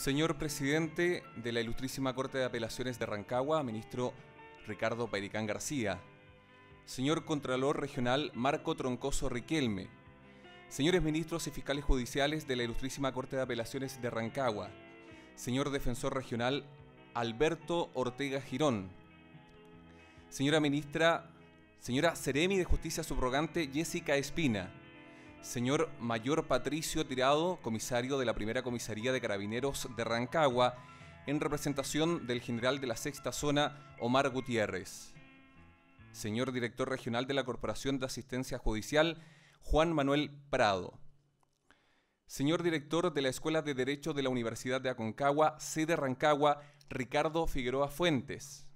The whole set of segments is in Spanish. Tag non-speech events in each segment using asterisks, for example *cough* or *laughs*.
Señor presidente de la Ilustrísima Corte de Apelaciones de Rancagua, ministro Ricardo Pairicán García. Señor Contralor Regional Marco Troncoso Riquelme. Señores ministros y fiscales judiciales de la Ilustrísima Corte de Apelaciones de Rancagua. Señor Defensor Regional Alberto Ortega Girón. Señora ministra, señora Ceremi de Justicia Subrogante Jessica Espina Señor Mayor Patricio Tirado, comisario de la Primera Comisaría de Carabineros de Rancagua, en representación del general de la Sexta Zona, Omar Gutiérrez. Señor Director Regional de la Corporación de Asistencia Judicial, Juan Manuel Prado. Señor Director de la Escuela de Derecho de la Universidad de Aconcagua, de Rancagua, Ricardo Figueroa Fuentes.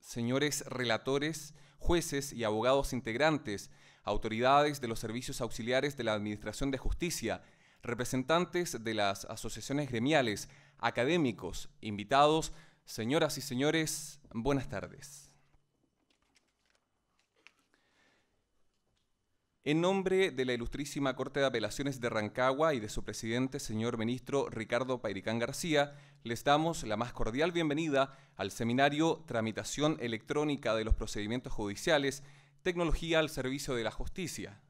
Señores relatores, jueces y abogados integrantes autoridades de los servicios auxiliares de la Administración de Justicia, representantes de las asociaciones gremiales, académicos, invitados, señoras y señores, buenas tardes. En nombre de la Ilustrísima Corte de Apelaciones de Rancagua y de su presidente, señor ministro Ricardo Pairicán García, les damos la más cordial bienvenida al seminario Tramitación Electrónica de los Procedimientos Judiciales Tecnología al servicio de la justicia,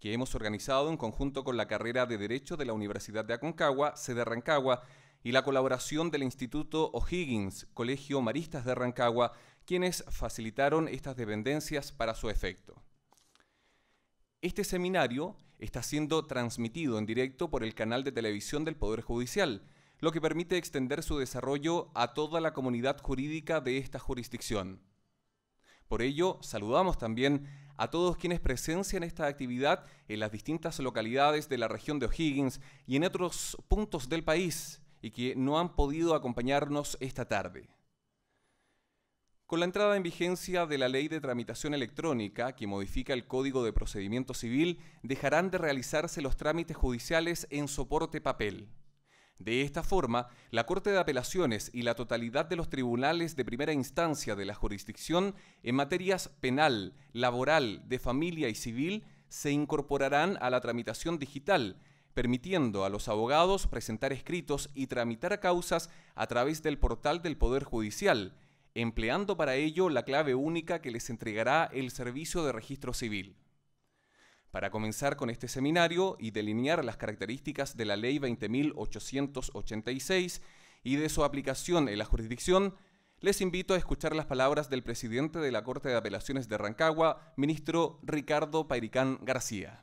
que hemos organizado en conjunto con la carrera de Derecho de la Universidad de Aconcagua, sede Rancagua, y la colaboración del Instituto O'Higgins, Colegio Maristas de Rancagua, quienes facilitaron estas dependencias para su efecto. Este seminario está siendo transmitido en directo por el canal de televisión del Poder Judicial, lo que permite extender su desarrollo a toda la comunidad jurídica de esta jurisdicción. Por ello, saludamos también a todos quienes presencian esta actividad en las distintas localidades de la región de O'Higgins y en otros puntos del país y que no han podido acompañarnos esta tarde. Con la entrada en vigencia de la Ley de Tramitación Electrónica, que modifica el Código de Procedimiento Civil, dejarán de realizarse los trámites judiciales en soporte papel. De esta forma, la Corte de Apelaciones y la totalidad de los tribunales de primera instancia de la jurisdicción en materias penal, laboral, de familia y civil se incorporarán a la tramitación digital, permitiendo a los abogados presentar escritos y tramitar causas a través del portal del Poder Judicial, empleando para ello la clave única que les entregará el Servicio de Registro Civil para comenzar con este seminario y delinear las características de la Ley 20.886 y de su aplicación en la jurisdicción, les invito a escuchar las palabras del presidente de la Corte de Apelaciones de Rancagua, ministro Ricardo Pairicán García.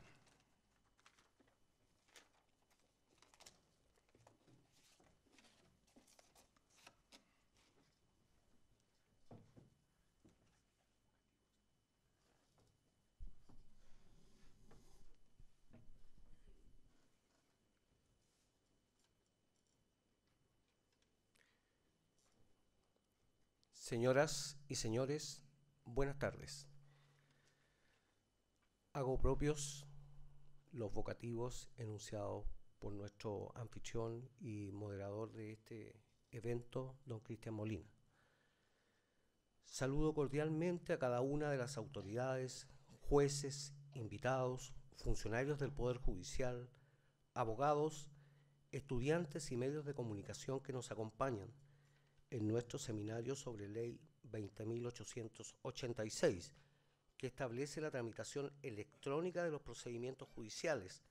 Señoras y señores, buenas tardes. Hago propios los vocativos enunciados por nuestro anfitrión y moderador de este evento, don Cristian Molina. Saludo cordialmente a cada una de las autoridades, jueces, invitados, funcionarios del Poder Judicial, abogados, estudiantes y medios de comunicación que nos acompañan en nuestro seminario sobre ley 20.886, que establece la tramitación electrónica de los procedimientos judiciales,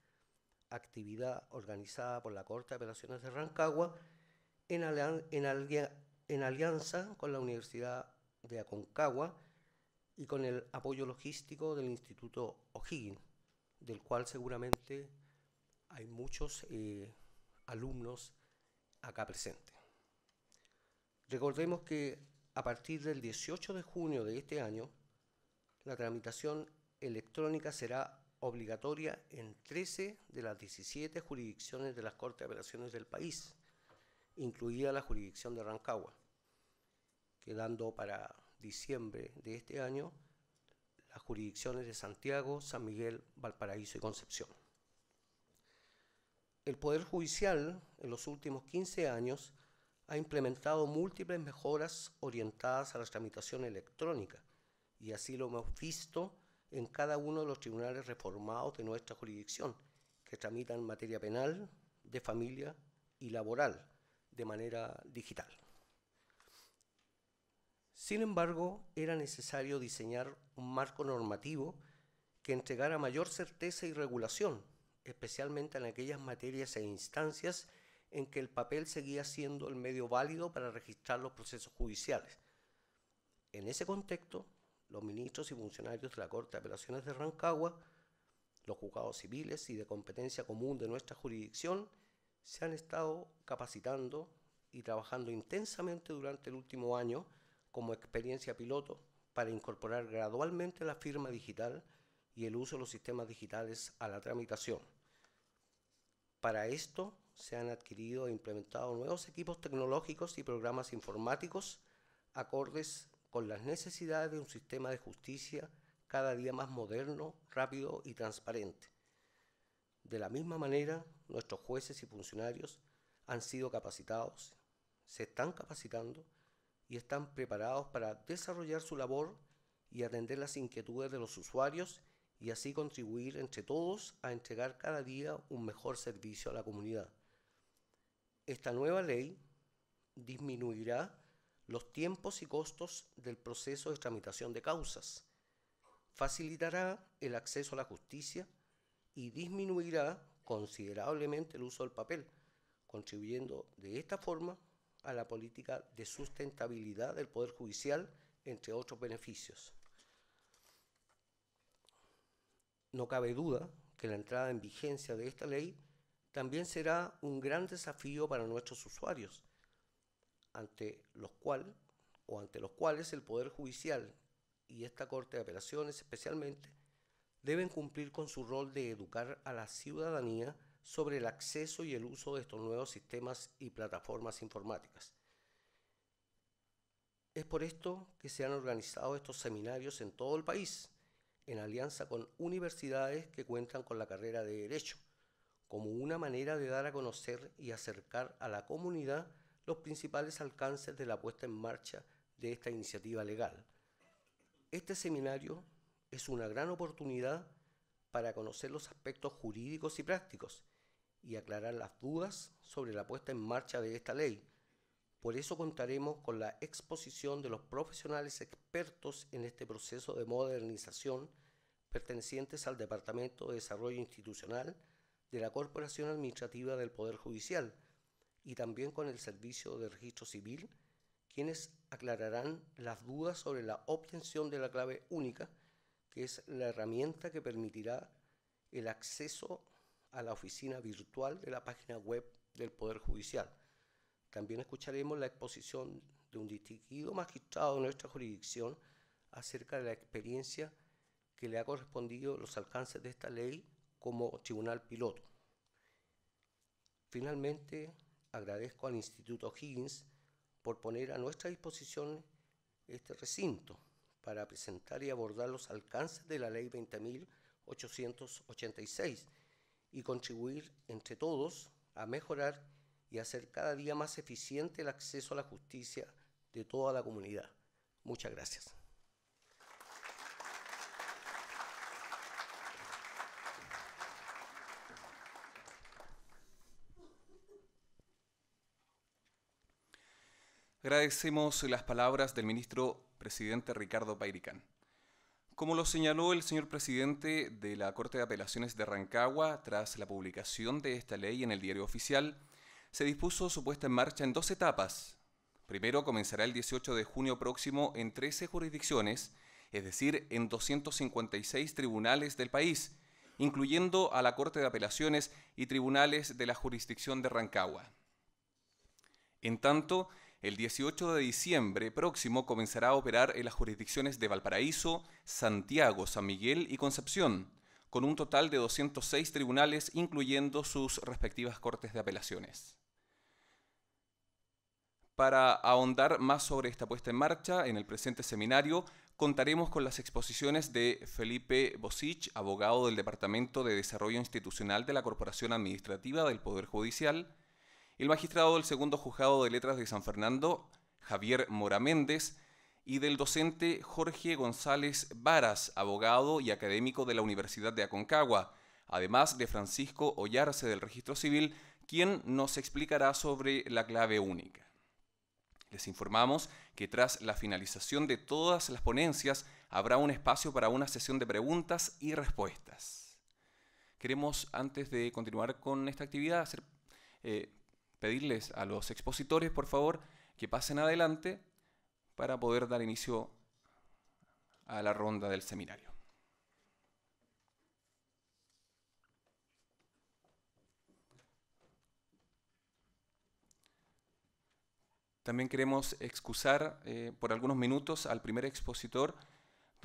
actividad organizada por la Corte de Apelaciones de Rancagua en, alianza con la Universidad de Aconcagua y con el apoyo logístico del Instituto O'Higgins, del cual seguramente hay muchos eh, alumnos acá presentes. Recordemos que a partir del 18 de junio de este año, la tramitación electrónica será obligatoria en 13 de las 17 jurisdicciones de las Cortes de Apelaciones del país, incluida la jurisdicción de Rancagua, quedando para diciembre de este año las jurisdicciones de Santiago, San Miguel, Valparaíso y Concepción. El Poder Judicial en los últimos 15 años ha implementado múltiples mejoras orientadas a la tramitación electrónica y así lo hemos visto en cada uno de los tribunales reformados de nuestra jurisdicción que tramitan materia penal, de familia y laboral de manera digital. Sin embargo, era necesario diseñar un marco normativo que entregara mayor certeza y regulación, especialmente en aquellas materias e instancias en que el papel seguía siendo el medio válido para registrar los procesos judiciales. En ese contexto, los ministros y funcionarios de la Corte de Apelaciones de Rancagua, los juzgados civiles y de competencia común de nuestra jurisdicción se han estado capacitando y trabajando intensamente durante el último año como experiencia piloto para incorporar gradualmente la firma digital y el uso de los sistemas digitales a la tramitación. Para esto, se han adquirido e implementado nuevos equipos tecnológicos y programas informáticos acordes con las necesidades de un sistema de justicia cada día más moderno, rápido y transparente. De la misma manera, nuestros jueces y funcionarios han sido capacitados, se están capacitando y están preparados para desarrollar su labor y atender las inquietudes de los usuarios y así contribuir entre todos a entregar cada día un mejor servicio a la comunidad. Esta nueva ley disminuirá los tiempos y costos del proceso de tramitación de causas, facilitará el acceso a la justicia y disminuirá considerablemente el uso del papel, contribuyendo de esta forma a la política de sustentabilidad del Poder Judicial, entre otros beneficios. No cabe duda que la entrada en vigencia de esta ley también será un gran desafío para nuestros usuarios, ante los cual o ante los cuales el Poder Judicial y esta Corte de Apelaciones especialmente deben cumplir con su rol de educar a la ciudadanía sobre el acceso y el uso de estos nuevos sistemas y plataformas informáticas. Es por esto que se han organizado estos seminarios en todo el país, en alianza con universidades que cuentan con la carrera de Derecho, como una manera de dar a conocer y acercar a la comunidad los principales alcances de la puesta en marcha de esta iniciativa legal. Este seminario es una gran oportunidad para conocer los aspectos jurídicos y prácticos y aclarar las dudas sobre la puesta en marcha de esta ley. Por eso contaremos con la exposición de los profesionales expertos en este proceso de modernización pertenecientes al Departamento de Desarrollo Institucional, de la Corporación Administrativa del Poder Judicial y también con el Servicio de Registro Civil, quienes aclararán las dudas sobre la obtención de la clave única, que es la herramienta que permitirá el acceso a la oficina virtual de la página web del Poder Judicial. También escucharemos la exposición de un distinguido magistrado de nuestra jurisdicción acerca de la experiencia que le ha correspondido los alcances de esta ley como tribunal piloto. Finalmente, agradezco al Instituto Higgins por poner a nuestra disposición este recinto para presentar y abordar los alcances de la Ley 20.886 y contribuir entre todos a mejorar y hacer cada día más eficiente el acceso a la justicia de toda la comunidad. Muchas gracias. Agradecemos las palabras del ministro presidente Ricardo Pairicán. Como lo señaló el señor presidente de la Corte de Apelaciones de Rancagua, tras la publicación de esta ley en el diario oficial, se dispuso su puesta en marcha en dos etapas. Primero comenzará el 18 de junio próximo en 13 jurisdicciones, es decir, en 256 tribunales del país, incluyendo a la Corte de Apelaciones y tribunales de la jurisdicción de Rancagua. En tanto, el 18 de diciembre próximo comenzará a operar en las jurisdicciones de Valparaíso, Santiago, San Miguel y Concepción, con un total de 206 tribunales, incluyendo sus respectivas cortes de apelaciones. Para ahondar más sobre esta puesta en marcha, en el presente seminario contaremos con las exposiciones de Felipe Bosich, abogado del Departamento de Desarrollo Institucional de la Corporación Administrativa del Poder Judicial, el magistrado del segundo juzgado de letras de San Fernando, Javier Mora Méndez, y del docente Jorge González Varas, abogado y académico de la Universidad de Aconcagua, además de Francisco Ollarse del Registro Civil, quien nos explicará sobre la clave única. Les informamos que tras la finalización de todas las ponencias habrá un espacio para una sesión de preguntas y respuestas. Queremos, antes de continuar con esta actividad, hacer eh, pedirles a los expositores, por favor, que pasen adelante para poder dar inicio a la ronda del seminario. También queremos excusar eh, por algunos minutos al primer expositor,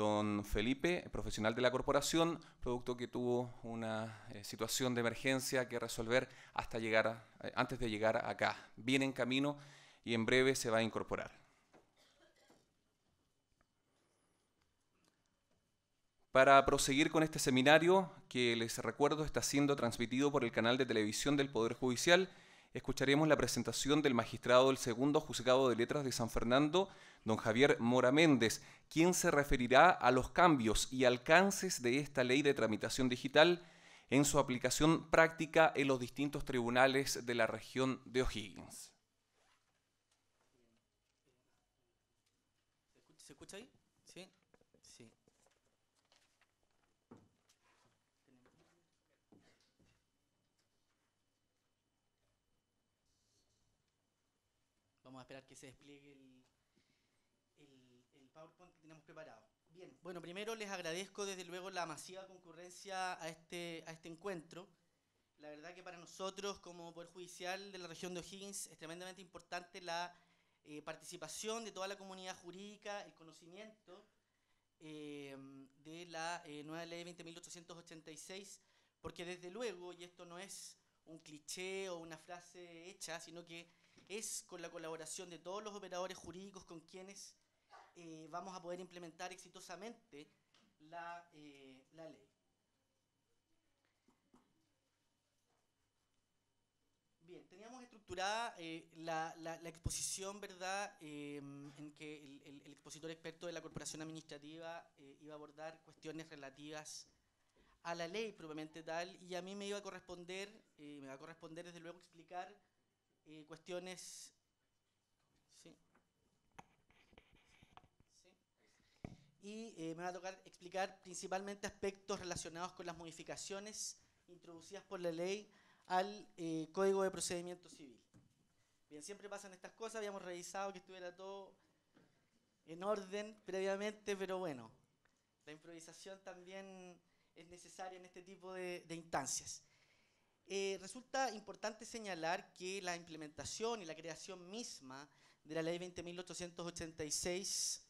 Don Felipe, profesional de la corporación, producto que tuvo una eh, situación de emergencia que resolver hasta llegar eh, antes de llegar acá. Viene en camino y en breve se va a incorporar. Para proseguir con este seminario, que les recuerdo está siendo transmitido por el canal de televisión del Poder Judicial, escucharemos la presentación del magistrado del segundo juzgado de letras de San Fernando, don Javier Mora Méndez, quien se referirá a los cambios y alcances de esta ley de tramitación digital en su aplicación práctica en los distintos tribunales de la región de O'Higgins. esperar que se despliegue el, PowerPoint que tenemos preparado. Bien, bueno, primero les agradezco desde luego la masiva concurrencia a este, a este encuentro. La verdad que para nosotros como Poder Judicial de la región de O'Higgins es tremendamente importante la eh, participación de toda la comunidad jurídica, el conocimiento eh, de la eh, nueva ley 20.886, porque desde luego, y esto no es un cliché o una frase hecha, sino que es con la colaboración de todos los operadores jurídicos con quienes eh, vamos a poder implementar exitosamente la, eh, ley. Bien, teníamos estructurada eh, la, exposición, ¿verdad?, em, en que el, expositor experto de la Corporación Administrativa iba a abordar cuestiones relativas a la ley propiamente tal, y a mí me iba a corresponder, me va a corresponder desde luego explicar cuestiones... Y eh, me va a tocar explicar principalmente aspectos relacionados con las modificaciones introducidas por la ley al eh, Código de Procedimiento Civil. Bien, siempre pasan estas cosas, habíamos revisado que estuviera todo en orden previamente, pero bueno, la improvisación también es necesaria en este tipo de, de instancias. Eh, resulta importante señalar que la implementación y la creación misma de la ley 20.886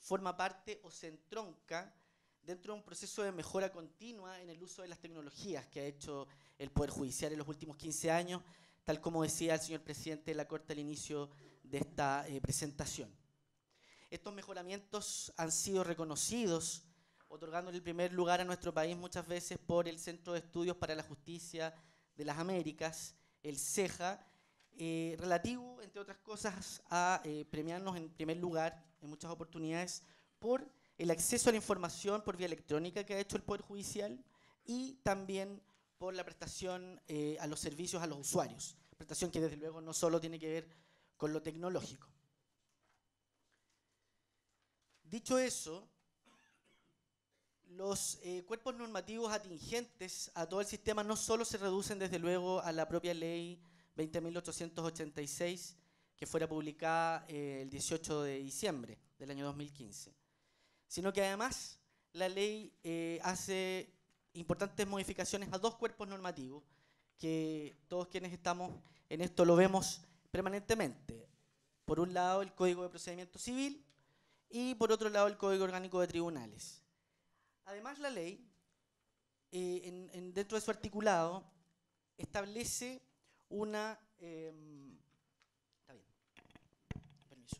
forma parte o se entronca dentro de un proceso de mejora continua en el uso de las tecnologías que ha hecho el Poder Judicial en los últimos 15 años, tal como decía el señor presidente de la Corte al inicio de esta eh, presentación. Estos mejoramientos han sido reconocidos, otorgándole el primer lugar a nuestro país muchas veces por el Centro de Estudios para la Justicia de las Américas, el CEJA, eh, relativo, entre otras cosas, a eh, premiarnos en primer lugar en muchas oportunidades por el acceso a la información por vía electrónica que ha hecho el Poder Judicial y también por la prestación eh, a los servicios a los usuarios, prestación que desde luego no solo tiene que ver con lo tecnológico. Dicho eso, los eh, cuerpos normativos atingentes a todo el sistema no solo se reducen desde luego a la propia ley 20.886 que fuera publicada eh, el 18 de diciembre del año 2015, sino que además la ley eh, hace importantes modificaciones a dos cuerpos normativos que todos quienes estamos en esto lo vemos permanentemente. Por un lado el Código de Procedimiento Civil y por otro lado el Código Orgánico de Tribunales. Además, la ley, eh, dentro de su articulado, establece una... Em, está bien. Permiso.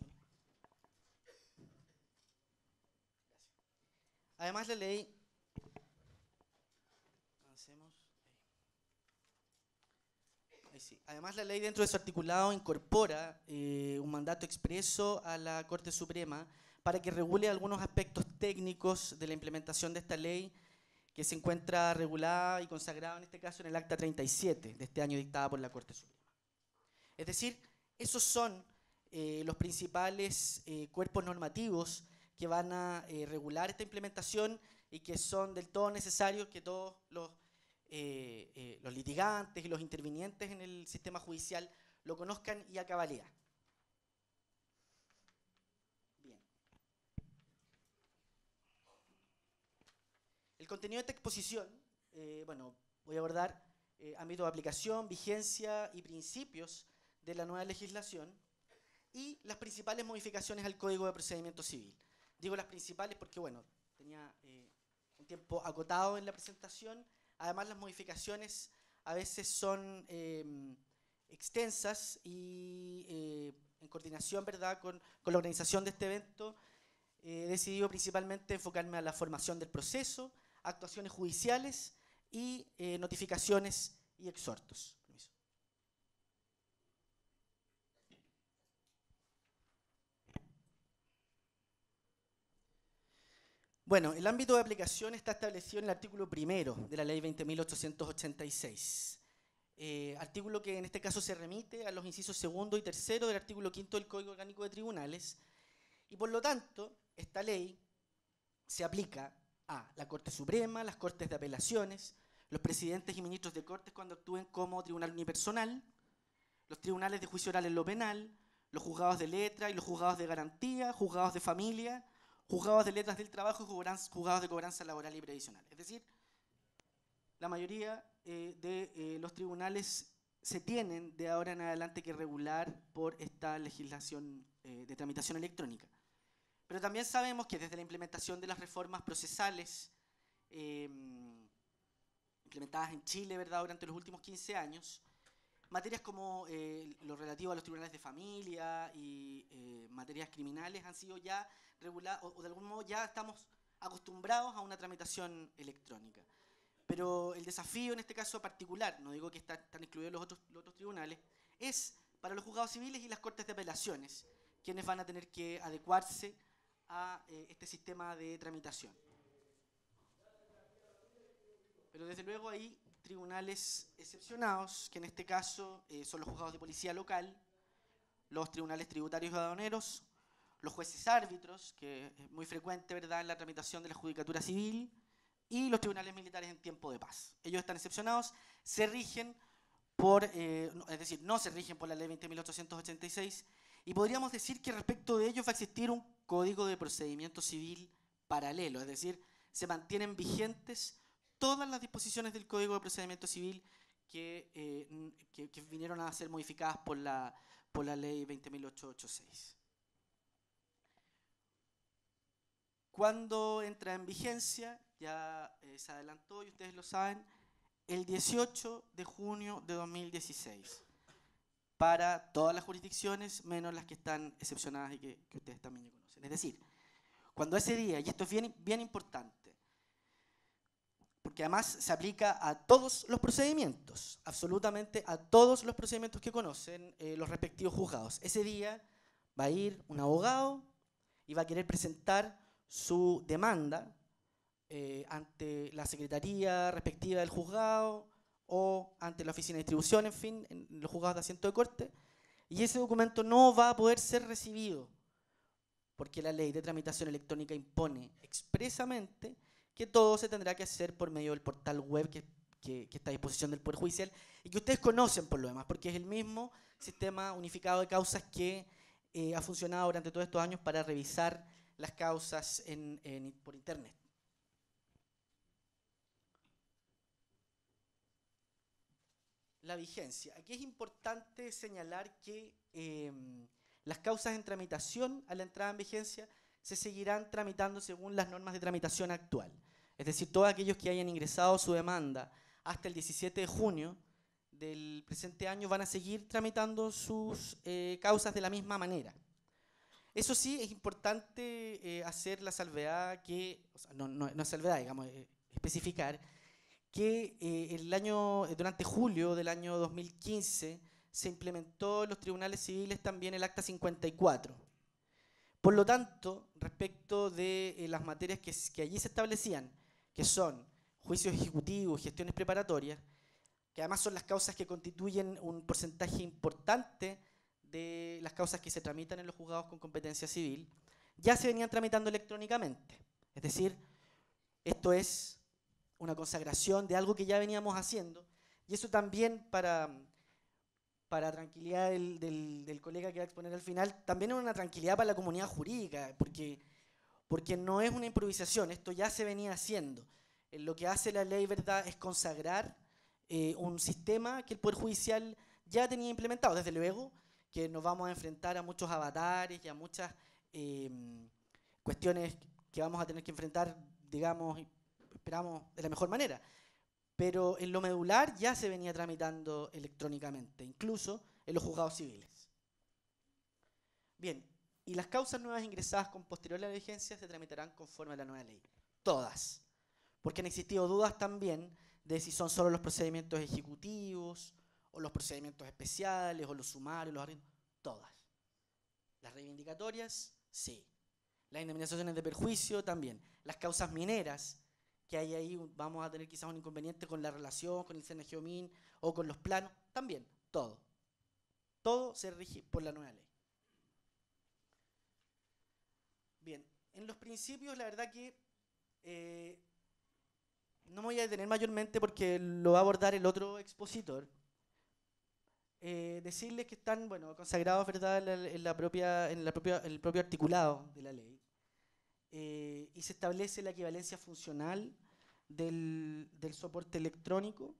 Además, la ley... Además, la ley dentro de su articulado incorpora eh, un mandato expreso a la Corte Suprema para que regule algunos aspectos técnicos de la implementación de esta ley que se encuentra regulada y consagrada en este caso en el Acta 37 de este año dictada por la Corte Suprema. Es decir, esos son eh, los principales eh, cuerpos normativos que van a eh, regular esta implementación y que son del todo necesarios que todos los, los litigantes y los intervinientes en el sistema judicial lo conozcan y a cabalidad. El contenido de esta exposición, eh, bueno, voy a abordar eh, ámbito de aplicación, vigencia y principios de la nueva legislación y las principales modificaciones al Código de Procedimiento Civil. Digo las principales porque, bueno, tenía eh, un tiempo acotado en la presentación. Además, las modificaciones a veces son em, extensas y eh, en coordinación ¿verdad? Con, con, la organización de este evento he decidido principalmente enfocarme a la formación del proceso, actuaciones judiciales y eh, notificaciones y exhortos. Bueno, el ámbito de aplicación está establecido en el artículo primero de la Ley 20.886, eh, artículo que en este caso se remite a los incisos segundo y tercero del artículo quinto del Código Orgánico de Tribunales, y por lo tanto, esta ley se aplica a la Corte Suprema, las Cortes de Apelaciones, los presidentes y ministros de Cortes cuando actúen como tribunal unipersonal, los tribunales de juicio oral en lo penal, los juzgados de letra y los juzgados de garantía, juzgados de familia, juzgados de letras del trabajo y juzgados de cobranza laboral y previsional. Es decir, la mayoría eh, de eh, los tribunales se tienen de ahora en adelante que regular por esta legislación eh, de tramitación electrónica. Pero también sabemos que desde la implementación de las reformas procesales em, implementadas en Chile ¿verdad? durante los últimos 15 años, materias como eh, lo relativo a los tribunales de familia y eh, materias criminales han sido ya reguladas, o, de algún modo ya estamos acostumbrados a una tramitación electrónica. Pero el desafío en este caso particular, no digo que están incluidos los otros, los otros tribunales, es para los juzgados civiles y las cortes de apelaciones, quienes van a tener que adecuarse a eh, este sistema de tramitación. Pero desde luego hay tribunales excepcionados, que en este caso eh, son los juzgados de policía local, los tribunales tributarios y aduaneros, los jueces árbitros, que es muy frecuente ¿verdad? en la tramitación de la judicatura civil, y los tribunales militares en tiempo de paz. Ellos están excepcionados, se rigen por, eh, es decir, no se rigen por la ley 20.886, y podríamos decir que respecto de ellos va a existir un Código de Procedimiento Civil paralelo, es decir, se mantienen vigentes todas las disposiciones del Código de Procedimiento Civil que, eh, vinieron a ser modificadas por la, por la ley 20.886. Cuando entra en vigencia? Ya eh, se adelantó y ustedes lo saben, el 18 de junio de 2016 para todas las jurisdicciones, menos las que están excepcionadas y que, ustedes también conocen. Es decir, cuando ese día, y esto es bien, importante, porque además se aplica a todos los procedimientos, absolutamente a todos los procedimientos que conocen eh, los respectivos juzgados. Ese día va a ir un abogado y va a querer presentar su demanda eh, ante la secretaría respectiva del juzgado, o ante la oficina de distribución, en fin, en los juzgados de asiento de corte, y ese documento no va a poder ser recibido, porque la ley de tramitación electrónica impone expresamente que todo se tendrá que hacer por medio del portal web que, está a disposición del Poder Judicial y que ustedes conocen por lo demás, porque es el mismo sistema unificado de causas que eh, ha funcionado durante todos estos años para revisar las causas por Internet. la vigencia. Aquí es importante señalar que em, las causas en tramitación a la entrada en vigencia se seguirán tramitando según las normas de tramitación actual. Es decir, todos aquellos que hayan ingresado su demanda hasta el 17 de junio del presente año van a seguir tramitando sus eh, causas de la misma manera. Eso sí, es importante eh, hacer la salvedad que, no, no, no, salvedad, digamos, eh, especificar, que eh, el año, eh, durante julio del año 2015 se implementó en los tribunales civiles también el Acta 54. Por lo tanto, respecto de eh, las materias que, que allí se establecían, que son juicios ejecutivos, gestiones preparatorias, que además son las causas que constituyen un porcentaje importante de las causas que se tramitan en los juzgados con competencia civil, ya se venían tramitando electrónicamente. Es decir, esto es una consagración de algo que ya veníamos haciendo. Y eso también, para, para tranquilidad del, del, colega que va a exponer al final, también es una tranquilidad para la comunidad jurídica, porque, porque no es una improvisación, esto ya se venía haciendo. Eh, lo que hace la ley, ¿verdad?, es consagrar eh, un sistema que el Poder Judicial ya tenía implementado, desde luego, que nos vamos a enfrentar a muchos avatares y a muchas eh, cuestiones que vamos a tener que enfrentar, digamos, esperamos de la mejor manera. Pero en lo medular ya se venía tramitando electrónicamente, incluso en los juzgados civiles. Bien, y las causas nuevas ingresadas con posterior a la vigencia se tramitarán conforme a la nueva ley. Todas. Porque han existido dudas también de si son solo los procedimientos ejecutivos, o los procedimientos especiales, o los sumarios, los arreglos. Todas. Las reivindicatorias, sí. Las indemnizaciones de perjuicio, también. Las causas mineras, que hay ahí, vamos a tener quizás un inconveniente con la relación, con el CNGOMIN o con los planos, también, todo. Todo se rige por la nueva ley. Bien, en los principios la verdad que eh, no me voy a detener mayormente porque lo va a abordar el otro expositor. Eh, decirles que están bueno, consagrados ¿verdad? En, la, propia, en, la propia, en el propio articulado de la ley eh, y se establece la equivalencia funcional del, del soporte electrónico,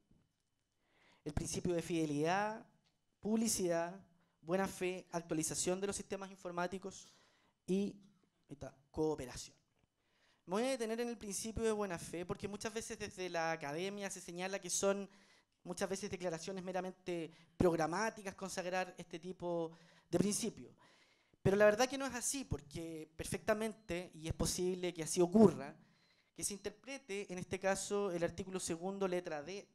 el principio de fidelidad, publicidad, buena fe, actualización de los sistemas informáticos y cooperación. Me voy a detener en el principio de buena fe porque muchas veces desde la academia se señala que son muchas veces declaraciones meramente programáticas consagrar este tipo de principio. Pero la verdad que no es así, porque perfectamente, y es posible que así ocurra, que se interprete en este caso el artículo segundo, letra D,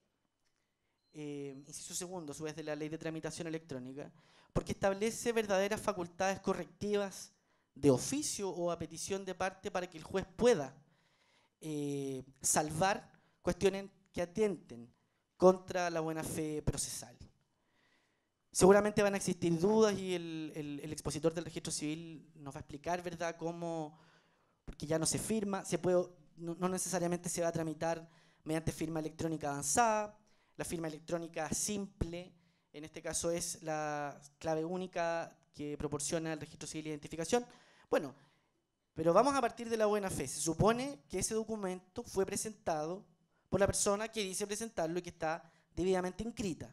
eh, inciso segundo, a su vez de la ley de tramitación electrónica, porque establece verdaderas facultades correctivas de oficio o a petición de parte para que el juez pueda eh, salvar cuestiones que atienten contra la buena fe procesal. Seguramente van a existir dudas y el, expositor del registro civil nos va a explicar, ¿verdad?, cómo, porque ya no se firma, se puede, no, necesariamente se va a tramitar mediante firma electrónica avanzada, la firma electrónica simple, en este caso es la clave única que proporciona el registro civil identificación. Bueno, pero vamos a partir de la buena fe. Se supone que ese documento fue presentado por la persona que dice presentarlo y que está debidamente inscrita.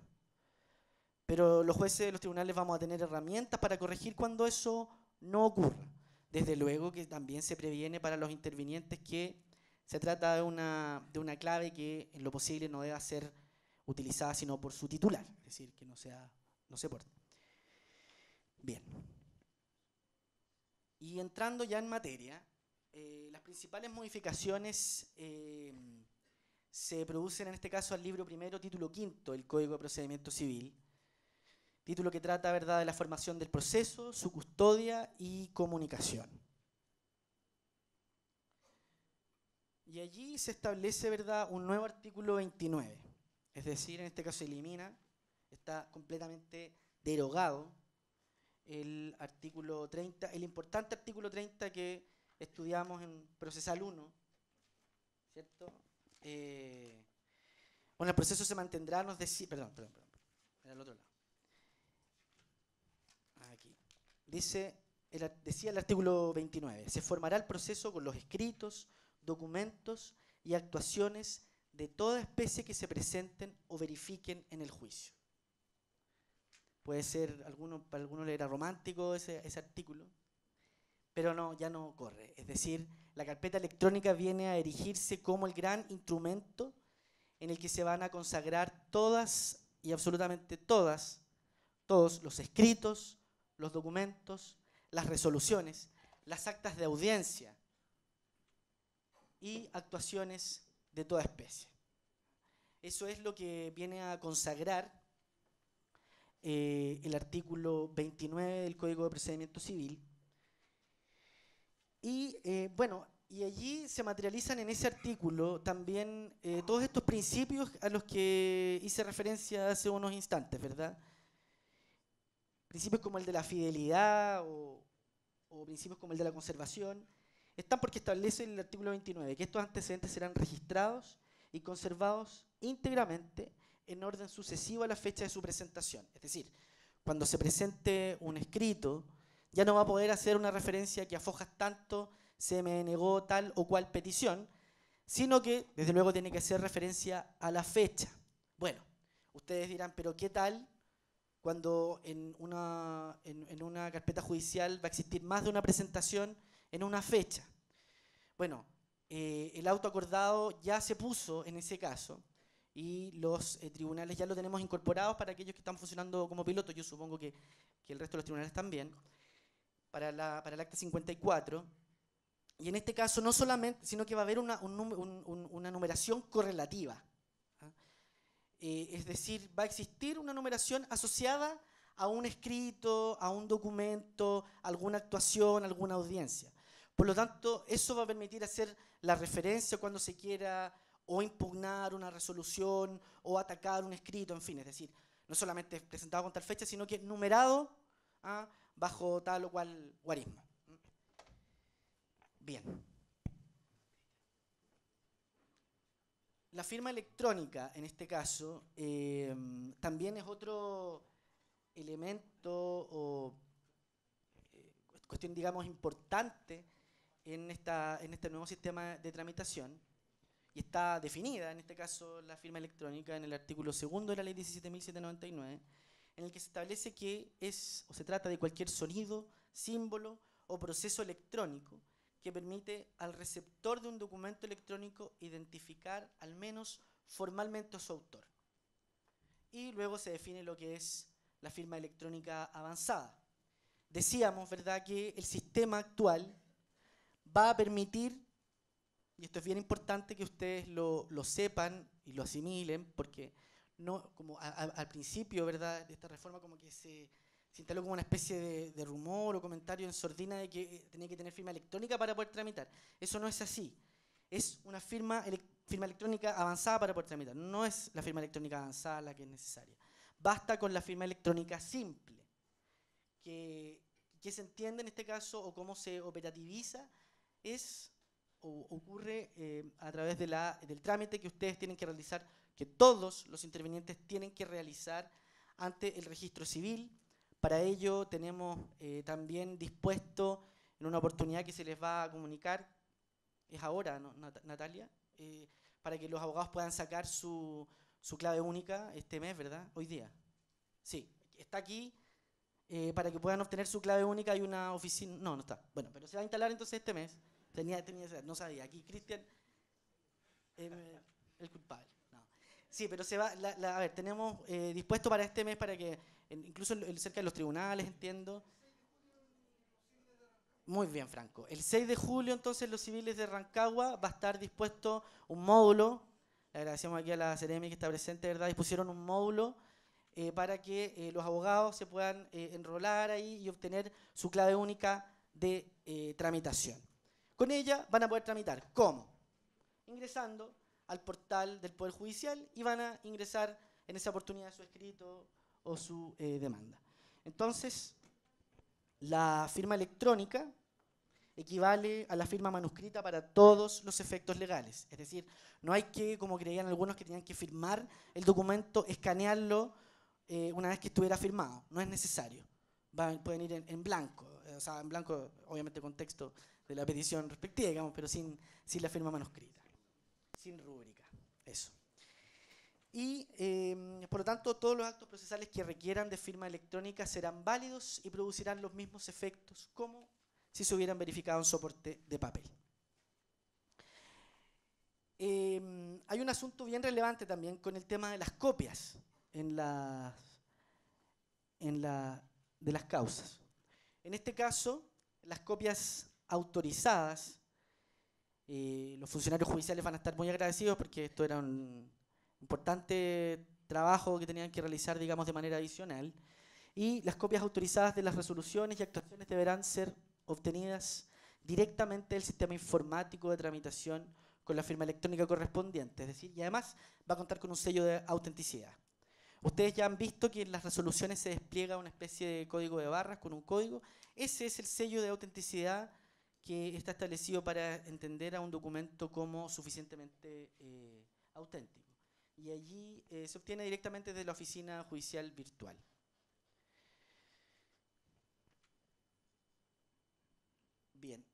Pero los jueces, de los tribunales vamos a tener herramientas para corregir cuando eso no ocurra. Desde luego que también se previene para los intervinientes que se trata de una, clave que en lo posible no deba ser utilizada sino por su titular, es decir, que no, sea, no se porte. Bien. Y entrando ya en materia, eh, las principales modificaciones eh, se producen en este caso al libro primero, título quinto, el Código de Procedimiento Civil, título que trata ¿verdad? de la formación del proceso, su custodia y comunicación. Y allí se establece ¿verdad? un nuevo artículo 29, es decir, en este caso se elimina, está completamente derogado el artículo 30, el importante artículo 30 que estudiamos en Procesal 1, ¿cierto? Eh, bueno, el proceso se mantendrá, nos decía, perdón, perdón, perdón, era el otro lado. dice, decía el artículo 29, se formará el proceso con los escritos, documentos y actuaciones de toda especie que se presenten o verifiquen en el juicio. Puede ser, alguno, para algunos le era romántico ese, ese artículo, pero no, ya no corre. Es decir, la carpeta electrónica viene a erigirse como el gran instrumento en el que se van a consagrar todas y absolutamente todas, todos los escritos, los documentos, las resoluciones, las actas de audiencia y actuaciones de toda especie. Eso es lo que viene a consagrar eh, el artículo 29 del Código de Procedimiento Civil. Y eh, bueno, y allí se materializan en ese artículo también eh, todos estos principios a los que hice referencia hace unos instantes, ¿verdad? Principios como el de la fidelidad o, principios como el de la conservación, están porque establece el artículo 29 que estos antecedentes serán registrados y conservados íntegramente en orden sucesivo a la fecha de su presentación. Es decir, cuando se presente un escrito, ya no va a poder hacer una referencia que afoja tanto se me negó tal o cual petición, sino que desde luego tiene que hacer referencia a la fecha. Bueno, ustedes dirán, pero ¿qué tal cuando en una, en, una carpeta judicial va a existir más de una presentación en una fecha. Bueno, eh, el auto acordado ya se puso en ese caso y los eh, tribunales ya lo tenemos incorporados para aquellos que están funcionando como pilotos, yo supongo que, que el resto de los tribunales también, para, la, para el Acta 54. Y en este caso no solamente, sino que va a haber una, una numeración correlativa. Eh, es decir, va a existir una numeración asociada a un escrito, a un documento, a alguna actuación, alguna audiencia. Por lo tanto, eso va a permitir hacer la referencia cuando se quiera o impugnar una resolución o atacar un escrito, en fin, es decir, no solamente presentado con tal fecha, sino que numerado ¿ah? bajo tal o cual guarismo. Bien. la firma electrónica, en este caso, eh, también es otro elemento o eh, cuestión, digamos, importante en, esta, en este nuevo sistema de tramitación y está definida, en este caso, la firma electrónica en el artículo segundo de la ley 17.799, en el que se establece que es o se trata de cualquier sonido, símbolo o proceso electrónico que permite al receptor de un documento electrónico identificar al menos formalmente a su autor. Y luego se define lo que es la firma electrónica avanzada. Decíamos, ¿verdad?, que el sistema actual va a permitir, y esto es bien importante que ustedes lo, lo sepan y lo asimilen, porque no, como al principio, ¿verdad?, de esta reforma como que se se como una especie de, rumor o comentario en sordina de que eh, tenía que tener firma electrónica para poder tramitar. Eso no es así. Es una firma, firma electrónica avanzada para poder tramitar. No es la firma electrónica avanzada la que es necesaria. Basta con la firma electrónica simple, que, que se entiende en este caso o cómo se operativiza es o, ocurre eh, a través del trámite que ustedes tienen que realizar, que todos los intervinientes tienen que realizar ante el registro civil, para ello tenemos eh, también dispuesto en una oportunidad que se les va a comunicar, es ahora, Natalia, eh, para que los abogados puedan sacar su, clave única este mes, ¿verdad? Hoy día. Sí, está aquí. Eh, para que puedan obtener su clave única y una oficina, no, no está. Bueno, pero se va a instalar entonces este mes. Tenía, tenía, no sabía, aquí Cristian, el culpable. Sí, pero se va, a ver, tenemos dispuesto para este mes para que incluso cerca de los tribunales, entiendo. Muy bien, Franco. El 6 de julio, entonces, los civiles de Rancagua va a estar dispuesto un módulo. Le agradecemos aquí a la Ceremi que está presente, ¿verdad? Dispusieron un módulo eh, para que eh, los abogados se puedan eh, enrolar ahí y obtener su clave única de tramitación. Con ella van a poder tramitar. ¿Cómo? Ingresando al portal del Poder Judicial y van a ingresar en esa oportunidad su escrito, o su eh, demanda. Entonces, la firma electrónica equivale a la firma manuscrita para todos los efectos legales. Es decir, no hay que, como creían algunos que tenían que firmar el documento, escanearlo eh, una vez que estuviera firmado. No es necesario. pueden ir en, blanco, eh, o sea, en blanco, obviamente con texto de la petición respectiva, digamos, pero sin, sin la firma manuscrita, sin rúbrica. Eso y em, por lo tanto todos los actos procesales que requieran de firma electrónica serán válidos y producirán los mismos efectos como si se hubieran verificado en soporte de papel. Em, hay un asunto bien relevante también con el tema de las copias en en de las causas. En este caso, las copias autorizadas, eh, los funcionarios judiciales van a estar muy agradecidos porque esto era un, importante trabajo que tenían que realizar, digamos, de manera adicional. Y las copias autorizadas de las resoluciones y actuaciones deberán ser obtenidas directamente del sistema informático de tramitación con la firma electrónica correspondiente, es decir, y además va a contar con un sello de autenticidad. Ustedes ya han visto que en las resoluciones se despliega una especie de código de barras con un código. Ese es el sello de autenticidad que está establecido para entender a un documento como suficientemente eh, auténtico y allí eh, se obtiene directamente de la oficina judicial virtual. Bien.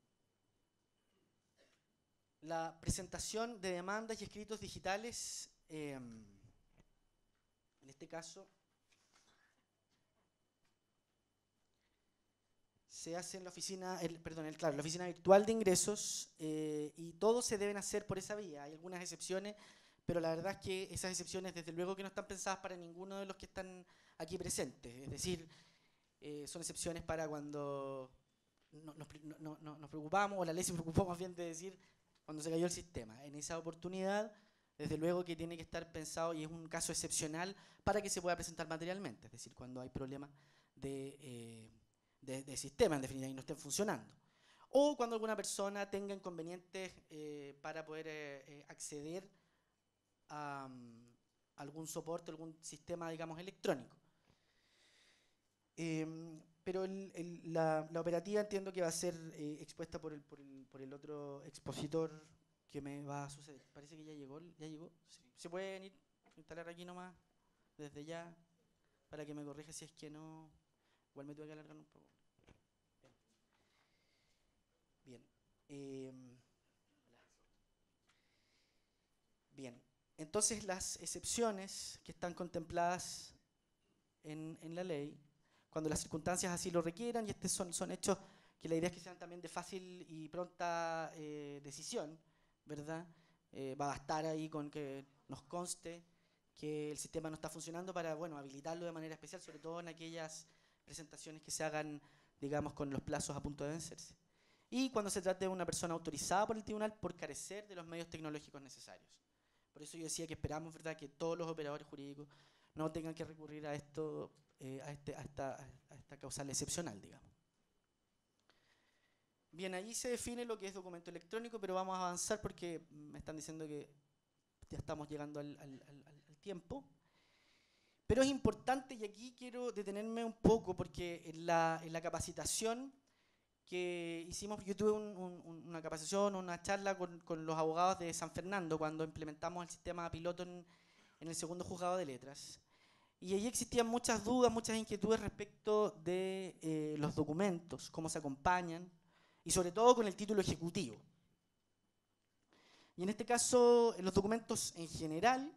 La presentación de demandas y escritos digitales, em, en este caso, se hace en la oficina, el, perdón, el, claro, la oficina virtual de ingresos eh, y todo se deben hacer por esa vía. Hay algunas excepciones pero la verdad es que esas excepciones desde luego que no están pensadas para ninguno de los que están aquí presentes. Es decir, eh, son excepciones para cuando nos, preocupamos, o la ley se preocupó más bien de decir, cuando se cayó el sistema. En esa oportunidad, desde luego que tiene que estar pensado y es un caso excepcional para que se pueda presentar materialmente, es decir, cuando hay problemas de, eh, sistema, en definitiva, y no estén funcionando o cuando alguna persona tenga inconvenientes eh, para poder acceder a algún soporte, algún sistema, digamos, electrónico. Em, pero la, operativa entiendo que va a ser eh, expuesta por el, otro expositor que me va a suceder. Parece que ya llegó. ¿Ya llegó? ¿Se puede venir instalar aquí nomás, desde ya, para que me corrija si es que no? Igual me tuve que alargar un poco. Bien. Em, bien. Entonces las excepciones que están contempladas en, la ley, cuando las circunstancias así lo requieran, y estos son, hechos que la idea es que sean también de fácil y pronta eh, decisión, ¿verdad? Eh, va a bastar ahí con que nos conste que el sistema no está funcionando para, bueno, habilitarlo de manera especial, sobre todo en aquellas presentaciones que se hagan, digamos, con los plazos a punto de vencerse. Y cuando se trate de una persona autorizada por el tribunal por carecer de los medios tecnológicos necesarios. Por eso yo decía que esperamos ¿verdad? que todos los operadores jurídicos no tengan que recurrir a, esto, eh, este, a, esta, causal excepcional, digamos. Bien, ahí se define lo que es documento electrónico, pero vamos a avanzar porque me están diciendo que ya estamos llegando al, tiempo. Pero es importante, y aquí quiero detenerme un poco, porque en la capacitación que hicimos, yo tuve una capacitación, una charla con, los abogados de San Fernando cuando implementamos el sistema piloto en, el segundo juzgado de letras. Y allí existían muchas dudas, muchas inquietudes respecto de eh, los documentos, cómo se acompañan, y sobre todo con el título ejecutivo. Y en este caso, los documentos en general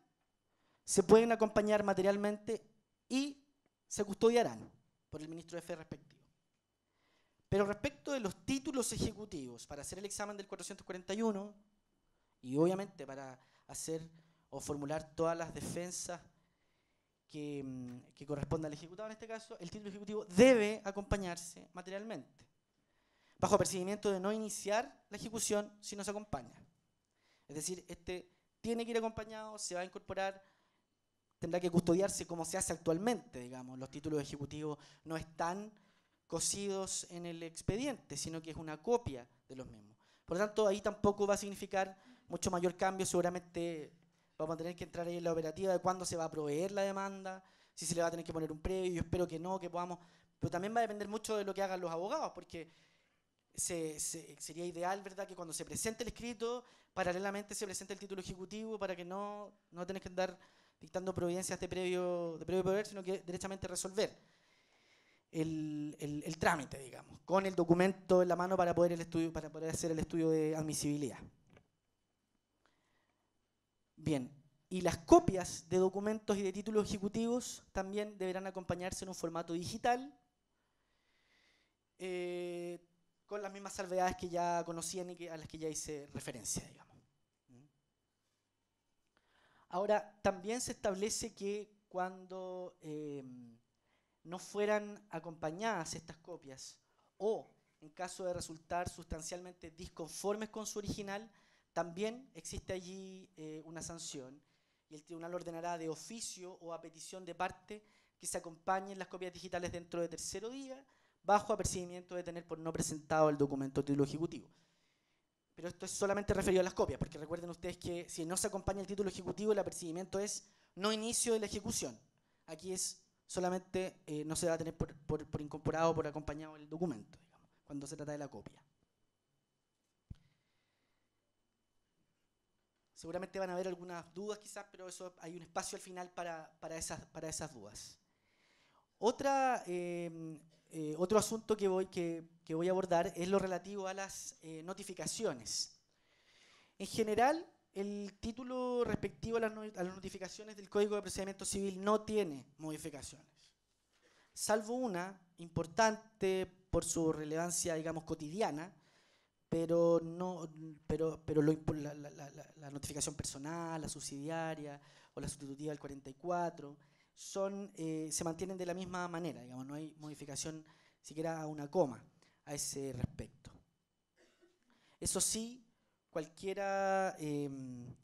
se pueden acompañar materialmente y se custodiarán por el ministro de Fe respectivo. Pero respecto de los títulos ejecutivos, para hacer el examen del 441 y obviamente para hacer o formular todas las defensas que, mm, que al ejecutado en este caso, el título ejecutivo debe acompañarse materialmente, bajo percibimiento de no iniciar la ejecución si no se acompaña. Es decir, este tiene que ir acompañado, se va a incorporar, tendrá que custodiarse como se hace actualmente, digamos, los títulos ejecutivos no están cosidos en el expediente, sino que es una copia de los mismos. Por lo tanto, ahí tampoco va a significar mucho mayor cambio, seguramente vamos a tener que entrar ahí en la operativa de cuándo se va a proveer la demanda, si se le va a tener que poner un previo, yo espero que no, que podamos, pero también va a depender mucho de lo que hagan los abogados, porque sería ideal, ¿verdad?, que cuando se presente el escrito, paralelamente se presente el título ejecutivo para que no, no tenés que andar dictando providencias de previo, de previo poder, sino que directamente resolver el, trámite, digamos, con el documento en la mano para poder, el estudio, para poder hacer el estudio de admisibilidad. Bien, y las copias de documentos y de títulos ejecutivos también deberán acompañarse en un formato digital, eh, con las mismas salvedades que ya conocían y que, a las que ya hice referencia, digamos. Ahora, también se establece que cuando eh, no fueran acompañadas estas copias o, en caso de resultar sustancialmente disconformes con su original, también existe allí eh, una sanción y el tribunal ordenará de oficio o a petición de parte que se acompañen las copias digitales dentro de tercero día bajo apercibimiento de tener por no presentado el documento título ejecutivo. Pero esto es solamente referido a las copias, porque recuerden ustedes que si no se acompaña el título ejecutivo, el apercibimiento es no inicio de la ejecución. Aquí es solamente eh, no se va a tener por, incorporado o por acompañado el documento, cuando se trata de la copia. Seguramente van a haber algunas dudas quizás, pero eso hay un espacio al final para, esas, para esas dudas. Otra, em, eh, otro asunto que voy, que, que, voy a abordar es lo relativo a las eh, notificaciones. En general, el título respectivo a las, notificaciones del Código de Procedimiento Civil no tiene modificaciones, salvo una importante por su relevancia, digamos, cotidiana, pero no pero pero la, notificación personal la subsidiaria o la sustitutiva del 44 son eh, se mantienen de la misma manera digamos no hay modificación siquiera a una coma a ese respecto eso sí cualquiera, em,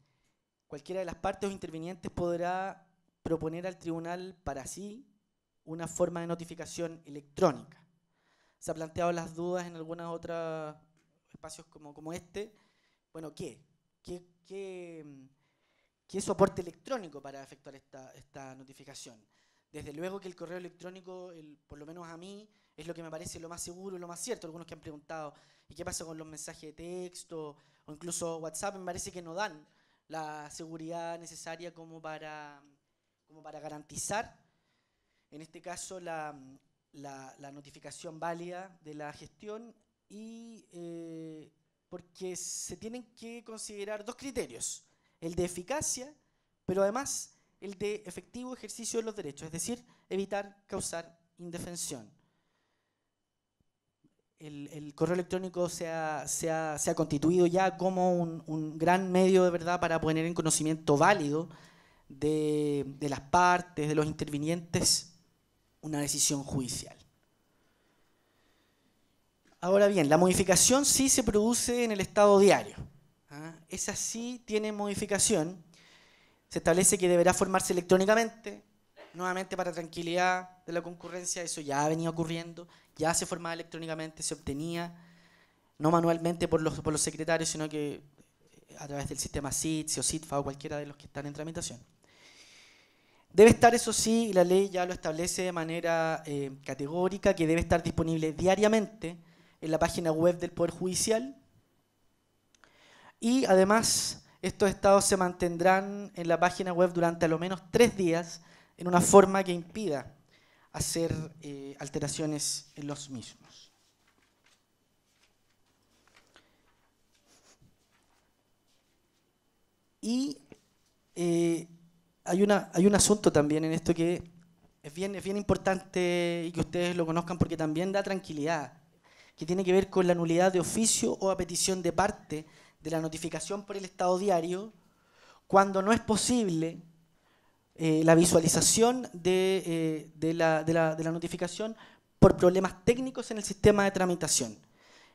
cualquiera de las partes o intervinientes podrá proponer al tribunal para sí una forma de notificación electrónica. Se han planteado las dudas en algunos otros espacios como, como este. Bueno, ¿qué? ¿Qué, qué, em, qué soporte electrónico para efectuar esta, notificación? Desde luego que el correo electrónico, por lo menos a mí, es lo que me parece lo más seguro y lo más cierto. Algunos que han preguntado, ¿y qué pasa con los mensajes de texto o incluso WhatsApp? Me parece que no dan la seguridad necesaria como para, como para garantizar, en este caso, la, notificación válida de la gestión y eh, porque se tienen que considerar dos criterios, el de eficacia, pero además el de efectivo ejercicio de los derechos, es decir, evitar causar indefensión el, correo electrónico se ha, constituido ya como un, gran medio de verdad para poner en conocimiento válido de, las partes, de los intervinientes, una decisión judicial. Ahora bien, la modificación sí se produce en el estado diario. ¿ah? Esa sí tiene modificación. Se establece que deberá formarse electrónicamente, nuevamente para tranquilidad de la concurrencia, eso ya venía ocurriendo, ya se formaba electrónicamente, se obtenía, no manualmente por los, los secretarios, sino que eh, a través del sistema SITS o SITFA o cualquiera de los que están en tramitación. Debe estar, eso sí, la ley ya lo establece de manera eh, categórica, que debe estar disponible diariamente en la página web del Poder Judicial. Y además, estos estados se mantendrán en la página web durante al menos tres días en una forma que impida hacer eh, alteraciones en los mismos. Y eh, hay, una, hay un asunto también en esto que es bien, es bien importante y que ustedes lo conozcan porque también da tranquilidad, que tiene que ver con la nulidad de oficio o a petición de parte de la notificación por el Estado diario cuando no es posible eh, la visualización eh, de, la, notificación por problemas técnicos en el sistema de tramitación.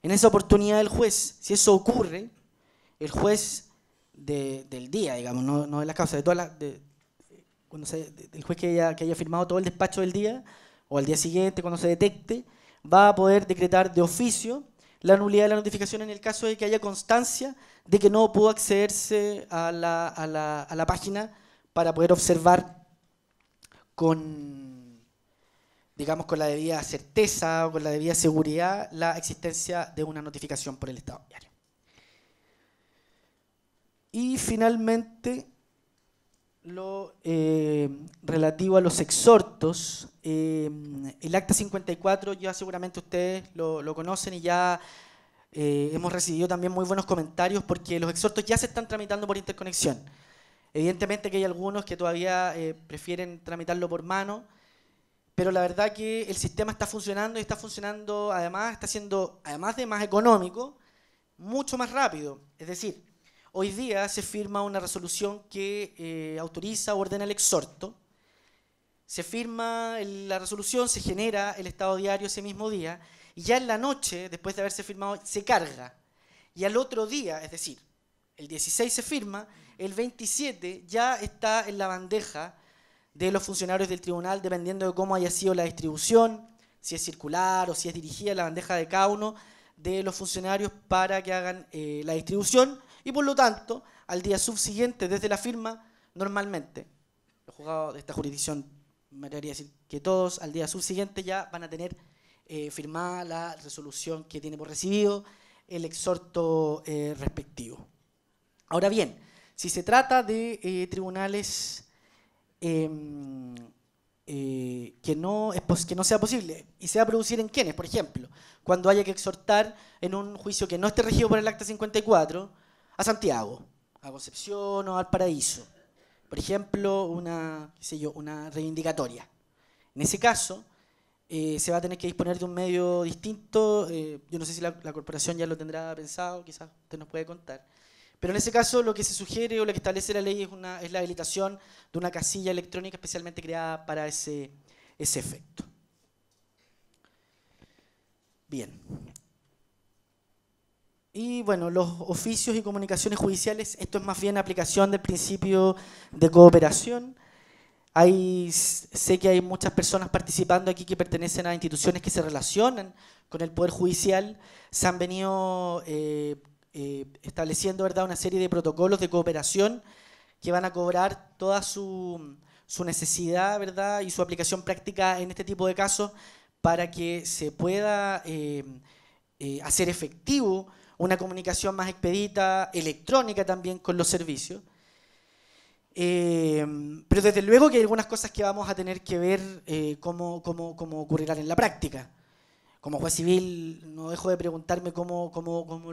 En esa oportunidad el juez, si eso ocurre, el juez del día, digamos, no, no de la causa, de todas las, cuando el juez que haya, firmado todo el despacho del día o al día siguiente cuando se detecte, va a poder decretar de oficio la nulidad de la notificación en el caso de que haya constancia de que no pudo accederse a la, a la página para poder observar con, digamos, con la debida certeza o con la debida seguridad la existencia de una notificación por el Estado diario. Y finalmente, lo eh, relativo a los exhortos, eh, el Acta 54 ya seguramente ustedes lo, conocen y ya eh, hemos recibido también muy buenos comentarios porque los exhortos ya se están tramitando por interconexión. Evidentemente que hay algunos que todavía eh, prefieren tramitarlo por mano, pero la verdad que el sistema está funcionando y está funcionando además, está siendo, además de más económico, mucho más rápido. Es decir, hoy día se firma una resolución que eh, autoriza o ordena el exhorto, se firma la resolución, se genera el estado diario ese mismo día, y ya en la noche, después de haberse firmado, se carga. Y al otro día, es decir, el 16 se firma, el 27 ya está en la bandeja de los funcionarios del tribunal, dependiendo de cómo haya sido la distribución, si es circular o si es dirigida, a la bandeja de cada uno de los funcionarios para que hagan eh, la distribución y por lo tanto al día subsiguiente desde la firma normalmente los juzgados de esta jurisdicción me atrevería decir que todos al día subsiguiente ya van a tener eh, firmada la resolución que tiene por recibido el exhorto eh, respectivo. Ahora bien, si se trata de eh, tribunales em, eh, que, no que no sea posible, y se va a producir en quienes, por ejemplo, cuando haya que exhortar en un juicio que no esté regido por el Acta 54 a Santiago, a Concepción o al Paraíso. Por ejemplo, una, una reivindicatoria. En ese caso, eh, se va a tener que disponer de un medio distinto. yo no sé si la, la, corporación ya lo tendrá pensado, quizás usted nos puede contar. Pero en ese caso lo que se sugiere o lo que establece la ley es, una, la habilitación de una casilla electrónica especialmente creada para ese, efecto. Bien. Y bueno, los oficios y comunicaciones judiciales, esto es más bien aplicación del principio de cooperación. Hay, sé que hay muchas personas participando aquí que pertenecen a instituciones que se relacionan con el Poder Judicial. Se han venido eh, eh, estableciendo ¿verdad? una serie de protocolos de cooperación que van a cobrar toda su, necesidad y su aplicación práctica en este tipo de casos para que se pueda eh, eh, hacer efectivo una comunicación más expedita, electrónica también con los servicios. pero desde luego que hay algunas cosas que vamos a tener que ver cómo, cómo, cómo ocurrirán en la práctica como juez civil no dejo de preguntarme cómo,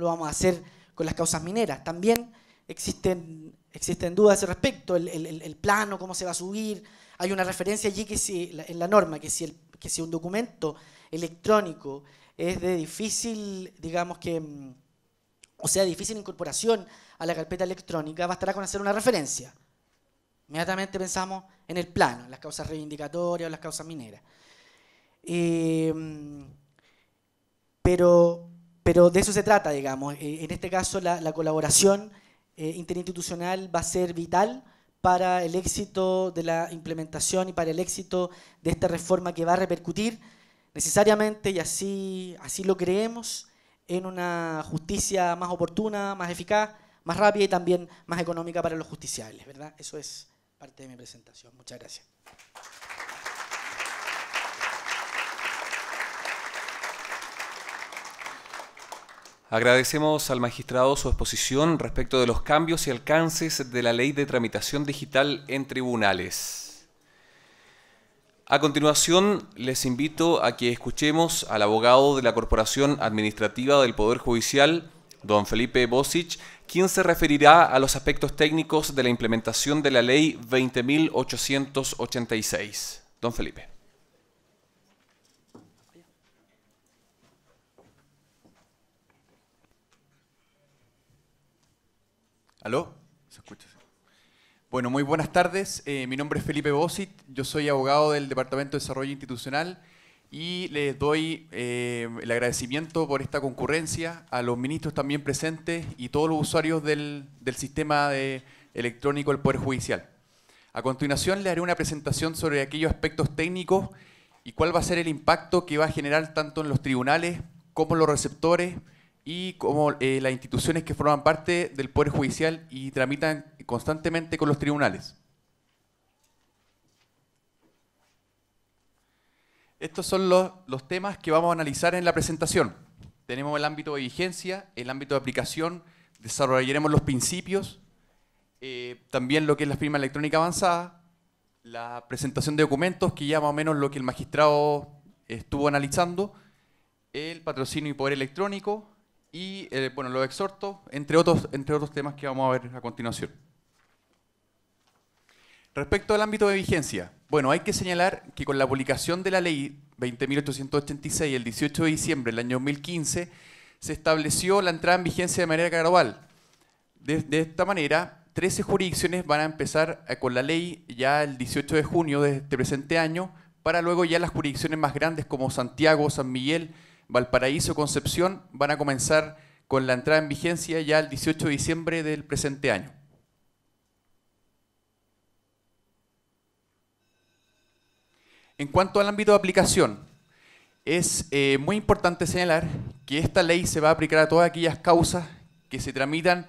lo vamos a hacer con las causas mineras. También existen, existen dudas al respecto, el, plano, cómo se va a subir. Hay una referencia allí que si, en la norma que si, el, si un documento electrónico es de difícil, digamos que, mm, o sea, difícil incorporación a la carpeta electrónica, bastará con hacer una referencia. Inmediatamente pensamos en el plano, en las causas reivindicatorias o las causas mineras. Eh, mm, pero, pero de eso se trata, digamos. Eh, en este caso, la, colaboración eh, interinstitucional va a ser vital para el éxito de la implementación y para el éxito de esta reforma que va a repercutir necesariamente, y así, así lo creemos, en una justicia más oportuna, más eficaz, más rápida y también más económica para los justiciables, ¿verdad? Eso es parte de mi presentación. Muchas gracias. Agradecemos al magistrado su exposición respecto de los cambios y alcances de la ley de tramitación digital en tribunales. A continuación, les invito a que escuchemos al abogado de la Corporación Administrativa del Poder Judicial, don Felipe Bosich, quien se referirá a los aspectos técnicos de la implementación de la ley 20.886. Don Felipe. ¿Se escucha? Bueno, muy buenas tardes. Eh, mi nombre es Felipe Bosit, yo soy abogado del Departamento de Desarrollo Institucional y les doy eh, el agradecimiento por esta concurrencia a los ministros también presentes y todos los usuarios del, sistema electrónico del Poder Judicial. A continuación le haré una presentación sobre aquellos aspectos técnicos y cuál va a ser el impacto que va a generar tanto en los tribunales como en los receptores, y como eh, las instituciones que forman parte del Poder Judicial y tramitan constantemente con los tribunales. Estos son los, temas que vamos a analizar en la presentación. Tenemos el ámbito de vigencia, el ámbito de aplicación, desarrollaremos los principios, eh, también lo que es la firma electrónica avanzada, la presentación de documentos, que ya más o menos lo que el magistrado estuvo analizando, el patrocinio y poder electrónico, y eh, bueno, lo exhorto, entre otros, entre otros temas que vamos a ver a continuación. Respecto al ámbito de vigencia, bueno, hay que señalar que con la publicación de la ley 20.886 el 18 de diciembre del año 2015, se estableció la entrada en vigencia de manera gradual. de esta manera, 13 jurisdicciones van a empezar eh, con la ley ya el 18 de junio de este presente año, para luego ya las jurisdicciones más grandes como Santiago, San Miguel, Valparaíso, Concepción van a comenzar con la entrada en vigencia ya el 18 de diciembre del presente año. En cuanto al ámbito de aplicación, es eh, muy importante señalar que esta ley se va a aplicar a todas aquellas causas que se tramitan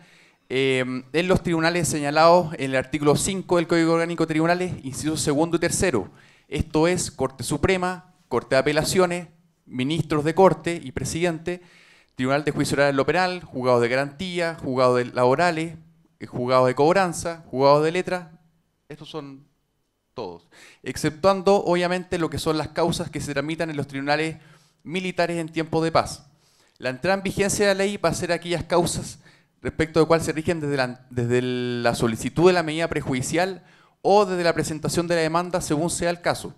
eh, en los tribunales señalados en el artículo 5 del Código Orgánico de Tribunales, inciso segundo y tercero. Esto es Corte Suprema, Corte de Apelaciones, ministros de corte y presidente, tribunal de juicio oral en lo penal, juzgado de garantía, Juzgado de laborales, eh, Juzgado de cobranza, Juzgado de letras, estos son todos, exceptuando obviamente lo que son las causas que se tramitan en los tribunales militares en tiempos de paz. La entrada en vigencia de la ley va a ser aquellas causas respecto de cuál se rigen desde la solicitud de la medida prejudicial o desde la presentación de la demanda según sea el caso.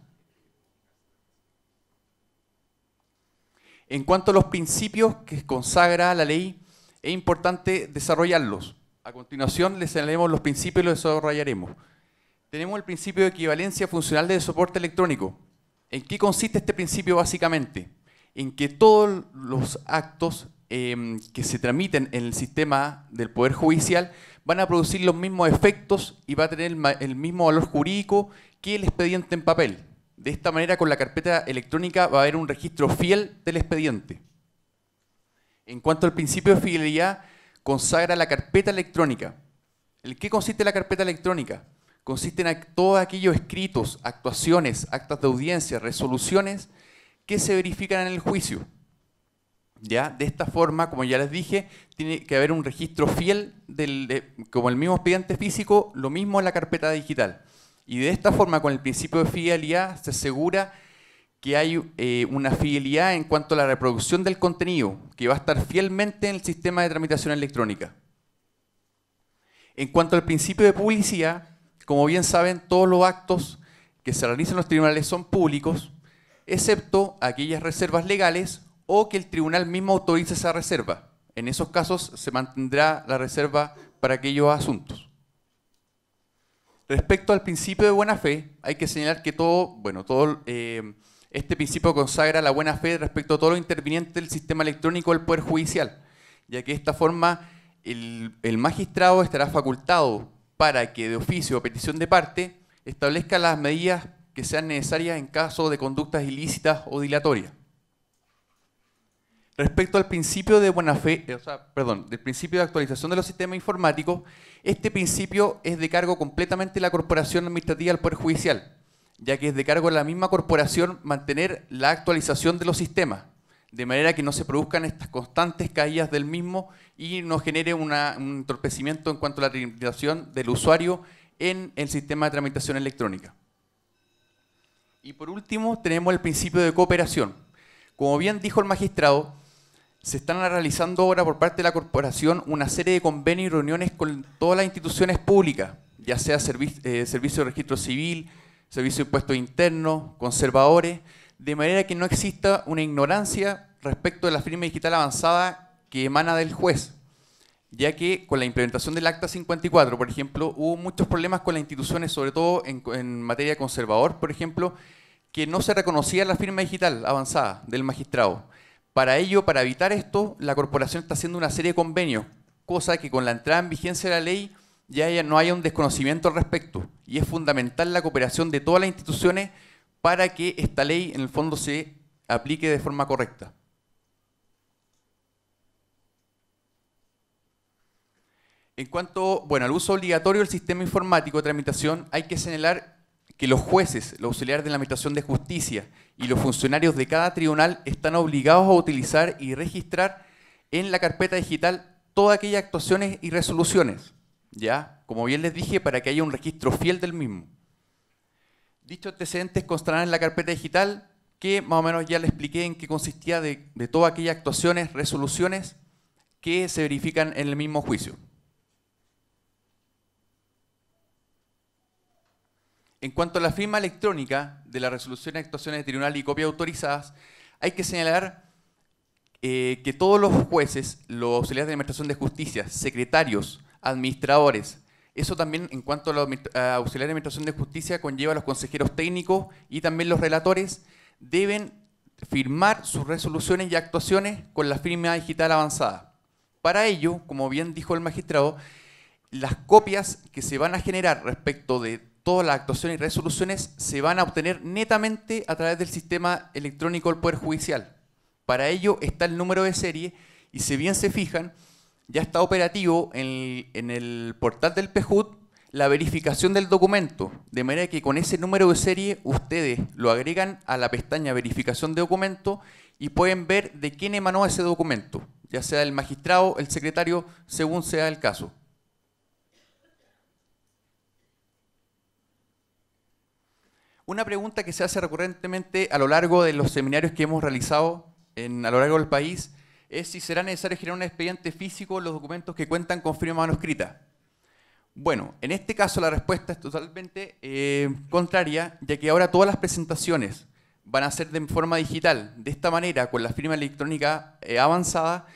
En cuanto a los principios que consagra la ley, es importante desarrollarlos. A continuación les señalaremos los principios y los desarrollaremos. Tenemos el principio de equivalencia funcional del soporte electrónico. ¿En qué consiste este principio básicamente? En que todos los actos em, que se tramiten en el sistema del Poder Judicial van a producir los mismos efectos y va a tener el mismo valor jurídico que el expediente en papel. De esta manera, con la carpeta electrónica va a haber un registro fiel del expediente. En cuanto al principio de fidelidad, consagra la carpeta electrónica. ¿El qué consiste la carpeta electrónica? Consiste en todos aquellos escritos, actuaciones, actas de audiencia, resoluciones que se verifican en el juicio. ¿Ya? De esta forma, como ya les dije, tiene que haber un registro fiel, del, como el mismo expediente físico, lo mismo en la carpeta digital. Y de esta forma, con el principio de fidelidad, se asegura que hay eh, una fidelidad en cuanto a la reproducción del contenido, que va a estar fielmente en el sistema de tramitación electrónica. En cuanto al principio de publicidad, como bien saben, todos los actos que se realizan en los tribunales son públicos, excepto aquellas reservas legales o que el tribunal mismo autorice esa reserva. En esos casos se mantendrá la reserva para aquellos asuntos. Respecto al principio de buena fe, hay que señalar que todo, bueno, todo eh, este principio consagra la buena fe respecto a todo lo interviniente del sistema electrónico del Poder Judicial, ya que de esta forma el, el magistrado estará facultado para que de oficio o petición de parte establezca las medidas que sean necesarias en caso de conductas ilícitas o dilatorias. Respecto al principio de buena fe, eh, o sea, perdón, del principio de actualización de los sistemas informáticos, este principio es de cargo completamente de la Corporación Administrativa del Poder Judicial, ya que es de cargo de la misma corporación mantener la actualización de los sistemas, de manera que no se produzcan estas constantes caídas del mismo y no genere un entorpecimiento en cuanto a la tramitación del usuario en el sistema de tramitación electrónica. Y por último, tenemos el principio de cooperación. Como bien dijo el magistrado, se están realizando ahora por parte de la corporación una serie de convenios y reuniones con todas las instituciones públicas, ya sea eh, Servicio de Registro Civil, Servicio de Impuestos Internos, conservadores, de manera que no exista una ignorancia respecto de la firma digital avanzada que emana del juez, ya que con la implementación del Acta 54, por ejemplo, hubo muchos problemas con las instituciones, sobre todo en, en materia conservador, por ejemplo, que no se reconocía la firma digital avanzada del magistrado para ello, para evitar esto, la corporación está haciendo una serie de convenios, cosa que con la entrada en vigencia de la ley ya no haya un desconocimiento al respecto. Y es fundamental la cooperación de todas las instituciones para que esta ley en el fondo se aplique de forma correcta. En cuanto bueno, al uso obligatorio del sistema informático de tramitación, hay que señalar que los jueces, los auxiliares de la Administración de Justicia y los funcionarios de cada tribunal están obligados a utilizar y registrar en la carpeta digital todas aquellas actuaciones y resoluciones, ¿ya? Como bien les dije, para que haya un registro fiel del mismo. Dichos antecedentes constarán en la carpeta digital, que más o menos ya les expliqué en qué consistía de, de todas aquellas actuaciones, resoluciones que se verifican en el mismo juicio. En cuanto a la firma electrónica de la resolución de actuaciones de tribunal y copias autorizadas, hay que señalar eh, que todos los jueces, los auxiliares de administración de justicia, secretarios, administradores, eso también en cuanto a los auxiliares de administración de justicia conlleva a los consejeros técnicos y también los relatores, deben firmar sus resoluciones y actuaciones con la firma digital avanzada. Para ello, como bien dijo el magistrado, las copias que se van a generar respecto de todas las actuaciones y resoluciones se van a obtener netamente a través del sistema electrónico del Poder Judicial. Para ello está el número de serie y si bien se fijan, ya está operativo en el, portal del PEJUT la verificación del documento, de manera que con ese número de serie ustedes lo agregan a la pestaña verificación de documento y pueden ver de quién emanó ese documento, ya sea el magistrado, el secretario, según sea el caso. Una pregunta que se hace recurrentemente a lo largo de los seminarios que hemos realizado en, a lo largo del país es si será necesario generar un expediente físico los documentos que cuentan con firma manuscrita. Bueno, en este caso la respuesta es totalmente eh, contraria, ya que ahora todas las presentaciones van a ser de forma digital. De esta manera, con la firma electrónica eh, avanzada,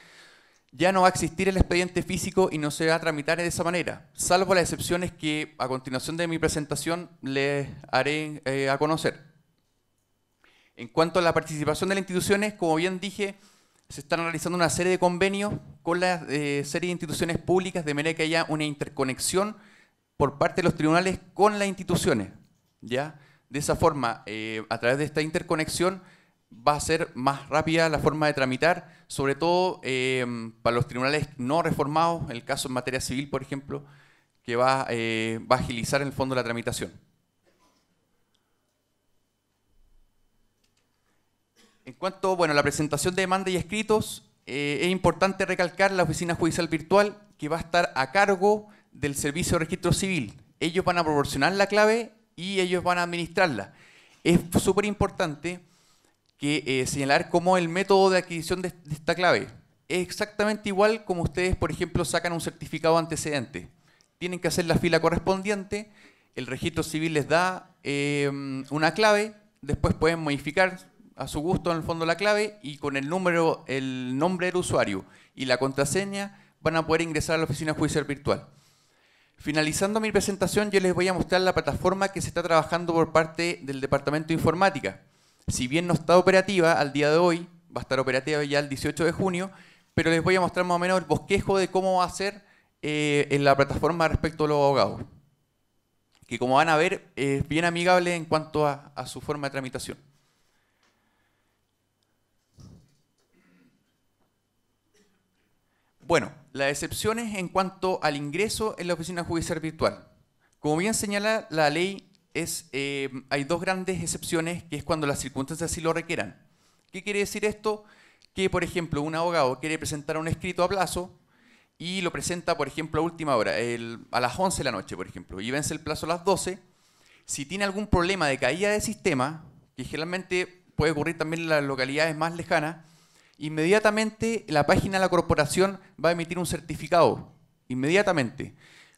ya no va a existir el expediente físico y no se va a tramitar de esa manera, salvo las excepciones que a continuación de mi presentación les haré eh, a conocer. En cuanto a la participación de las instituciones, como bien dije, se están realizando una serie de convenios con la eh, serie de instituciones públicas, de manera que haya una interconexión por parte de los tribunales con las instituciones. ¿ya? De esa forma, eh, a través de esta interconexión, va a ser más rápida la forma de tramitar, sobre todo em, para los tribunales no reformados, el caso en materia civil, por ejemplo, que eh, va, a agilizar en el fondo la tramitación. En cuanto bueno, a la presentación de demanda y escritos, eh, es importante recalcar la oficina judicial virtual que va a estar a cargo del Servicio de Registro Civil. Ellos van a proporcionar la clave y ellos van a administrarla. Es súper importante que eh, señalar cómo el método de adquisición de, esta clave es exactamente igual como ustedes, por ejemplo, sacan un certificado antecedente. Tienen que hacer la fila correspondiente, el registro civil les da em, una clave, después pueden modificar a su gusto en el fondo la clave y con el número, el nombre del usuario y la contraseña van a poder ingresar a la oficina judicial virtual. Finalizando mi presentación, yo les voy a mostrar la plataforma que se está trabajando por parte del Departamento de Informática si bien no está operativa al día de hoy, va a estar operativa ya el 18 de junio, pero les voy a mostrar más o menos el bosquejo de cómo va a ser eh, en la plataforma respecto a los abogados, que como van a ver es bien amigable en cuanto a, a su forma de tramitación. Bueno, las excepciones en cuanto al ingreso en la oficina judicial virtual. Como bien señala la ley Em, hay dos grandes excepciones, que es cuando las circunstancias sí lo requieran. ¿Qué quiere decir esto? Que, por ejemplo, un abogado quiere presentar un escrito a plazo y lo presenta, por ejemplo, a última hora, a las 11 de la noche, por ejemplo, y vence el plazo a las 12. Si tiene algún problema de caída de sistema, que generalmente puede ocurrir también en las localidades más lejanas, inmediatamente la página de la corporación va a emitir un certificado, inmediatamente,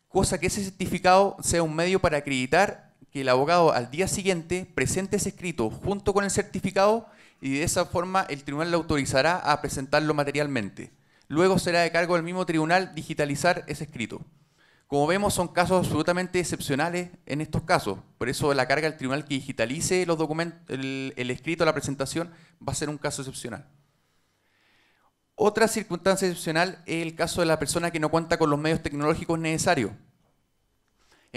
cosa que ese certificado sea un medio para acreditar que el abogado al día siguiente presente ese escrito junto con el certificado y de esa forma el tribunal le autorizará a presentarlo materialmente. Luego será de cargo del mismo tribunal digitalizar ese escrito. Como vemos, son casos absolutamente excepcionales en estos casos. Por eso la carga del tribunal que digitalice los documentos, el escrito, la presentación, va a ser un caso excepcional. Otra circunstancia excepcional es el caso de la persona que no cuenta con los medios tecnológicos necesarios.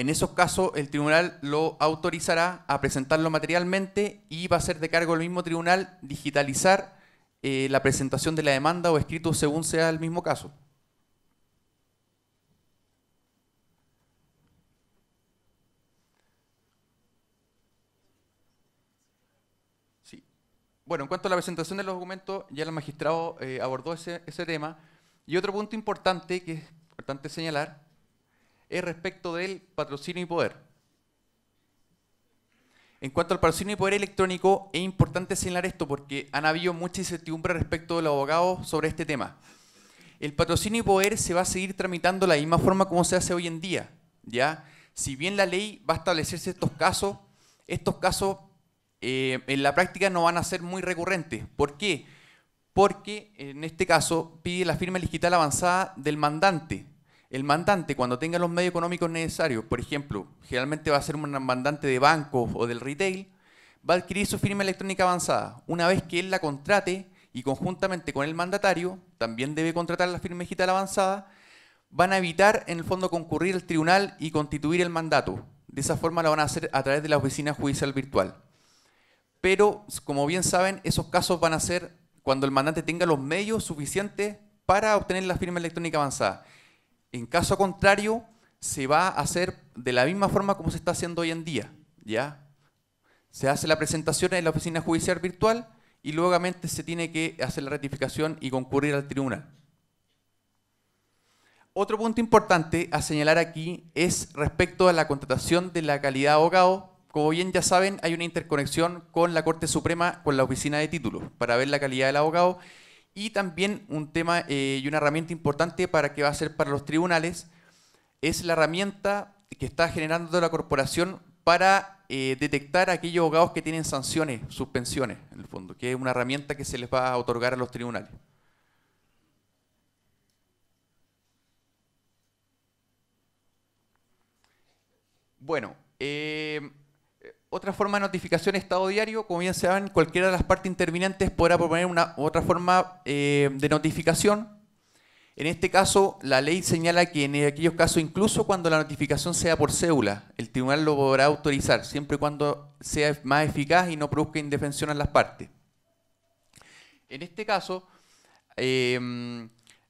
En esos casos, el tribunal lo autorizará a presentarlo materialmente y va a ser de cargo del mismo tribunal digitalizar eh, la presentación de la demanda o escrito según sea el mismo caso. Sí. Bueno, en cuanto a la presentación de los documentos, ya el magistrado eh, abordó ese, ese tema. Y otro punto importante que es importante señalar es respecto del patrocinio y poder. En cuanto al patrocinio y poder electrónico, es importante señalar esto porque han habido mucha incertidumbre respecto del abogado sobre este tema. El patrocinio y poder se va a seguir tramitando de la misma forma como se hace hoy en día. ¿ya? Si bien la ley va a establecerse estos casos, estos casos eh, en la práctica no van a ser muy recurrentes. ¿Por qué? Porque en este caso pide la firma digital avanzada del mandante el mandante, cuando tenga los medios económicos necesarios, por ejemplo, generalmente va a ser un mandante de bancos o del retail, va a adquirir su firma electrónica avanzada. Una vez que él la contrate y conjuntamente con el mandatario, también debe contratar la firma digital avanzada, van a evitar en el fondo concurrir al tribunal y constituir el mandato. De esa forma lo van a hacer a través de la oficina judicial virtual. Pero, como bien saben, esos casos van a ser cuando el mandante tenga los medios suficientes para obtener la firma electrónica avanzada. En caso contrario, se va a hacer de la misma forma como se está haciendo hoy en día, ¿ya? Se hace la presentación en la oficina judicial virtual y luego se tiene que hacer la ratificación y concurrir al tribunal. Otro punto importante a señalar aquí es respecto a la contratación de la calidad de abogado. Como bien ya saben, hay una interconexión con la Corte Suprema, con la oficina de títulos, para ver la calidad del abogado y también un tema eh, y una herramienta importante para que va a ser para los tribunales es la herramienta que está generando la corporación para eh, detectar detectar aquellos abogados que tienen sanciones, suspensiones, en el fondo, que es una herramienta que se les va a otorgar a los tribunales. Bueno, eh, otra forma de notificación estado diario, como bien saben, cualquiera de las partes intervinientes podrá proponer una otra forma eh, de notificación. En este caso, la ley señala que en aquellos casos, incluso cuando la notificación sea por cédula, el tribunal lo podrá autorizar, siempre y cuando sea más eficaz y no produzca indefensión a las partes. En este caso, em,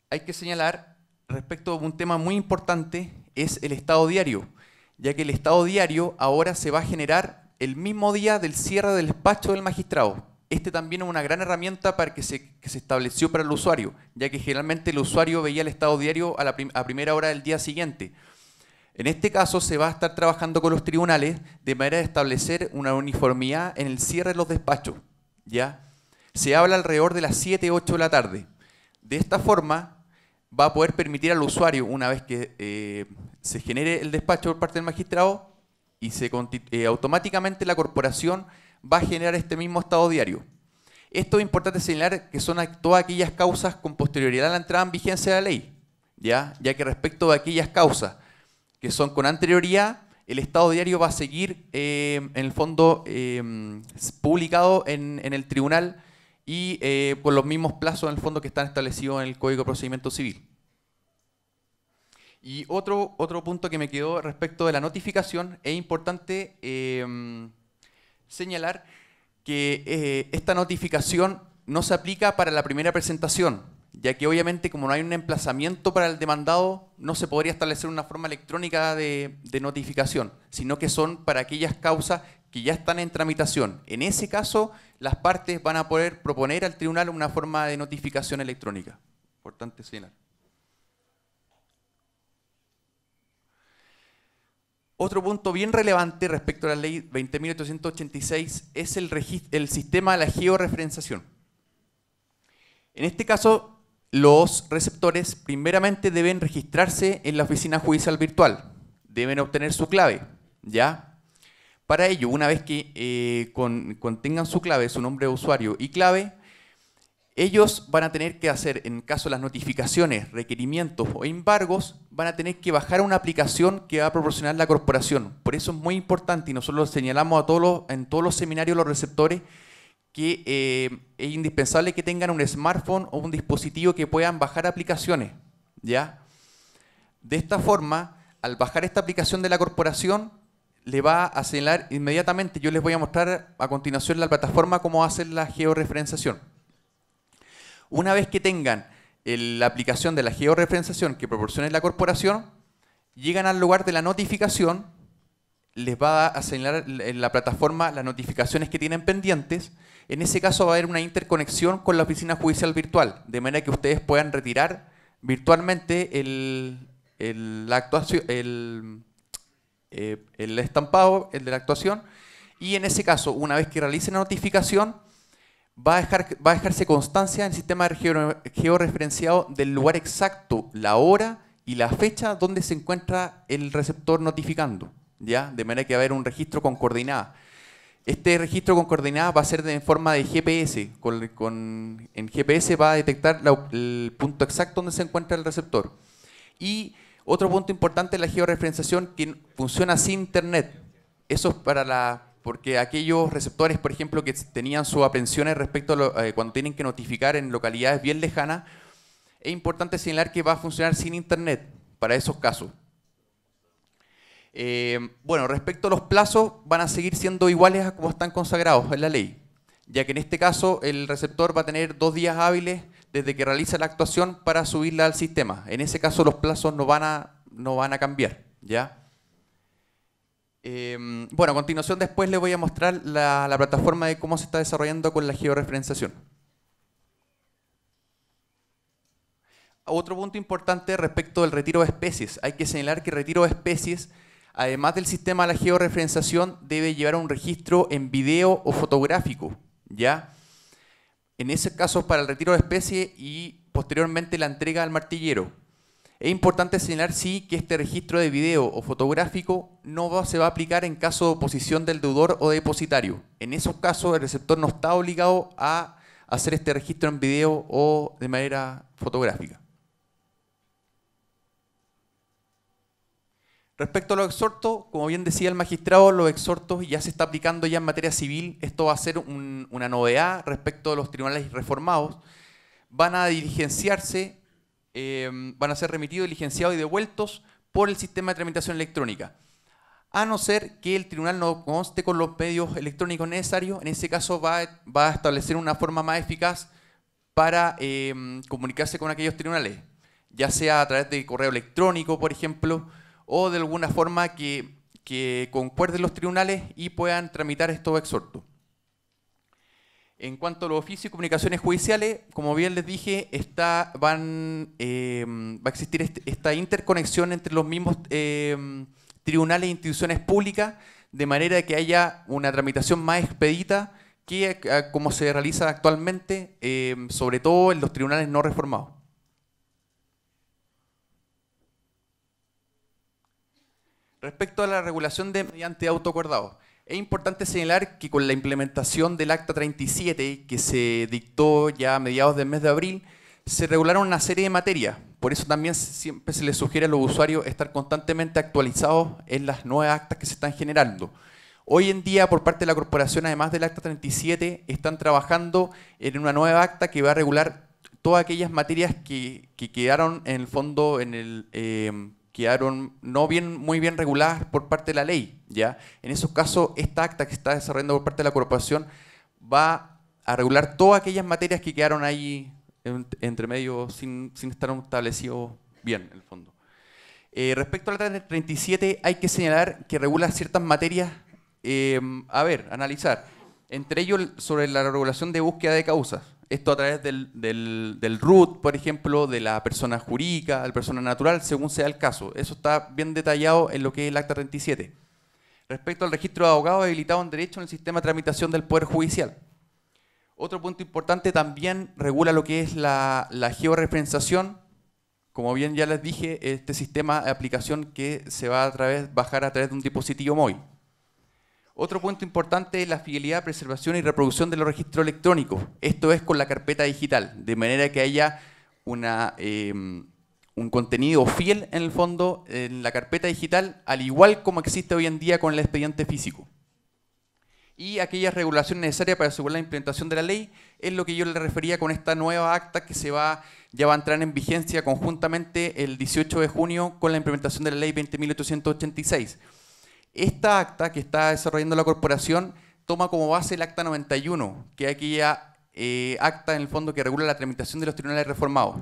hay que señalar respecto a un tema muy importante, es el estado diario, ya que el estado diario ahora se va a generar el mismo día del cierre del despacho del magistrado. Este también es una gran herramienta para que se, estableció para el usuario, ya que generalmente el usuario veía el estado diario a, la primera hora del día siguiente. En este caso se va a estar trabajando con los tribunales de manera de establecer una uniformidad en el cierre de los despachos. ¿ya? Se habla alrededor de las 7, 8 de la tarde. De esta forma va a poder permitir al usuario, una vez que eh, se genere el despacho por parte del magistrado, y se eh, automáticamente la corporación va a generar este mismo estado diario. Esto es importante señalar que son todas aquellas causas con posterioridad a la entrada en vigencia de la ley, ¿ya? que respecto de aquellas causas que son con anterioridad, el estado diario va a seguir eh, en el fondo eh, publicado en, el tribunal y con los mismos plazos en el fondo que están establecidos en el Código de Procedimiento Civil. Y otro, otro punto que me quedó respecto de la notificación, es importante em, señalar que eh, esta notificación no se aplica para la primera presentación, ya que obviamente como no hay un emplazamiento para el demandado, no se podría establecer una forma electrónica de, de notificación, sino que son para aquellas causas que ya están en tramitación. En ese caso, las partes van a poder proponer al tribunal una forma de notificación electrónica. Importante señalar. Otro punto bien relevante respecto a la ley 20.886 es el, sistema de la georreferenciación. En este caso, los receptores primeramente deben registrarse en la oficina judicial virtual. Deben obtener su clave, ¿ya? Para ello, una vez que eh, contengan su clave, su nombre de usuario y clave, ellos van a tener que hacer, en caso de las notificaciones, requerimientos o embargos, van a tener que bajar una aplicación que va a proporcionar la corporación. Por eso es muy importante y nosotros lo señalamos a todos en todos los seminarios los receptores que eh, es indispensable que tengan un smartphone o un dispositivo que puedan bajar aplicaciones. ¿ya? De esta forma, al bajar esta aplicación de la corporación, le va a señalar inmediatamente, yo les voy a mostrar a continuación la plataforma cómo hacer la georreferenciación. Una vez que tengan eh, la aplicación de la georreferenciación que proporciona la corporación, llegan al lugar de la notificación, les va a señalar en la plataforma las notificaciones que tienen pendientes. En ese caso va a haber una interconexión con la oficina judicial virtual, de manera que ustedes puedan retirar virtualmente el, el, eh, el estampado, el de la actuación, y en ese caso, una vez que realicen la notificación, va a, dejar, va a dejarse constancia en el sistema georreferenciado del lugar exacto, la hora y la fecha donde se encuentra el receptor notificando, ¿ya? De manera que va a haber un registro con coordenadas. Este registro con coordenadas va a ser en forma de GPS. en GPS va a detectar el punto exacto donde se encuentra el receptor. Y otro punto importante es la georreferenciación que funciona sin internet. Eso es para la porque aquellos receptores, por ejemplo, que tenían sus aprensiones respecto a eh, cuando tienen que notificar en localidades bien lejanas, es importante señalar que va a funcionar sin internet para esos casos. Eh, bueno, respecto a los plazos, van a seguir siendo iguales a como están consagrados en la ley, ya que en este caso el receptor va a tener dos días hábiles desde que realiza la actuación para subirla al sistema. En ese caso los plazos no van a, no van a cambiar, ¿ya? Em, bueno, a continuación después les voy a mostrar la, plataforma de cómo se está desarrollando con la georeferenciación. Otro punto importante respecto del retiro de especies. Hay que señalar que el retiro de especies, además del sistema de la georreferenciación, debe llevar un registro en video o fotográfico. ¿ya? En ese caso, para el retiro de especies y posteriormente la entrega al martillero. Es importante señalar, sí, que este registro de video o fotográfico no se va a aplicar en caso de oposición del deudor o depositario. En esos casos, el receptor no está obligado a hacer este registro en video o de manera fotográfica. Respecto a los exhortos, como bien decía el magistrado, los exhortos ya se está aplicando ya en materia civil. Esto va a ser una novedad respecto a los tribunales reformados. Van a diligenciarse Em, van a ser remitidos, diligenciados y devueltos por el sistema de tramitación electrónica. A no ser que el tribunal no conste con los medios electrónicos necesarios, en ese caso va, a, establecer una forma más eficaz para em, comunicarse con aquellos tribunales, ya sea a través de correo electrónico, por ejemplo, o de alguna forma que, que concuerden los tribunales y puedan tramitar estos exhortos. En cuanto a los oficios y comunicaciones judiciales, como bien les dije, eh, va a existir este, esta interconexión entre los mismos eh, tribunales e instituciones públicas, de manera que haya una tramitación más expedita que eh, como se realiza actualmente, sobre todo en los tribunales no reformados. Respecto a la regulación de mediante autoacordados. Es importante señalar que con la implementación del Acta 37, que se dictó ya a mediados del mes de abril, se regularon una serie de materias. Por eso también siempre se les sugiere a los usuarios estar constantemente actualizados en las nuevas actas que se están generando. Hoy en día, por parte de la corporación, además del Acta 37, están trabajando en una nueva acta que va a regular todas aquellas materias que, quedaron en el fondo en el... Em, quedaron no bien, muy bien reguladas por parte de la ley. ¿ya? En esos casos, esta acta que está desarrollando por parte de la corporación va a regular todas aquellas materias que quedaron ahí entre medio sin, estar establecido bien, el fondo. Eh, respecto a la 37, hay que señalar que regula ciertas materias, eh, a ver, analizar, entre ellos sobre la regulación de búsqueda de causas esto a través del, del, root, por ejemplo, de la persona jurídica, la persona natural, según sea el caso. Eso está bien detallado en lo que es el Acta 37. Respecto al registro de abogados habilitado en derecho en el sistema de tramitación del Poder Judicial. Otro punto importante también regula lo que es la, la georreferenciación. Como bien ya les dije, este sistema de aplicación que se va a través, bajar a través de un dispositivo móvil. Otro punto importante es la fidelidad, preservación y reproducción de los registros electrónicos. Esto es con la carpeta digital, de manera que haya una, eh, un contenido fiel en el fondo en la carpeta digital, al igual como existe hoy en día con el expediente físico. Y aquella regulación necesaria para asegurar la implementación de la ley es lo que yo le refería con esta nueva acta que se va, ya va a entrar en vigencia conjuntamente el 18 de junio con la implementación de la ley 20.886 esta acta que está desarrollando la corporación toma como base el Acta 91, que es aquella eh, acta en el fondo que regula la tramitación de los tribunales reformados.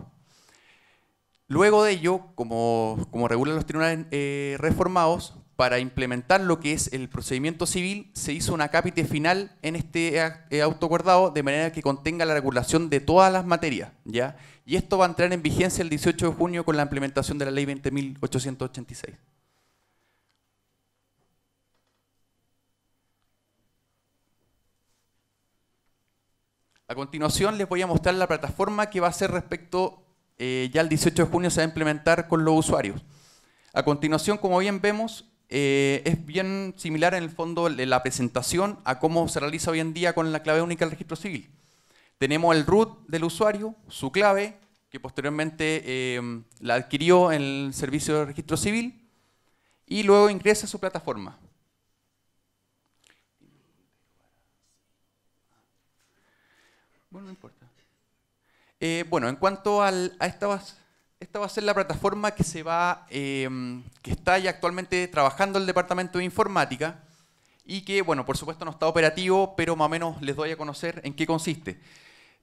Luego de ello, como, como regulan los tribunales eh, reformados, para implementar lo que es el procedimiento civil, se hizo una cápita final en este eh, auto guardado de manera que contenga la regulación de todas las materias. ¿ya? Y esto va a entrar en vigencia el 18 de junio con la implementación de la ley 20.886. A continuación les voy a mostrar la plataforma que va a ser respecto, eh, ya el 18 de junio se va a implementar con los usuarios. A continuación, como bien vemos, eh, es bien similar en el fondo la presentación a cómo se realiza hoy en día con la clave única del registro civil. Tenemos el root del usuario, su clave, que posteriormente eh, la adquirió en el servicio de registro civil, y luego ingresa a su plataforma. Bueno, no importa. Eh, bueno, en cuanto a esta va, esta va a ser la plataforma que se va, em, que está ya actualmente trabajando el departamento de informática y que, bueno, por supuesto no está operativo, pero más o menos les doy a conocer en qué consiste.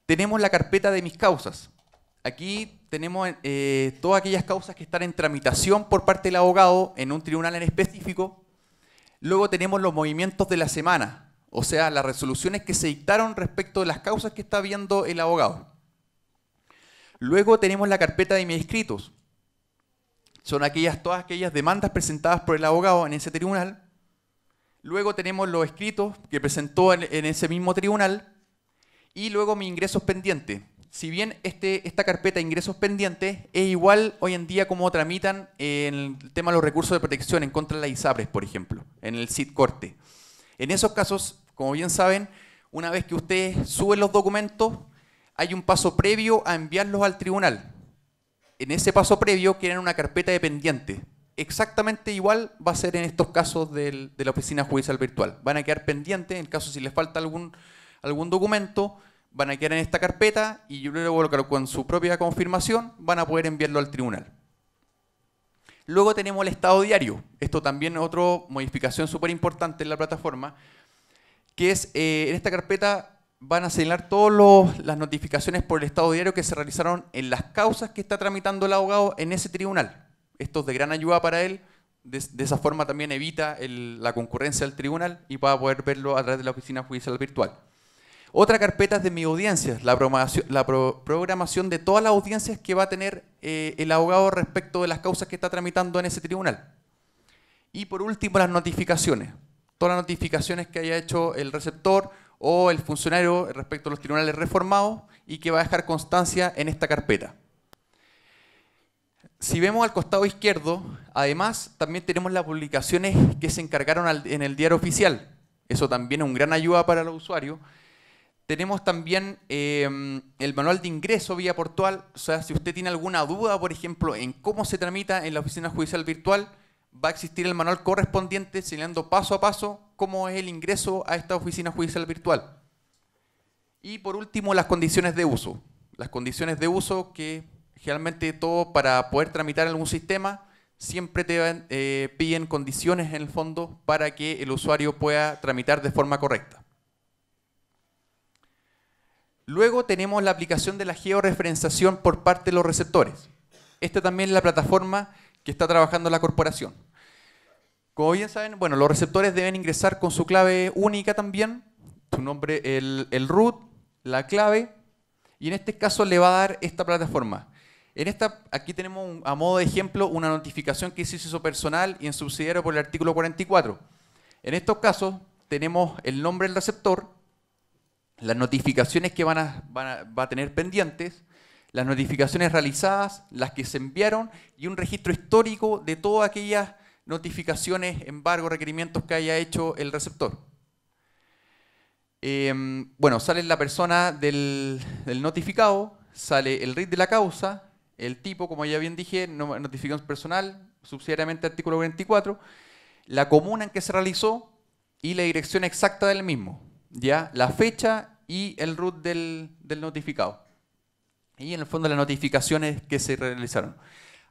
Tenemos la carpeta de mis causas. Aquí tenemos eh, todas aquellas causas que están en tramitación por parte del abogado en un tribunal en específico. Luego tenemos los movimientos de la semana, o sea, las resoluciones que se dictaron respecto de las causas que está viendo el abogado. Luego tenemos la carpeta de mis escritos. Son aquellas, todas aquellas demandas presentadas por el abogado en ese tribunal. Luego tenemos los escritos que presentó en, ese mismo tribunal. Y luego mis ingresos pendientes. Si bien este, esta carpeta de ingresos pendientes es igual hoy en día como tramitan en el tema de los recursos de protección en contra de la isabres, por ejemplo, en el CID Corte. En esos casos como bien saben, una vez que ustedes suben los documentos, hay un paso previo a enviarlos al tribunal. En ese paso previo quieren una carpeta de pendiente. Exactamente igual va a ser en estos casos de la oficina judicial virtual. Van a quedar pendientes, en caso si les falta algún, algún documento, van a quedar en esta carpeta y yo luego con su propia confirmación van a poder enviarlo al tribunal. Luego tenemos el estado diario. Esto también es otra modificación súper importante en la plataforma, que es, eh, en esta carpeta van a señalar todas las notificaciones por el estado diario que se realizaron en las causas que está tramitando el abogado en ese tribunal. Esto es de gran ayuda para él, de, esa forma también evita la concurrencia al tribunal y va a poder verlo a través de la oficina judicial virtual. Otra carpeta es de mi audiencia, la programación, de todas las audiencias que va a tener eh, el abogado respecto de las causas que está tramitando en ese tribunal. Y por último, las notificaciones todas las notificaciones que haya hecho el receptor o el funcionario respecto a los tribunales reformados y que va a dejar constancia en esta carpeta. Si vemos al costado izquierdo, además también tenemos las publicaciones que se encargaron en el diario oficial. Eso también es un gran ayuda para el usuario. Tenemos también em, el manual de ingreso vía portual. O sea, si usted tiene alguna duda, por ejemplo, en cómo se tramita en la oficina judicial virtual, va a existir el manual correspondiente señalando paso a paso cómo es el ingreso a esta oficina judicial virtual. Y por último, las condiciones de uso. Las condiciones de uso que generalmente todo para poder tramitar algún sistema siempre te eh, piden condiciones en el fondo para que el usuario pueda tramitar de forma correcta. Luego tenemos la aplicación de la georreferenciación por parte de los receptores. Esta también es la plataforma que está trabajando la corporación. Como bien saben, bueno, los receptores deben ingresar con su clave única también, su nombre, el, root, la clave, y en este caso le va a dar esta plataforma. En esta, aquí tenemos a modo de ejemplo una notificación que se hizo personal y en subsidiario por el artículo 44. En estos casos tenemos el nombre del receptor, las notificaciones que van va a tener pendientes, las notificaciones realizadas, las que se enviaron y un registro histórico de todas aquellas notificaciones, embargos, requerimientos que haya hecho el receptor. Em, bueno, sale la persona del, notificado, sale el RID de la causa, el tipo, como ya bien dije, notificación personal, subsidiariamente artículo 24, la comuna en que se realizó y la dirección exacta del mismo, ya la fecha y el rut del, del notificado. Y en el fondo las notificaciones que se realizaron.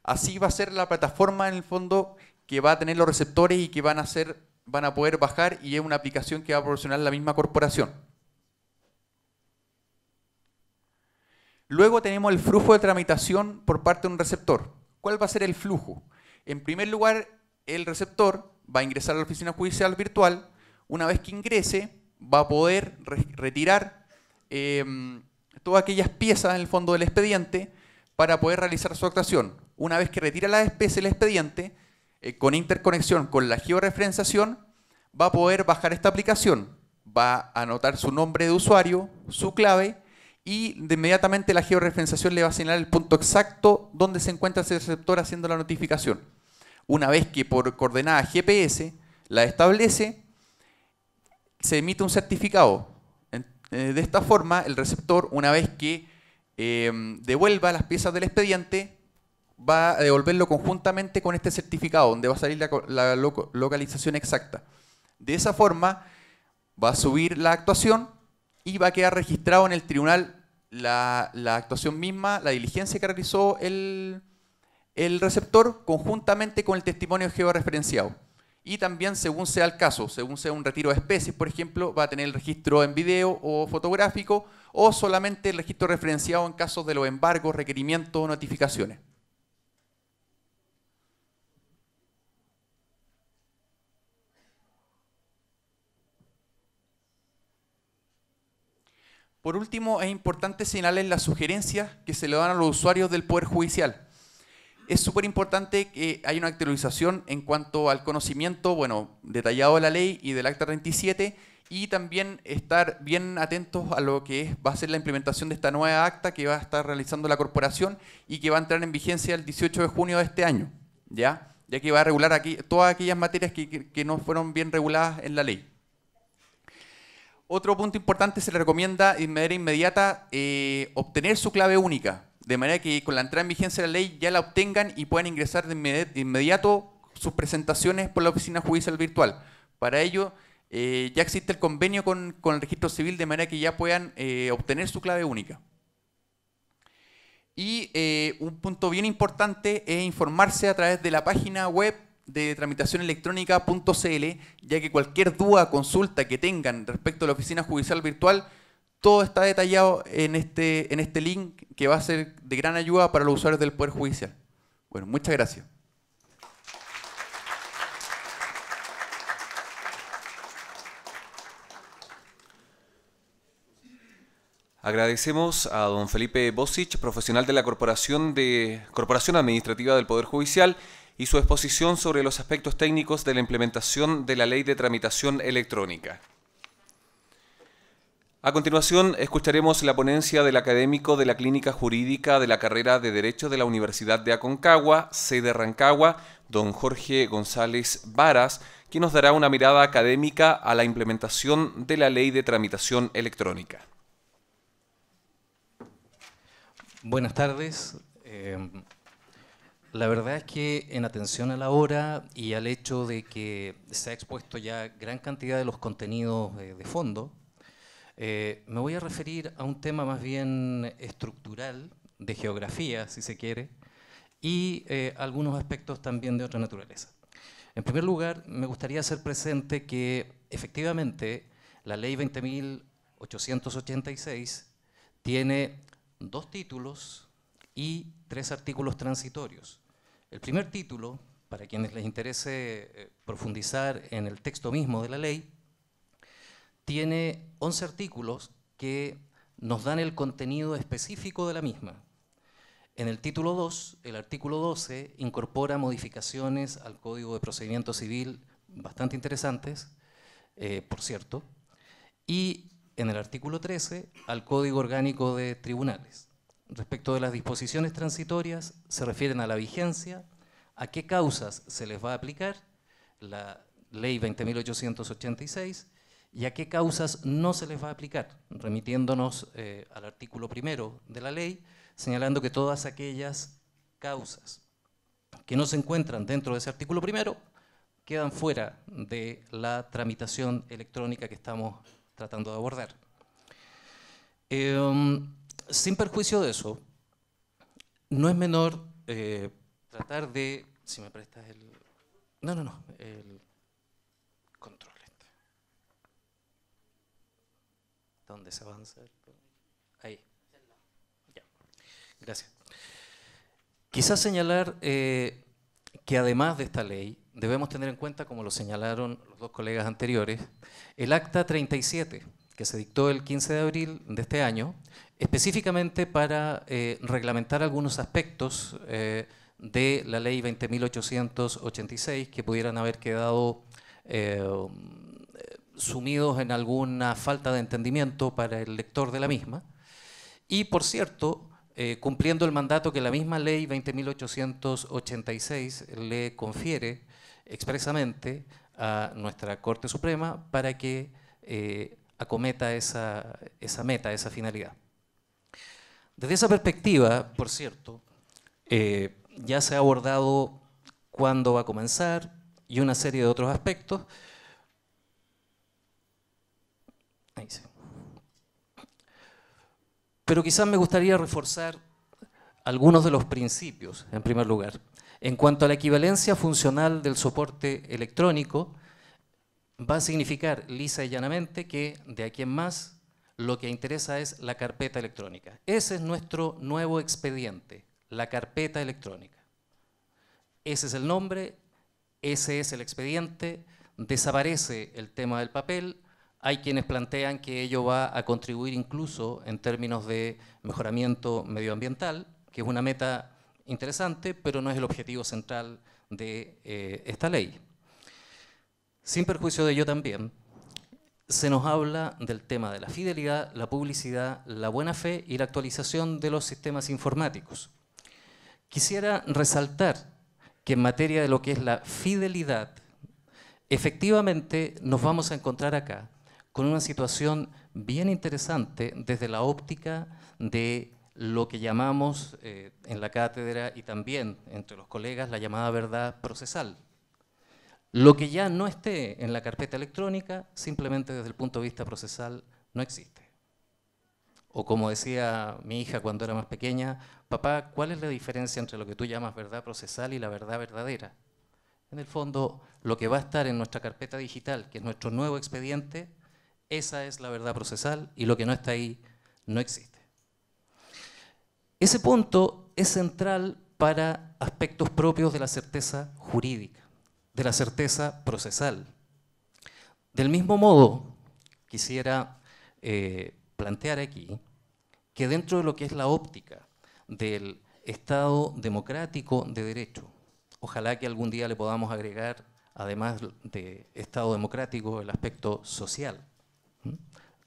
Así va a ser la plataforma en el fondo que va a tener los receptores y que van a, ser, van a poder bajar y es una aplicación que va a proporcionar la misma corporación. Luego tenemos el flujo de tramitación por parte de un receptor. ¿Cuál va a ser el flujo? En primer lugar, el receptor va a ingresar a la oficina judicial virtual. Una vez que ingrese, va a poder retirar em, todas aquellas piezas en el fondo del expediente para poder realizar su actuación. Una vez que retira la especie del expediente, eh, con interconexión con la georeferenciación, va a poder bajar esta aplicación. Va a anotar su nombre de usuario, su clave, y de inmediatamente la georreferenciación le va a señalar el punto exacto donde se encuentra ese receptor haciendo la notificación. Una vez que por coordenada GPS la establece, se emite un certificado. Eh, de esta forma, el receptor, una vez que eh, devuelva las piezas del expediente, va a devolverlo conjuntamente con este certificado, donde va a salir la, localización exacta. De esa forma, va a subir la actuación y va a quedar registrado en el tribunal la, actuación misma, la diligencia que realizó el, receptor conjuntamente con el testimonio georreferenciado. Y también según sea el caso, según sea un retiro de especies, por ejemplo, va a tener el registro en video o fotográfico o solamente el registro referenciado en casos de los embargos, requerimientos o notificaciones. Por último, es importante señalar las sugerencias que se le dan a los usuarios del Poder Judicial. Es súper importante que haya una actualización en cuanto al conocimiento, bueno, detallado de la ley y del Acta 37, y también estar bien atentos a lo que va a ser la implementación de esta nueva acta que va a estar realizando la corporación y que va a entrar en vigencia el 18 de junio de este año, ¿ya? ya que va a regular aquí, todas aquellas materias que no fueron bien reguladas en la ley. Otro punto importante, se le recomienda de manera inmediata eh, obtener su clave única, de manera que con la entrada en vigencia de la ley ya la obtengan y puedan ingresar de inmediato sus presentaciones por la oficina judicial virtual. Para ello, eh, ya existe el convenio con, el registro civil, de manera que ya puedan eh, obtener su clave única. Y un punto bien importante es informarse a través de la página web de tramitación electrónica.cl, ya que cualquier duda, consulta que tengan respecto a la oficina judicial virtual, todo está detallado en este, en este link que va a ser de gran ayuda para los usuarios del Poder Judicial. Bueno, muchas gracias. Agradecemos a don Felipe Bosich, profesional de la Corporación, de, Corporación Administrativa del Poder Judicial, y su exposición sobre los aspectos técnicos de la implementación de la Ley de Tramitación Electrónica. A continuación, escucharemos la ponencia del académico de la Clínica Jurídica de la Carrera de Derecho de la Universidad de Aconcagua, sede Rancagua, don Jorge González Varas, quien nos dará una mirada académica a la implementación de la Ley de Tramitación Electrónica. Buenas tardes. Eh, la verdad es que en atención a la hora y al hecho de que se ha expuesto ya gran cantidad de los contenidos eh, de fondo, eh, me voy a referir a un tema más bien estructural, de geografía, si se quiere, y eh, algunos aspectos también de otra naturaleza. En primer lugar, me gustaría hacer presente que efectivamente la ley 20.886 tiene dos títulos y tres artículos transitorios. El primer título, para quienes les interese eh, profundizar en el texto mismo de la ley, tiene 11 artículos que nos dan el contenido específico de la misma. En el título 2, el artículo 12 incorpora modificaciones al Código de Procedimiento Civil bastante interesantes, eh, por cierto, y en el artículo 13 al Código Orgánico de Tribunales respecto de las disposiciones transitorias se refieren a la vigencia, a qué causas se les va a aplicar la ley 20.886 y a qué causas no se les va a aplicar, remitiéndonos eh, al artículo primero de la ley, señalando que todas aquellas causas que no se encuentran dentro de ese artículo primero quedan fuera de la tramitación electrónica que estamos tratando de abordar. Em, sin perjuicio de eso, no es menor eh, tratar de... Si me prestas el... No, no, no. El control. Este. ¿Dónde se avanza? Ahí. Gracias. Quizás señalar eh, que además de esta ley, debemos tener en cuenta, como lo señalaron los dos colegas anteriores, el Acta 37 que se dictó el 15 de abril de este año, específicamente para eh, reglamentar algunos aspectos eh, de la ley 20.886 que pudieran haber quedado eh, sumidos en alguna falta de entendimiento para el lector de la misma. Y por cierto, cumpliendo el mandato que la misma ley 20.886 le confiere expresamente a nuestra Corte Suprema para que acometa esa, meta, esa finalidad. Desde esa perspectiva, por cierto, eh, ya se ha abordado cuándo va a comenzar y una serie de otros aspectos. Pero quizás me gustaría reforzar algunos de los principios, en primer lugar. En cuanto a la equivalencia funcional del soporte electrónico, va a significar lisa y llanamente que de aquí en más lo que interesa es la carpeta electrónica. Ese es nuestro nuevo expediente, la carpeta electrónica. Ese es el nombre, ese es el expediente, desaparece el tema del papel. Hay quienes plantean que ello va a contribuir incluso en términos de mejoramiento medioambiental, que es una meta interesante, pero no es el objetivo central de eh, esta ley. Sin perjuicio de ello también, se nos habla del tema de la fidelidad, la publicidad, la buena fe y la actualización de los sistemas informáticos. Quisiera resaltar que en materia de lo que es la fidelidad, efectivamente nos vamos a encontrar acá con una situación bien interesante desde la óptica de lo que llamamos eh, en la cátedra y también entre los colegas la llamada verdad procesal. Lo que ya no esté en la carpeta electrónica, simplemente desde el punto de vista procesal, no existe. O como decía mi hija cuando era más pequeña, papá, ¿cuál es la diferencia entre lo que tú llamas verdad procesal y la verdad verdadera? En el fondo, lo que va a estar en nuestra carpeta digital, que es nuestro nuevo expediente, esa es la verdad procesal y lo que no está ahí no existe. Ese punto es central para aspectos propios de la certeza jurídica de la certeza procesal. Del mismo modo, quisiera eh, plantear aquí que dentro de lo que es la óptica del Estado democrático de derecho, ojalá que algún día le podamos agregar, además de Estado democrático, el aspecto social,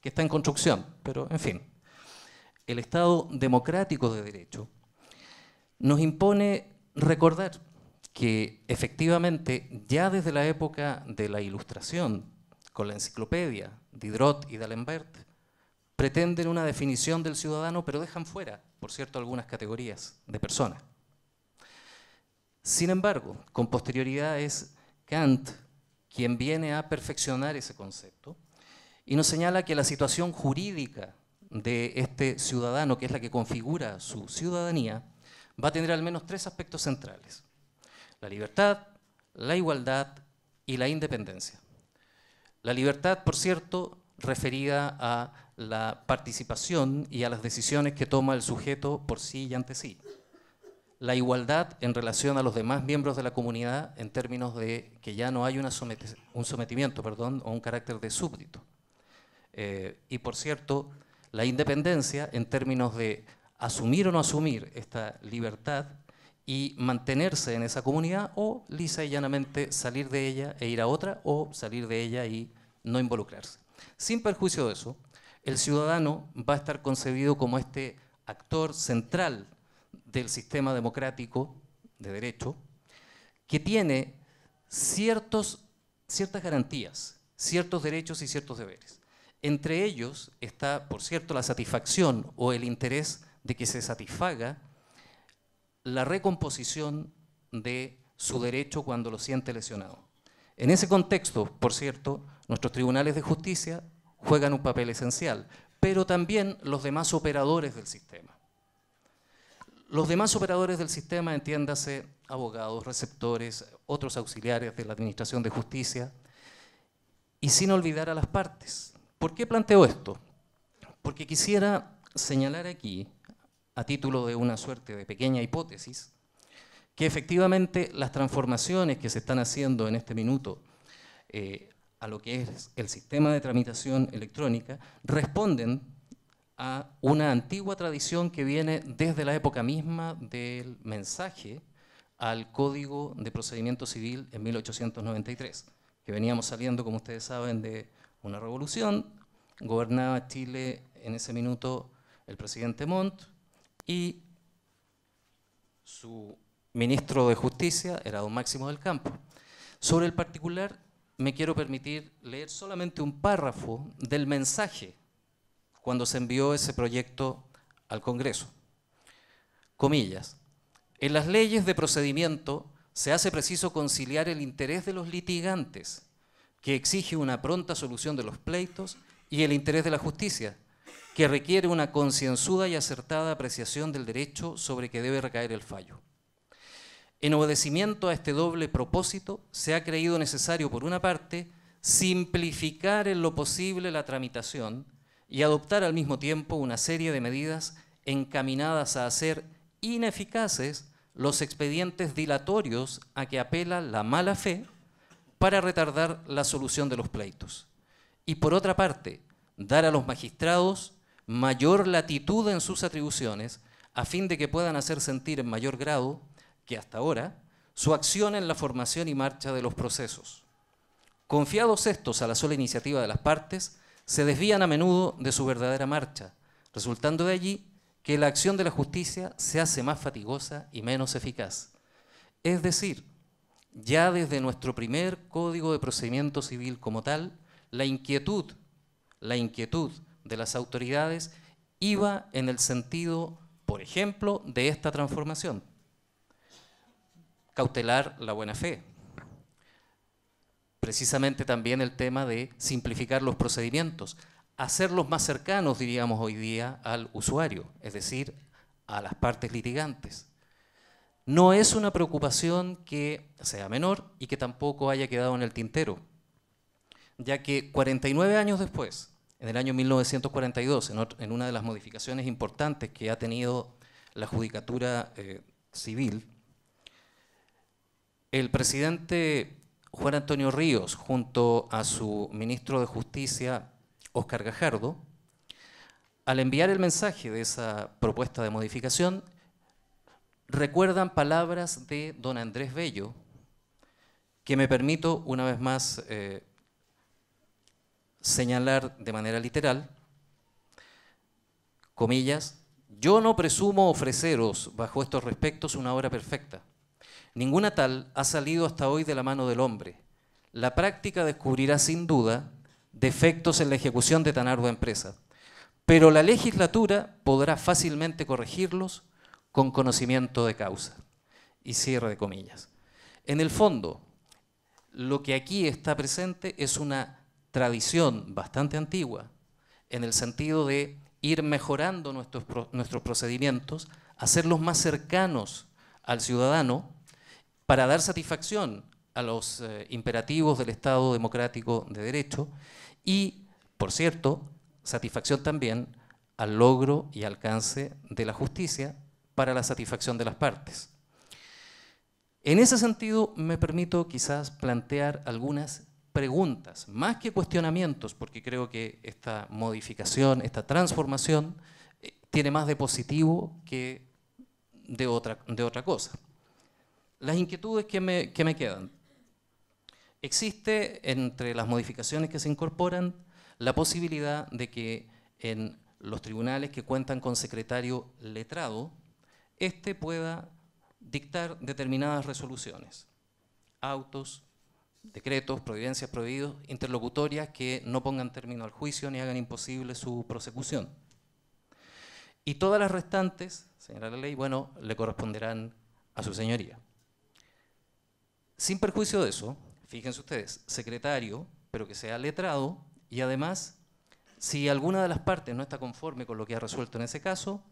que está en construcción, pero en fin, el Estado democrático de derecho nos impone recordar que efectivamente ya desde la época de la Ilustración, con la enciclopedia, Diderot y D'Alembert, pretenden una definición del ciudadano, pero dejan fuera, por cierto, algunas categorías de personas. Sin embargo, con posterioridad es Kant quien viene a perfeccionar ese concepto y nos señala que la situación jurídica de este ciudadano, que es la que configura su ciudadanía, va a tener al menos tres aspectos centrales. La libertad, la igualdad y la independencia. La libertad, por cierto, referida a la participación y a las decisiones que toma el sujeto por sí y ante sí. La igualdad en relación a los demás miembros de la comunidad en términos de que ya no hay un sometimiento perdón, o un carácter de súbdito. Eh, y por cierto, la independencia en términos de asumir o no asumir esta libertad y mantenerse en esa comunidad o lisa y llanamente salir de ella e ir a otra o salir de ella y no involucrarse. Sin perjuicio de eso, el ciudadano va a estar concebido como este actor central del sistema democrático de derecho que tiene ciertos, ciertas garantías, ciertos derechos y ciertos deberes. Entre ellos está, por cierto, la satisfacción o el interés de que se satisfaga la recomposición de su derecho cuando lo siente lesionado. En ese contexto, por cierto, nuestros tribunales de justicia juegan un papel esencial, pero también los demás operadores del sistema. Los demás operadores del sistema, entiéndase, abogados, receptores, otros auxiliares de la Administración de Justicia, y sin olvidar a las partes. ¿Por qué planteo esto? Porque quisiera señalar aquí a título de una suerte de pequeña hipótesis, que efectivamente las transformaciones que se están haciendo en este minuto eh, a lo que es el sistema de tramitación electrónica responden a una antigua tradición que viene desde la época misma del mensaje al Código de Procedimiento Civil en 1893, que veníamos saliendo, como ustedes saben, de una revolución, gobernaba Chile en ese minuto el presidente Montt, y su ministro de Justicia era don Máximo del Campo. Sobre el particular me quiero permitir leer solamente un párrafo del mensaje cuando se envió ese proyecto al Congreso. Comillas. En las leyes de procedimiento se hace preciso conciliar el interés de los litigantes, que exige una pronta solución de los pleitos, y el interés de la justicia, que requiere una concienzuda y acertada apreciación del derecho sobre que debe recaer el fallo. En obedecimiento a este doble propósito, se ha creído necesario, por una parte, simplificar en lo posible la tramitación y adoptar al mismo tiempo una serie de medidas encaminadas a hacer ineficaces los expedientes dilatorios a que apela la mala fe para retardar la solución de los pleitos. Y por otra parte, dar a los magistrados mayor latitud en sus atribuciones a fin de que puedan hacer sentir en mayor grado que hasta ahora su acción en la formación y marcha de los procesos. Confiados estos a la sola iniciativa de las partes, se desvían a menudo de su verdadera marcha, resultando de allí que la acción de la justicia se hace más fatigosa y menos eficaz. Es decir, ya desde nuestro primer código de procedimiento civil como tal, la inquietud, la inquietud de las autoridades iba en el sentido, por ejemplo, de esta transformación. Cautelar la buena fe. Precisamente también el tema de simplificar los procedimientos, hacerlos más cercanos, diríamos hoy día, al usuario, es decir, a las partes litigantes. No es una preocupación que sea menor y que tampoco haya quedado en el tintero, ya que 49 años después, en el año 1942, en, una de las modificaciones importantes que ha tenido la judicatura eh, civil, el presidente Juan Antonio Ríos, junto a su ministro de Justicia, Oscar Gajardo, al enviar el mensaje de esa propuesta de modificación, recuerdan palabras de don Andrés Bello, que me permito una vez más eh, señalar de manera literal, comillas, yo no presumo ofreceros bajo estos respectos una obra perfecta. Ninguna tal ha salido hasta hoy de la mano del hombre. La práctica descubrirá sin duda defectos en la ejecución de tan ardua empresa, pero la legislatura podrá fácilmente corregirlos con conocimiento de causa. Y cierre de comillas. En el fondo, lo que aquí está presente es una tradición bastante antigua en el sentido de ir mejorando nuestros, nuestros procedimientos, hacerlos más cercanos al ciudadano para dar satisfacción a los eh, imperativos del Estado democrático de derecho y, por cierto, satisfacción también al logro y alcance de la justicia para la satisfacción de las partes. En ese sentido, me permito quizás plantear algunas preguntas, más que cuestionamientos, porque creo que esta modificación, esta transformación, eh, tiene más de positivo que de otra, de otra cosa. Las inquietudes que me, que me quedan. Existe entre las modificaciones que se incorporan la posibilidad de que en los tribunales que cuentan con secretario letrado, este pueda dictar determinadas resoluciones, autos, decretos, providencias, prohibidos, interlocutorias que no pongan término al juicio ni hagan imposible su prosecución. Y todas las restantes, señora la ley, bueno, le corresponderán a su señoría. Sin perjuicio de eso, fíjense ustedes, secretario, pero que sea letrado, y además, si alguna de las partes no está conforme con lo que ha resuelto en ese caso,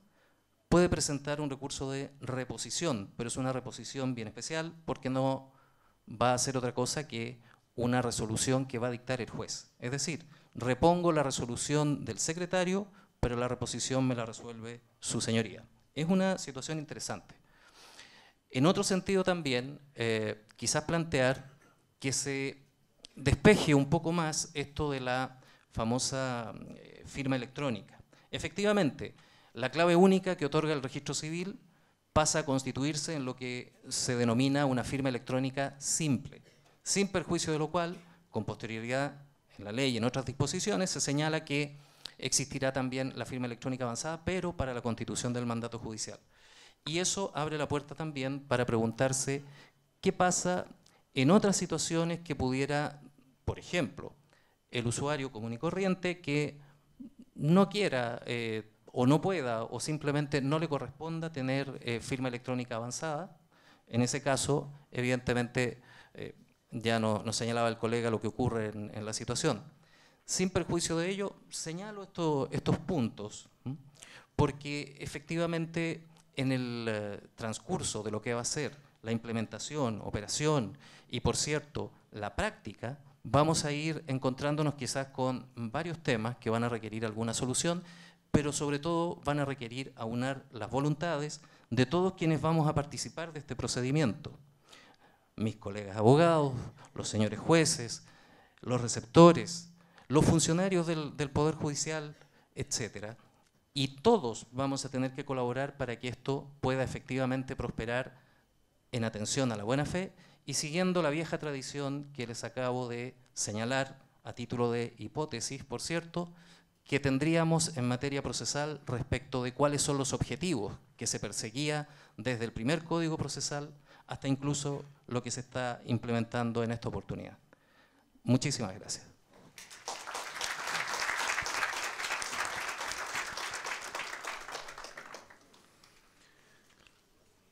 puede presentar un recurso de reposición, pero es una reposición bien especial porque no va a ser otra cosa que una resolución que va a dictar el juez. Es decir, repongo la resolución del secretario, pero la reposición me la resuelve su señoría. Es una situación interesante. En otro sentido también, eh, quizás plantear que se despeje un poco más esto de la famosa eh, firma electrónica. Efectivamente, la clave única que otorga el registro civil pasa a constituirse en lo que se denomina una firma electrónica simple, sin perjuicio de lo cual, con posterioridad en la ley y en otras disposiciones, se señala que existirá también la firma electrónica avanzada, pero para la constitución del mandato judicial. Y eso abre la puerta también para preguntarse qué pasa en otras situaciones que pudiera, por ejemplo, el usuario común y corriente que no quiera eh, o no pueda o simplemente no le corresponda tener eh, firma electrónica avanzada. En ese caso, evidentemente, eh, ya nos señalaba el colega lo que ocurre en, la situación. Sin perjuicio de ello, señalo estos puntos, porque efectivamente en el eh, transcurso de lo que va a ser la implementación, operación y, por cierto, la práctica, vamos a ir encontrándonos quizás con varios temas que van a requerir alguna solución pero sobre todo van a requerir aunar las voluntades de todos quienes vamos a participar de este procedimiento. Mis colegas abogados, los señores jueces, los receptores, los funcionarios del, Poder Judicial, etc. Y todos vamos a tener que colaborar para que esto pueda efectivamente prosperar en atención a la buena fe y siguiendo la vieja tradición que les acabo de señalar a título de hipótesis, por cierto, que tendríamos en materia procesal respecto de cuáles son los objetivos que se perseguía desde el primer código procesal hasta incluso lo que se está implementando en esta oportunidad. Muchísimas gracias.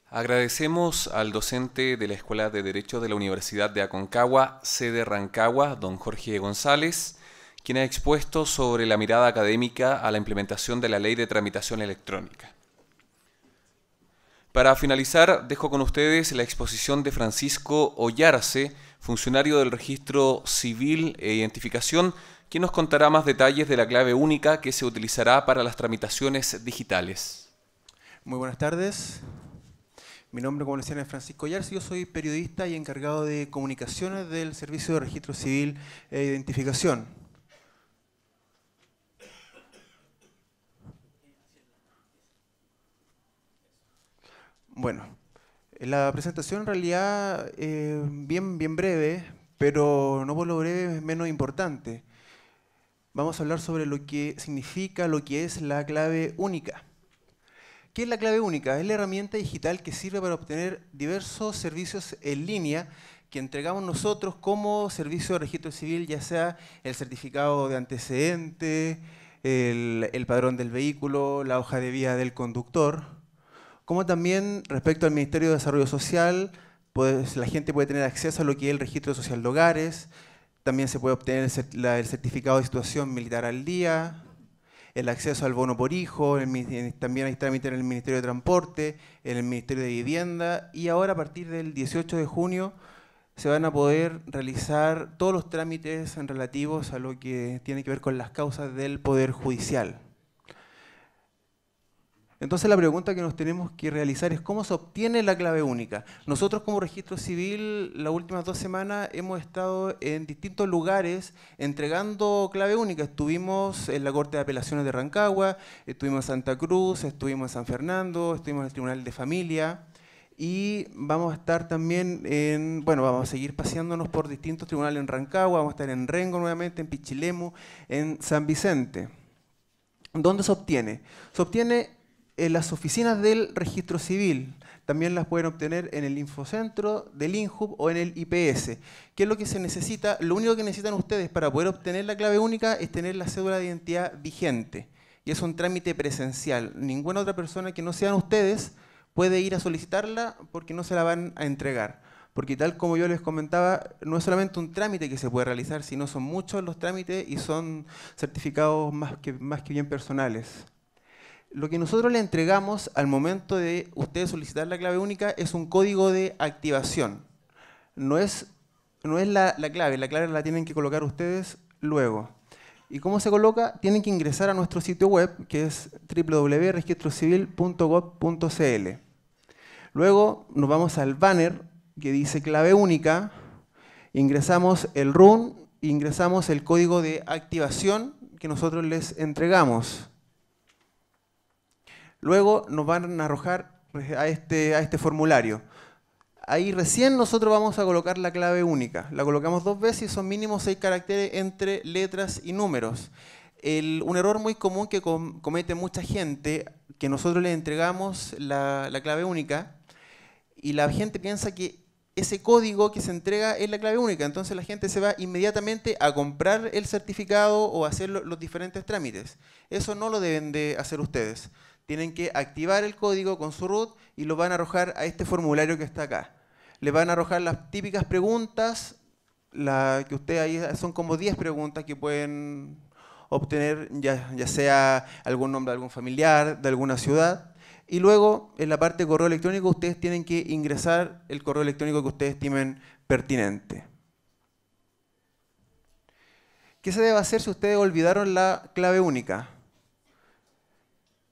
Agradecemos al docente de la Escuela de Derecho de la Universidad de Aconcagua, sede Rancagua, don Jorge González, quien ha expuesto sobre la mirada académica a la implementación de la Ley de Tramitación Electrónica. Para finalizar, dejo con ustedes la exposición de Francisco Ollarse, funcionario del Registro Civil e Identificación, quien nos contará más detalles de la clave única que se utilizará para las tramitaciones digitales. Muy buenas tardes. Mi nombre, como decían, es Francisco Ollarse. Yo soy periodista y encargado de comunicaciones del Servicio de Registro Civil e Identificación. Bueno, la presentación en realidad eh, bien, bien breve, pero no por lo breve es menos importante. Vamos a hablar sobre lo que significa, lo que es la clave única. ¿Qué es la clave única? Es la herramienta digital que sirve para obtener diversos servicios en línea que entregamos nosotros como servicio de registro civil, ya sea el certificado de antecedente, el padrón del vehículo, la hoja de vía del conductor como también respecto al Ministerio de Desarrollo Social, pues, la gente puede tener acceso a lo que es el registro social de hogares, también se puede obtener el certificado de situación militar al día, el acceso al bono por hijo, también hay trámites en el Ministerio de Transporte, en el Ministerio de Vivienda y ahora a partir del 18 de junio se van a poder realizar todos los trámites relativos a lo que tiene que ver con las causas del Poder Judicial. Entonces la pregunta que nos tenemos que realizar es cómo se obtiene la clave única. Nosotros como registro civil las últimas dos semanas hemos estado en distintos lugares entregando clave única. Estuvimos en la Corte de Apelaciones de Rancagua, estuvimos en Santa Cruz, estuvimos en San Fernando, estuvimos en el Tribunal de Familia y vamos a estar también en, bueno, vamos a seguir paseándonos por distintos tribunales en Rancagua, vamos a estar en Rengo nuevamente, en Pichilemu, en San Vicente. ¿Dónde se obtiene? Se obtiene en las oficinas del registro civil. También las pueden obtener en el infocentro del INHUB o en el IPS. ¿Qué es lo que se necesita? Lo único que necesitan ustedes para poder obtener la clave única es tener la cédula de identidad vigente. Y es un trámite presencial. Ninguna otra persona que no sean ustedes puede ir a solicitarla porque no se la van a entregar. Porque tal como yo les comentaba, no es solamente un trámite que se puede realizar, sino son muchos los trámites y son certificados más que, más que bien personales lo que nosotros le entregamos al momento de ustedes solicitar la clave única es un código de activación. No es, no es la, la, clave, la clave la tienen que colocar ustedes luego. ¿Y cómo se coloca? Tienen que ingresar a nuestro sitio web, que es www.registrocivil.gov.cl. Luego nos vamos al banner que dice clave única, ingresamos el RUN, ingresamos el código de activación que nosotros les entregamos. Luego nos van a arrojar este, a este, formulario. Ahí recién nosotros vamos a colocar la clave única. La colocamos dos veces y son mínimo seis caracteres entre letras y números. un error muy común que comete mucha gente, que nosotros le entregamos la, clave única y la gente piensa que ese código que se entrega es la clave única, entonces la gente se va inmediatamente a comprar el certificado o a hacer los diferentes trámites. Eso no lo deben de hacer ustedes. Tienen que activar el código con su root y lo van a arrojar a este formulario que está acá. Le van a arrojar las típicas preguntas, la que ustedes ahí son como 10 preguntas que pueden obtener, ya, ya sea algún nombre de algún familiar, de alguna ciudad. Y luego, en la parte de correo electrónico, ustedes tienen que ingresar el correo electrónico que ustedes estimen pertinente. ¿Qué se debe hacer si ustedes olvidaron la clave única?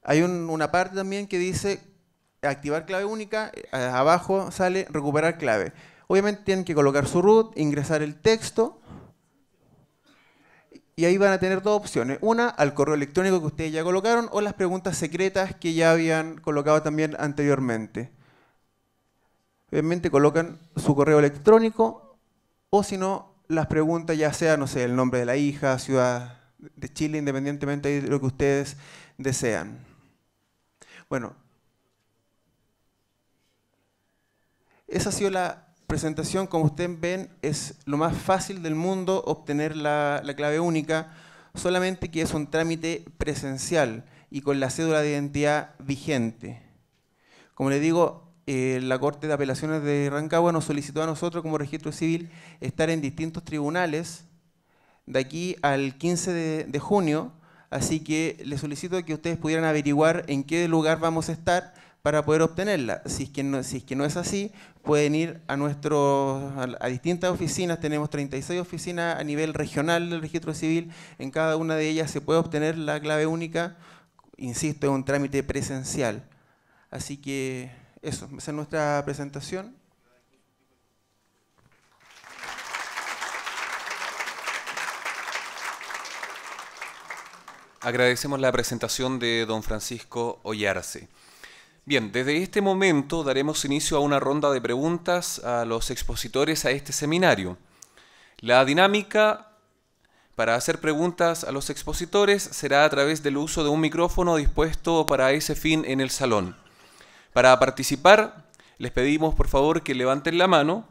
Hay una parte también que dice activar clave única, eh, abajo sale recuperar clave. Obviamente tienen que colocar su root, ingresar el texto y ahí van a tener dos opciones. Una, al correo electrónico que ustedes ya colocaron o las preguntas secretas que ya habían colocado también anteriormente. Obviamente colocan su correo electrónico o si no, las preguntas ya sea, no sé, el nombre de la hija, ciudad de Chile, independientemente de lo que ustedes desean. Bueno, esa ha sido la presentación. Como ustedes ven, es lo más fácil del mundo obtener la, clave única, solamente que es un trámite presencial y con la cédula de identidad vigente. Como les digo, eh, la Corte de Apelaciones de Rancagua nos solicitó a nosotros como registro civil estar en distintos tribunales de aquí al 15 de junio así que les solicito que ustedes pudieran averiguar en qué lugar vamos a estar para poder obtenerla. Si es que no, es, así, pueden ir a, a, distintas oficinas. Tenemos 36 oficinas a nivel regional del registro civil. En cada una de ellas se puede obtener la clave única. Insisto, es un trámite presencial. Así que eso, esa es nuestra presentación. agradecemos la presentación de don Francisco Ollarse. Bien, desde este momento daremos inicio a una ronda de preguntas a los expositores a este seminario. La dinámica para hacer preguntas a los expositores será a través del uso de un micrófono dispuesto para ese fin en el salón. Para participar, les pedimos por favor que levanten la mano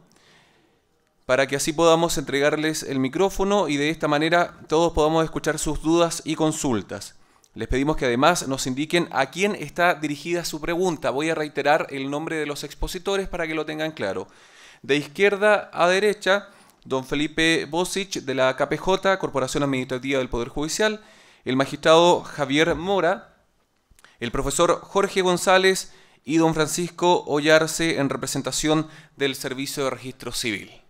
para que así podamos entregarles el micrófono y de esta manera todos podamos escuchar sus dudas y consultas. Les pedimos que además nos indiquen a quién está dirigida su pregunta. Voy a reiterar el nombre de los expositores para que lo tengan claro. De izquierda a derecha, don Felipe Bosic de la KPJ, Corporación Administrativa del Poder Judicial, el magistrado Javier Mora, el profesor Jorge González y don Francisco Ollarse en representación del Servicio de Registro Civil.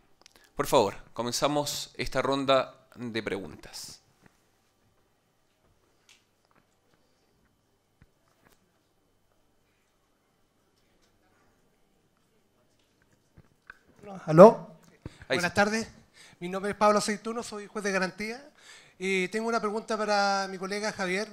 Por favor, comenzamos esta ronda de preguntas. ¿Aló? Buenas tardes. Mi nombre es Pablo Aceituno, soy juez de garantía. tengo una pregunta para mi colega Javier.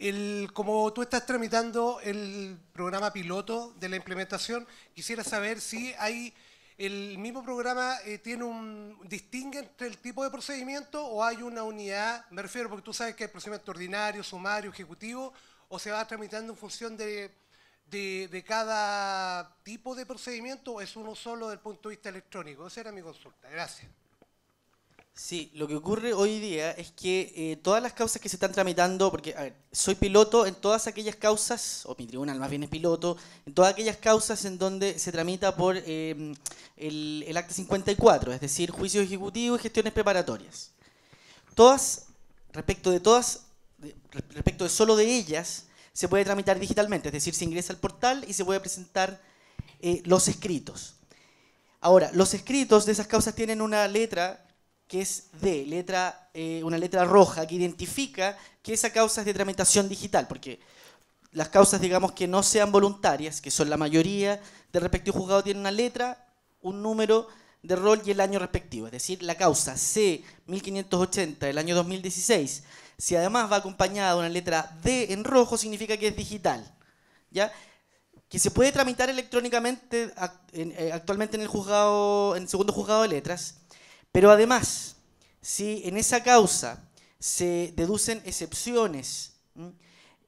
El, como tú estás tramitando el programa piloto de la implementación, quisiera saber si hay el mismo programa eh, tiene un distingue entre el tipo de procedimiento o hay una unidad, me refiero porque tú sabes que hay procedimiento ordinario, sumario, ejecutivo, o se va tramitando en función de, de cada tipo de procedimiento, o es uno solo desde el punto de vista electrónico. Esa era mi consulta. Gracias. Sí, lo que ocurre hoy día es que eh, todas las causas que se están tramitando, porque soy piloto en todas aquellas causas, o mi tribunal más bien es piloto, en todas aquellas causas en donde se tramita por em, el, acto Acta 54, es decir, juicio ejecutivo y gestiones preparatorias. Todas, respecto de todas, respecto de solo de ellas, se puede tramitar digitalmente, es decir, se ingresa al portal y se puede presentar eh, los escritos. Ahora, los escritos de esas causas tienen una letra que es D, letra, eh, una letra roja que identifica que esa causa es de tramitación digital, porque las causas, digamos, que no sean voluntarias, que son la mayoría del respectivo juzgado, tienen una letra, un número de rol y el año respectivo. Es decir, la causa C1580 del año 2016, si además va acompañada de una letra D en rojo, significa que es digital. ¿Ya? que se puede tramitar electrónicamente eh, actualmente en el juzgado, en el segundo juzgado de letras, pero además, si en esa causa se deducen excepciones,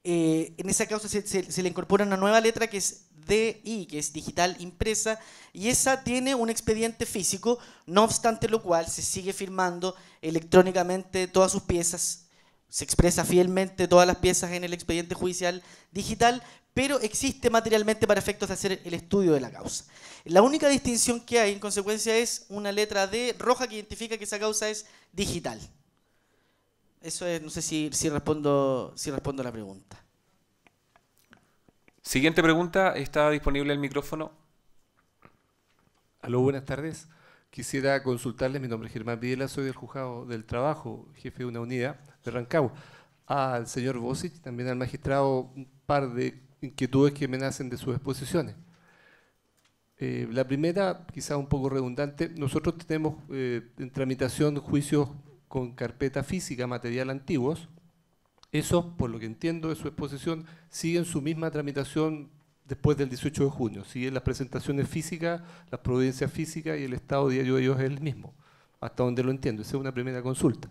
eh, en esa causa se, se, le incorpora una nueva letra que es DI, que es digital impresa, y esa tiene un expediente físico, no obstante lo cual se sigue firmando electrónicamente todas sus piezas, se expresa fielmente todas las piezas en el expediente judicial digital, pero existe materialmente para efectos de hacer el estudio de la causa. La única distinción que hay, en consecuencia, es una letra D roja que identifica que esa causa es digital. Eso es, no sé si, respondo, si respondo a la pregunta. Siguiente pregunta, está disponible el micrófono. Aló, buenas tardes. Quisiera consultarles, mi nombre es Germán Videla, soy del juzgado del trabajo, jefe de una unidad de Rancagua. Al señor Bosich, también al magistrado, un par de inquietudes que me nacen de sus exposiciones. Eh, la primera, quizás un poco redundante, nosotros tenemos eh, en tramitación juicios con carpeta física, material antiguos. Eso, por lo que entiendo de su exposición, sigue en su misma tramitación después del 18 de junio. Siguen las presentaciones físicas, las providencias físicas y el estado diario de ellos es el mismo, hasta donde lo entiendo. Esa es una primera consulta.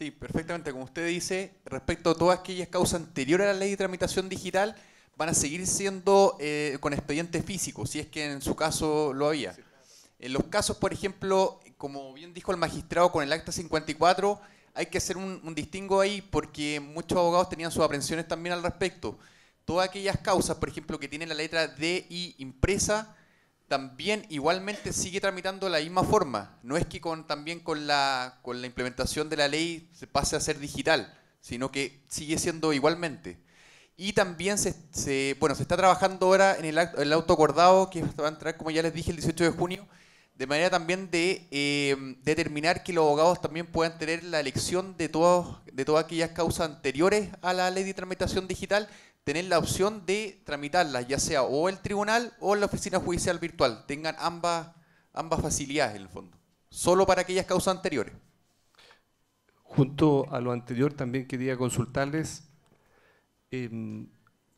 Sí, perfectamente. Como usted dice, respecto a todas aquellas causas anteriores a la ley de tramitación digital, van a seguir siendo eh, con expedientes físicos, si es que en su caso lo había. En los casos, por ejemplo, como bien dijo el magistrado con el acta 54, hay que hacer un, distingo ahí porque muchos abogados tenían sus aprensiones también al respecto. Todas aquellas causas, por ejemplo, que tienen la letra DI impresa, también igualmente sigue tramitando de la misma forma. No es que con, también con la, con la implementación de la ley se pase a ser digital, sino que sigue siendo igualmente. Y también se, bueno, se está trabajando ahora en el, el auto acordado, que va a entrar, como ya les dije, el 18 de junio, de manera también de eh, determinar que los abogados también puedan tener la elección de, todos, de todas aquellas causas anteriores a la ley de tramitación digital tener la opción de tramitarlas, ya sea o el tribunal o la oficina judicial virtual. Tengan ambas, ambas facilidades en el fondo, solo para aquellas causas anteriores. Junto a lo anterior también quería consultarles em,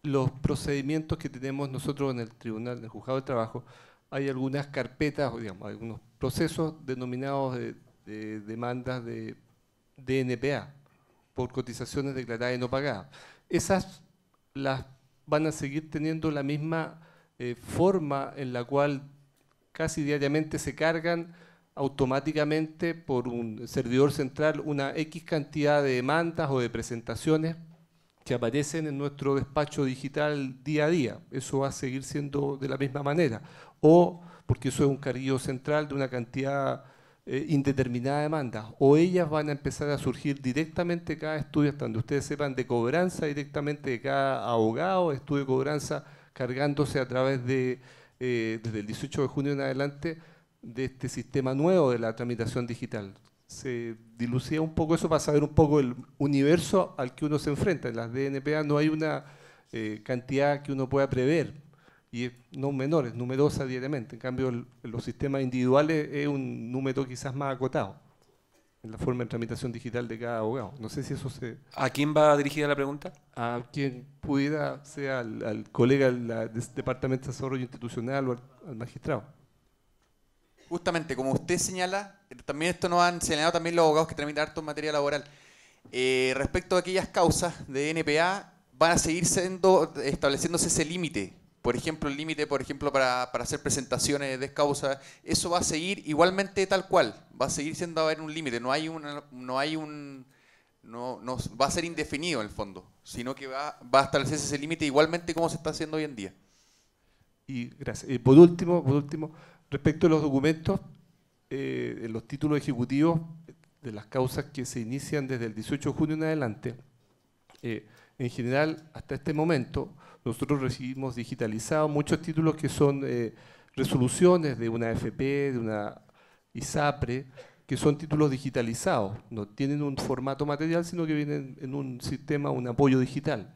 los procedimientos que tenemos nosotros en el Tribunal, en el Juzgado de Trabajo. Hay algunas carpetas, o digamos, algunos procesos denominados de, demandas de DNPA por cotizaciones declaradas y no pagadas. Esas las van a seguir teniendo la misma eh, forma en la cual casi diariamente se cargan automáticamente por un servidor central una X cantidad de demandas o de presentaciones que aparecen en nuestro despacho digital día a día. Eso va a seguir siendo de la misma manera. O porque eso es un carguillo central de una cantidad eh, indeterminada demanda, o ellas van a empezar a surgir directamente cada estudio, hasta donde ustedes sepan, de cobranza directamente de cada abogado, estudio de cobranza cargándose a través de, eh, desde el 18 de junio en adelante, de este sistema nuevo de la tramitación digital. Se dilucía un poco eso para saber un poco el universo al que uno se enfrenta. En las DNPA no hay una eh, cantidad que uno pueda prever, y no menores, numerosa diariamente. En cambio, los sistemas individuales es un número quizás más acotado en la forma de tramitación digital de cada abogado. No sé si eso se... ¿A quién va dirigida la pregunta? A quien pudiera, sea al, colega del Departamento de Desarrollo Institucional o al, magistrado. Justamente, como usted señala, también esto nos han señalado también los abogados que tramitan harto en materia laboral. Eh, respecto a aquellas causas de NPA, van a seguir siendo, estableciéndose ese límite por ejemplo, el límite, por ejemplo, para, hacer presentaciones de causas eso va a seguir igualmente tal cual, va a seguir siendo a haber un límite, no hay una, no hay un no, no, va a ser indefinido en el fondo, sino que va, va a establecerse ese límite igualmente como se está haciendo hoy en día. Y gracias. por último, por último, respecto a los documentos, eh, los títulos ejecutivos de las causas que se inician desde el 18 de junio en adelante, eh, en general hasta este momento, nosotros recibimos digitalizados muchos títulos que son eh, resoluciones de una FP, de una ISAPRE, que son títulos digitalizados, no tienen un formato material, sino que vienen en un sistema, un apoyo digital.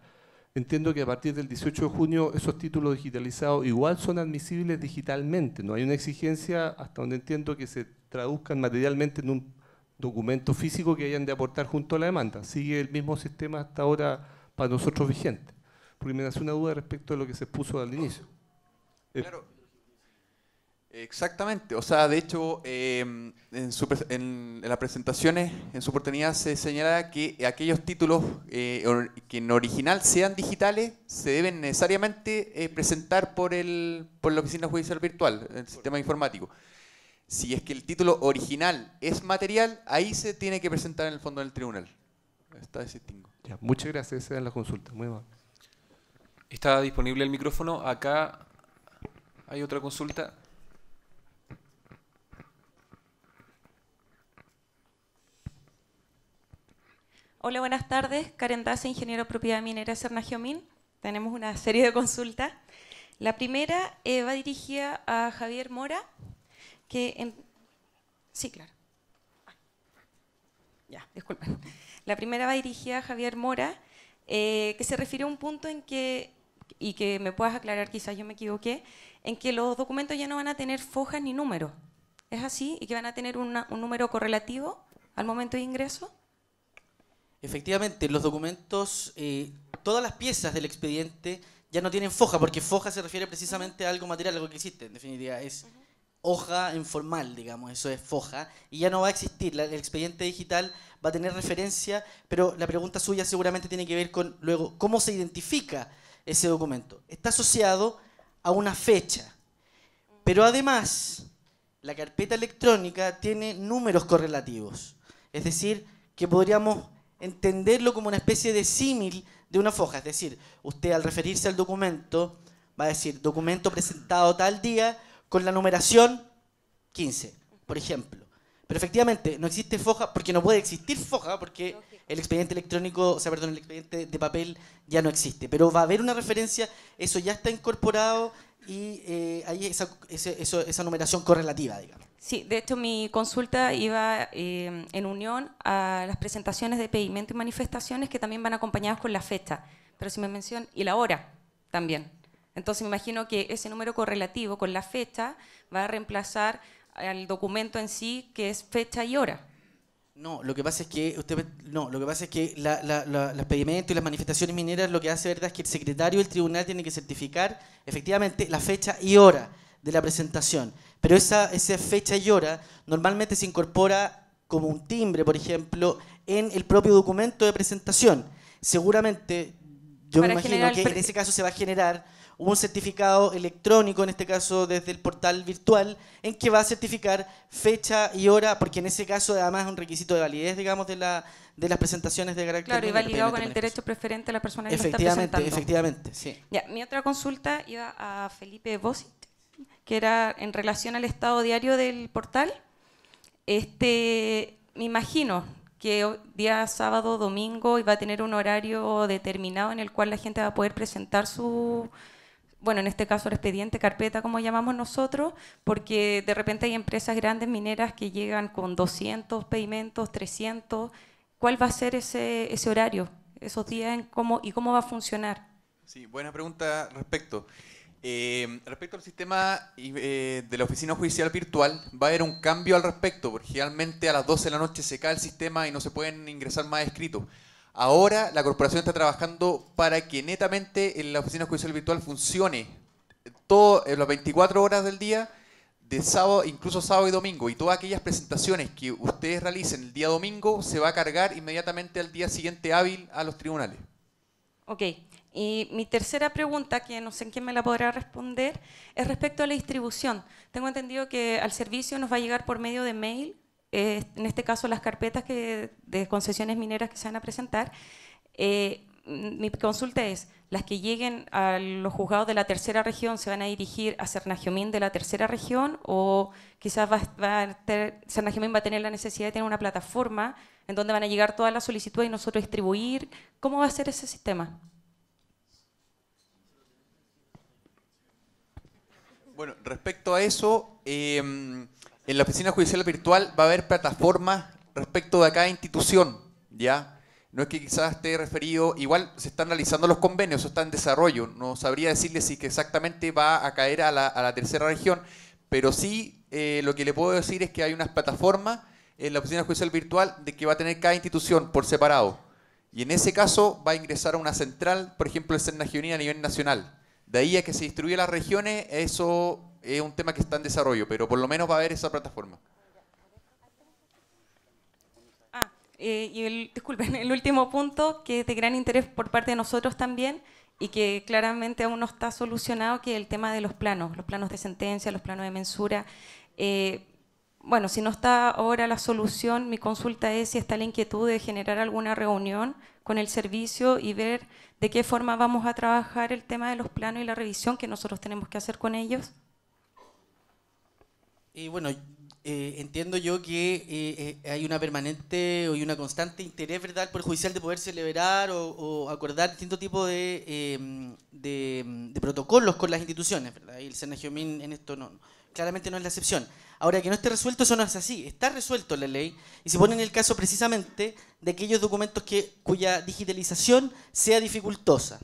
Entiendo que a partir del 18 de junio esos títulos digitalizados igual son admisibles digitalmente, no hay una exigencia, hasta donde entiendo, que se traduzcan materialmente en un documento físico que hayan de aportar junto a la demanda. Sigue el mismo sistema hasta ahora para nosotros vigente porque me nace una duda respecto a lo que se puso al inicio. Eh, claro. Exactamente, o sea, de hecho, em, en, las presentaciones, en su oportunidad se señala que aquellos títulos eh, que en original sean digitales se deben necesariamente eh, presentar por, el, por la oficina judicial virtual, el sistema informático. Si es que el título original es material, ahí se tiene que presentar en el fondo del tribunal. Está ese muchas gracias, esa es la consulta, muy bien. Está disponible el micrófono. Acá hay otra consulta. Hola, buenas tardes. Karen Daza, ingeniero de propiedad minera Min. Tenemos una serie de consultas. La primera eh, va dirigida a Javier Mora, que... Sí, claro. Ah, ya, disculpen. La primera va dirigida a Javier Mora, eh, que se refiere a un punto en que y que me puedas aclarar, quizás yo me equivoqué, en que los documentos ya no van a tener foja ni número. ¿Es así? ¿Y que van a tener un número correlativo al momento de ingreso? Efectivamente, los documentos, eh, todas las piezas del expediente ya no tienen foja, porque foja se refiere precisamente a algo material, algo que existe, en definitiva, es hoja informal, digamos, eso es foja, y ya no va a existir, el expediente digital va a tener referencia, pero la pregunta suya seguramente tiene que ver con luego cómo se identifica ese documento. Está asociado a una fecha, pero además la carpeta electrónica tiene números correlativos, es decir, que podríamos entenderlo como una especie de símil de una foja, es decir, usted al referirse al documento va a decir documento presentado tal día con la numeración 15, por ejemplo. Pero efectivamente, no existe foja, porque no puede existir foja, porque el expediente electrónico, o sea, perdón, el expediente de papel ya no existe. Pero va a haber una referencia, eso ya está incorporado y eh, hay esa, esa numeración correlativa, digamos. Sí, de hecho mi consulta iba eh, en unión a las presentaciones de pedimento y manifestaciones que también van acompañadas con la fecha, pero si me mencionan, y la hora también. Entonces me imagino que ese número correlativo con la fecha va a reemplazar al documento en sí, que es fecha y hora. No, lo que pasa es que usted no, lo que pasa es que los pedimentos y las manifestaciones mineras lo que hace verdad es que el secretario del tribunal tiene que certificar efectivamente la fecha y hora de la presentación. Pero esa, esa fecha y hora normalmente se incorpora como un timbre, por ejemplo, en el propio documento de presentación. Seguramente, yo me imagino que en ese caso se va a generar un certificado electrónico, en este caso desde el portal virtual, en que va a certificar fecha y hora, porque en ese caso además es un requisito de validez, digamos, de, la, de las presentaciones de carácter. Claro, y validado con el derecho preferente a la persona que lo Efectivamente, sí. mi otra consulta iba a Felipe Bosit, que era en relación al estado diario del portal. Este, me imagino, que día sábado, domingo, iba a tener un horario determinado en el cual la gente va a poder presentar su, bueno, en este caso el expediente, carpeta, como llamamos nosotros, porque de repente hay empresas grandes mineras que llegan con 200 pedimentos, 300. ¿Cuál va a ser ese, ese horario, esos días en cómo, y cómo va a funcionar? Sí, buena pregunta respecto. Eh, respecto al sistema eh, de la oficina judicial virtual, va a haber un cambio al respecto, porque realmente a las 12 de la noche se cae el sistema y no se pueden ingresar más escritos. Ahora la corporación está trabajando para que netamente en la oficina judicial virtual funcione todo, las 24 horas del día, de sábado, incluso sábado y domingo. Y todas aquellas presentaciones que ustedes realicen el día domingo se va a cargar inmediatamente al día siguiente hábil a los tribunales. Ok. Y mi tercera pregunta, que no sé en quién me la podrá responder, es respecto a la distribución. Tengo entendido que al servicio nos va a llegar por medio de mail eh, en este caso las carpetas de concesiones mineras que se van a presentar, eh, mi consulta es, las que lleguen a los juzgados de la tercera región se van a dirigir a Cernagiomín de la tercera región o quizás va, va a tener la necesidad de tener una plataforma en donde van a llegar todas las solicitudes y nosotros distribuir. ¿Cómo va a ser ese sistema? Bueno, respecto a eso, em, en la oficina judicial virtual va a haber plataformas respecto de cada institución, ¿ya? No es que quizás esté referido, igual se están realizando los convenios, eso está en desarrollo, no sabría decirle si exactamente va a caer a la, tercera región, pero sí eh, lo que le puedo decir es que hay unas plataformas en la oficina judicial virtual de que va a tener cada institución por separado. Y en ese caso va a ingresar a una central, por ejemplo, el Senna a nivel nacional. De ahí a que se distribuye las regiones, eso es un tema que está en desarrollo, pero por lo menos va a haber esa plataforma. Ah, eh, y disculpen, el último punto que es de gran interés por parte de nosotros también y que claramente aún no está solucionado, que es el tema de los planos, los planos de sentencia, los planos de mensura. Eh, bueno, si no está ahora la solución, mi consulta es si está la inquietud de generar alguna reunión con el servicio y ver de qué forma vamos a trabajar el tema de los planos y la revisión que nosotros tenemos que hacer con ellos y bueno, eh, entiendo yo que eh, eh, hay una permanente o hay una constante interés, ¿verdad?, por el judicial de poder celebrar o, acordar distinto tipo em, de, de, protocolos con las instituciones, ¿verdad? Y el Mín en esto no, claramente no es la excepción. Ahora, que no esté resuelto, eso no es así. Está resuelto la ley y se pone en el caso precisamente de aquellos documentos que, cuya digitalización sea dificultosa.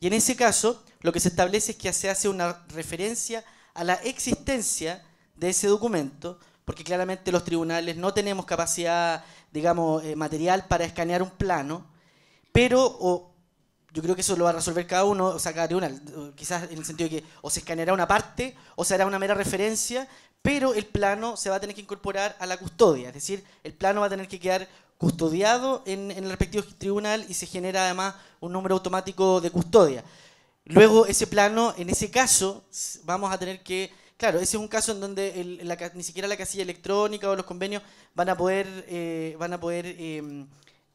Y en ese caso, lo que se establece es que se hace una referencia a la existencia de ese documento, porque claramente los tribunales no tenemos capacidad, digamos, eh, material para escanear un plano, pero yo creo que eso lo va a resolver cada uno, o sea, cada tribunal, quizás en el sentido de que o se escaneará una parte o se hará una mera referencia, pero el plano se va a tener que incorporar a la custodia, es decir, el plano va a tener que quedar custodiado en el respectivo tribunal y se genera además un número automático de custodia. Luego ese plano, en ese caso, vamos a tener que Claro, ese es un caso en donde ni siquiera la casilla electrónica o los convenios van a poder, eh, van a poder em,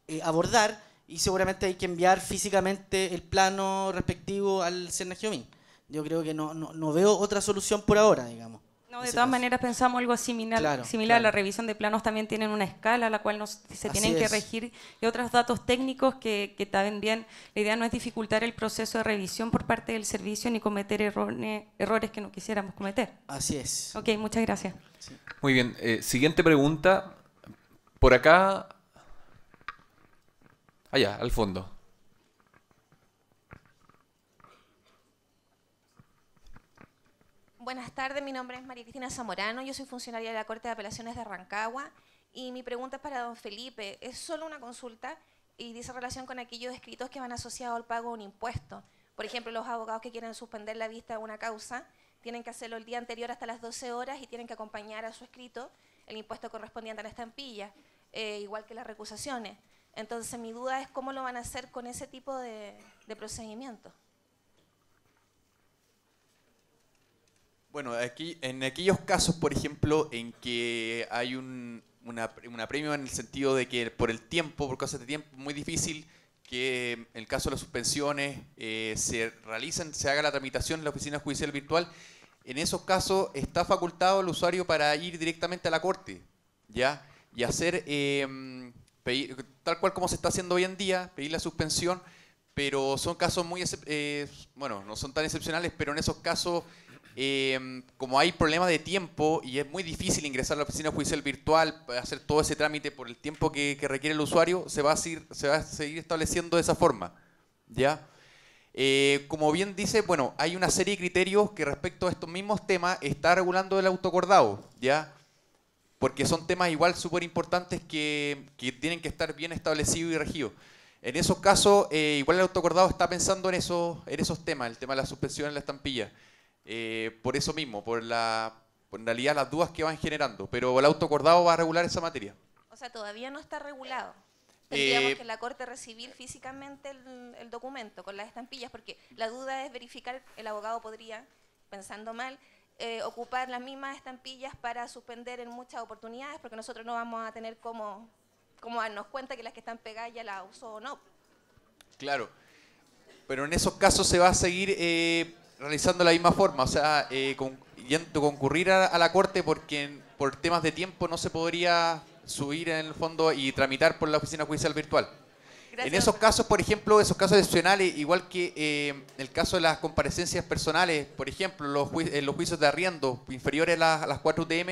eh, abordar y seguramente hay que enviar físicamente el plano respectivo al Cernagiomín. Yo creo que no veo otra solución por ahora, digamos. No, de todas maneras pensamos algo similar. similar La revisión de planos también tienen una escala a la cual se tienen que regir y otros datos técnicos que, que también, la idea no es dificultar el proceso de revisión por parte del servicio ni cometer errores que no quisiéramos cometer. Así es. Ok, muchas gracias. Muy bien, eh, siguiente pregunta. Por acá, allá, ah, al fondo. Buenas tardes, mi nombre es María Cristina Zamorano, yo soy funcionaria de la Corte de Apelaciones de Rancagua y mi pregunta es para don Felipe. Es solo una consulta y dice relación con aquellos escritos que van asociados al pago de un impuesto. Por ejemplo, los abogados que quieren suspender la vista de una causa tienen que hacerlo el día anterior hasta las 12 horas y tienen que acompañar a su escrito el impuesto correspondiente a la estampilla, eh, igual que las recusaciones. Entonces, mi duda es cómo lo van a hacer con ese tipo de procedimientos. Bueno, aquí, en aquellos casos, por ejemplo, en que hay un, una, una premio en el sentido de que por el tiempo, por cosas de tiempo, muy difícil que mm, el caso de las suspensiones eh, se realizan, se haga la tramitación en la oficina judicial virtual, en esos casos está facultado el usuario para ir directamente a la corte, ¿ya? Y hacer, eh, mm, tal cual como se está haciendo hoy en día, pedir la suspensión, pero son casos muy, eh, bueno, no son tan excepcionales, pero en esos casos Em, como hay problemas de tiempo y es muy difícil ingresar a la oficina judicial virtual, eh, hacer todo ese trámite por el tiempo que, requiere el usuario, se va, a seguir, se va a seguir estableciendo de esa forma. ¿Ya? Eh, como bien dice, bueno, hay una serie de criterios que respecto a estos mismos temas está regulando el autocordado, ¿ya? Porque son temas igual súper importantes que, tienen que estar bien establecidos y regidos. En esos casos, eh, igual el autocordado está pensando en, eso, en esos temas, el tema de la suspensión en la estampilla. Eh, por eso mismo, por la, en realidad las dudas que van generando. Pero el auto va a regular esa materia. O sea, todavía no está regulado. Eh, Tendríamos que la Corte recibir físicamente el, documento con las estampillas, porque la duda es verificar, el abogado podría, pensando mal, eh, ocupar las mismas estampillas para suspender en muchas oportunidades, porque nosotros no vamos a tener como, darnos cuenta que las que están pegadas ya las usó o no. Claro, pero en esos casos se va a seguir realizando la misma forma, o sea, eh, concurrir a, la corte porque por temas de tiempo no se podría subir en el fondo y tramitar por la oficina judicial virtual. En esos casos, por ejemplo, esos casos excepcionales, igual que en eh, el caso de las comparecencias personales, por ejemplo, los, los juicios de arriendo inferiores a, las 4 UTM,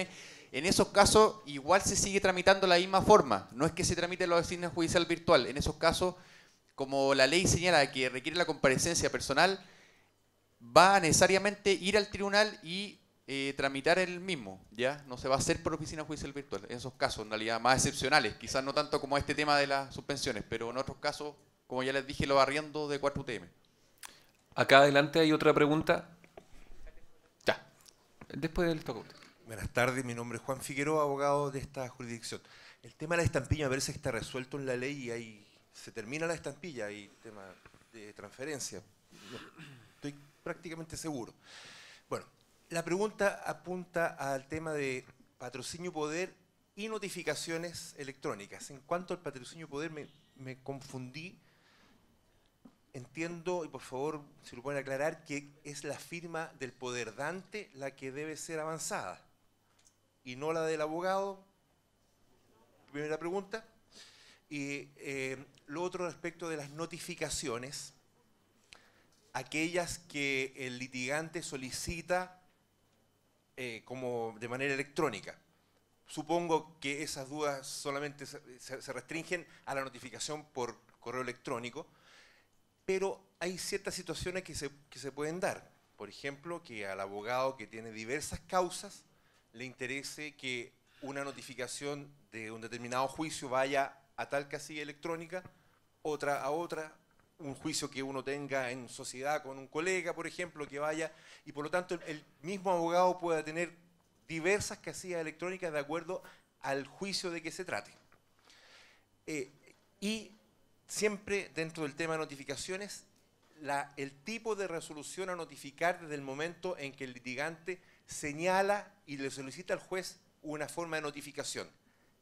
en esos casos igual se sigue tramitando la misma forma. No es que se tramite la oficina judicial virtual. En esos casos, como la ley señala que requiere la comparecencia personal, va a necesariamente ir al tribunal y eh, tramitar el mismo, ¿ya? No se va a hacer por oficina judicial virtual, en esos casos, en realidad, más excepcionales, quizás no tanto como este tema de las suspensiones, pero en otros casos, como ya les dije, lo barriendo de 4UTM. Acá adelante hay otra pregunta. Ya, después del toque. Buenas tardes, mi nombre es Juan Figueroa, abogado de esta jurisdicción. El tema de la estampilla a ver si está resuelto en la ley y ahí se termina la estampilla y tema de transferencia prácticamente seguro. Bueno, la pregunta apunta al tema de patrocinio poder y notificaciones electrónicas. En cuanto al patrocinio poder, me, me confundí. Entiendo, y por favor, si lo pueden aclarar, que es la firma del poder dante la que debe ser avanzada y no la del abogado. Primera pregunta. Y eh, lo otro respecto de las notificaciones, aquellas que el litigante solicita eh, como de manera electrónica. Supongo que esas dudas solamente se, restringen a la notificación por correo electrónico, pero hay ciertas situaciones que se, que se pueden dar. Por ejemplo, que al abogado que tiene diversas causas le interese que una notificación de un determinado juicio vaya a tal casilla electrónica, otra a otra, un juicio que uno tenga en sociedad con un colega, por ejemplo, que vaya, y por lo tanto el, mismo abogado pueda tener diversas casillas electrónicas de acuerdo al juicio de que se trate. Eh, y siempre dentro del tema de notificaciones, el tipo de resolución a notificar desde el momento en que el litigante señala y le solicita al juez una forma de notificación.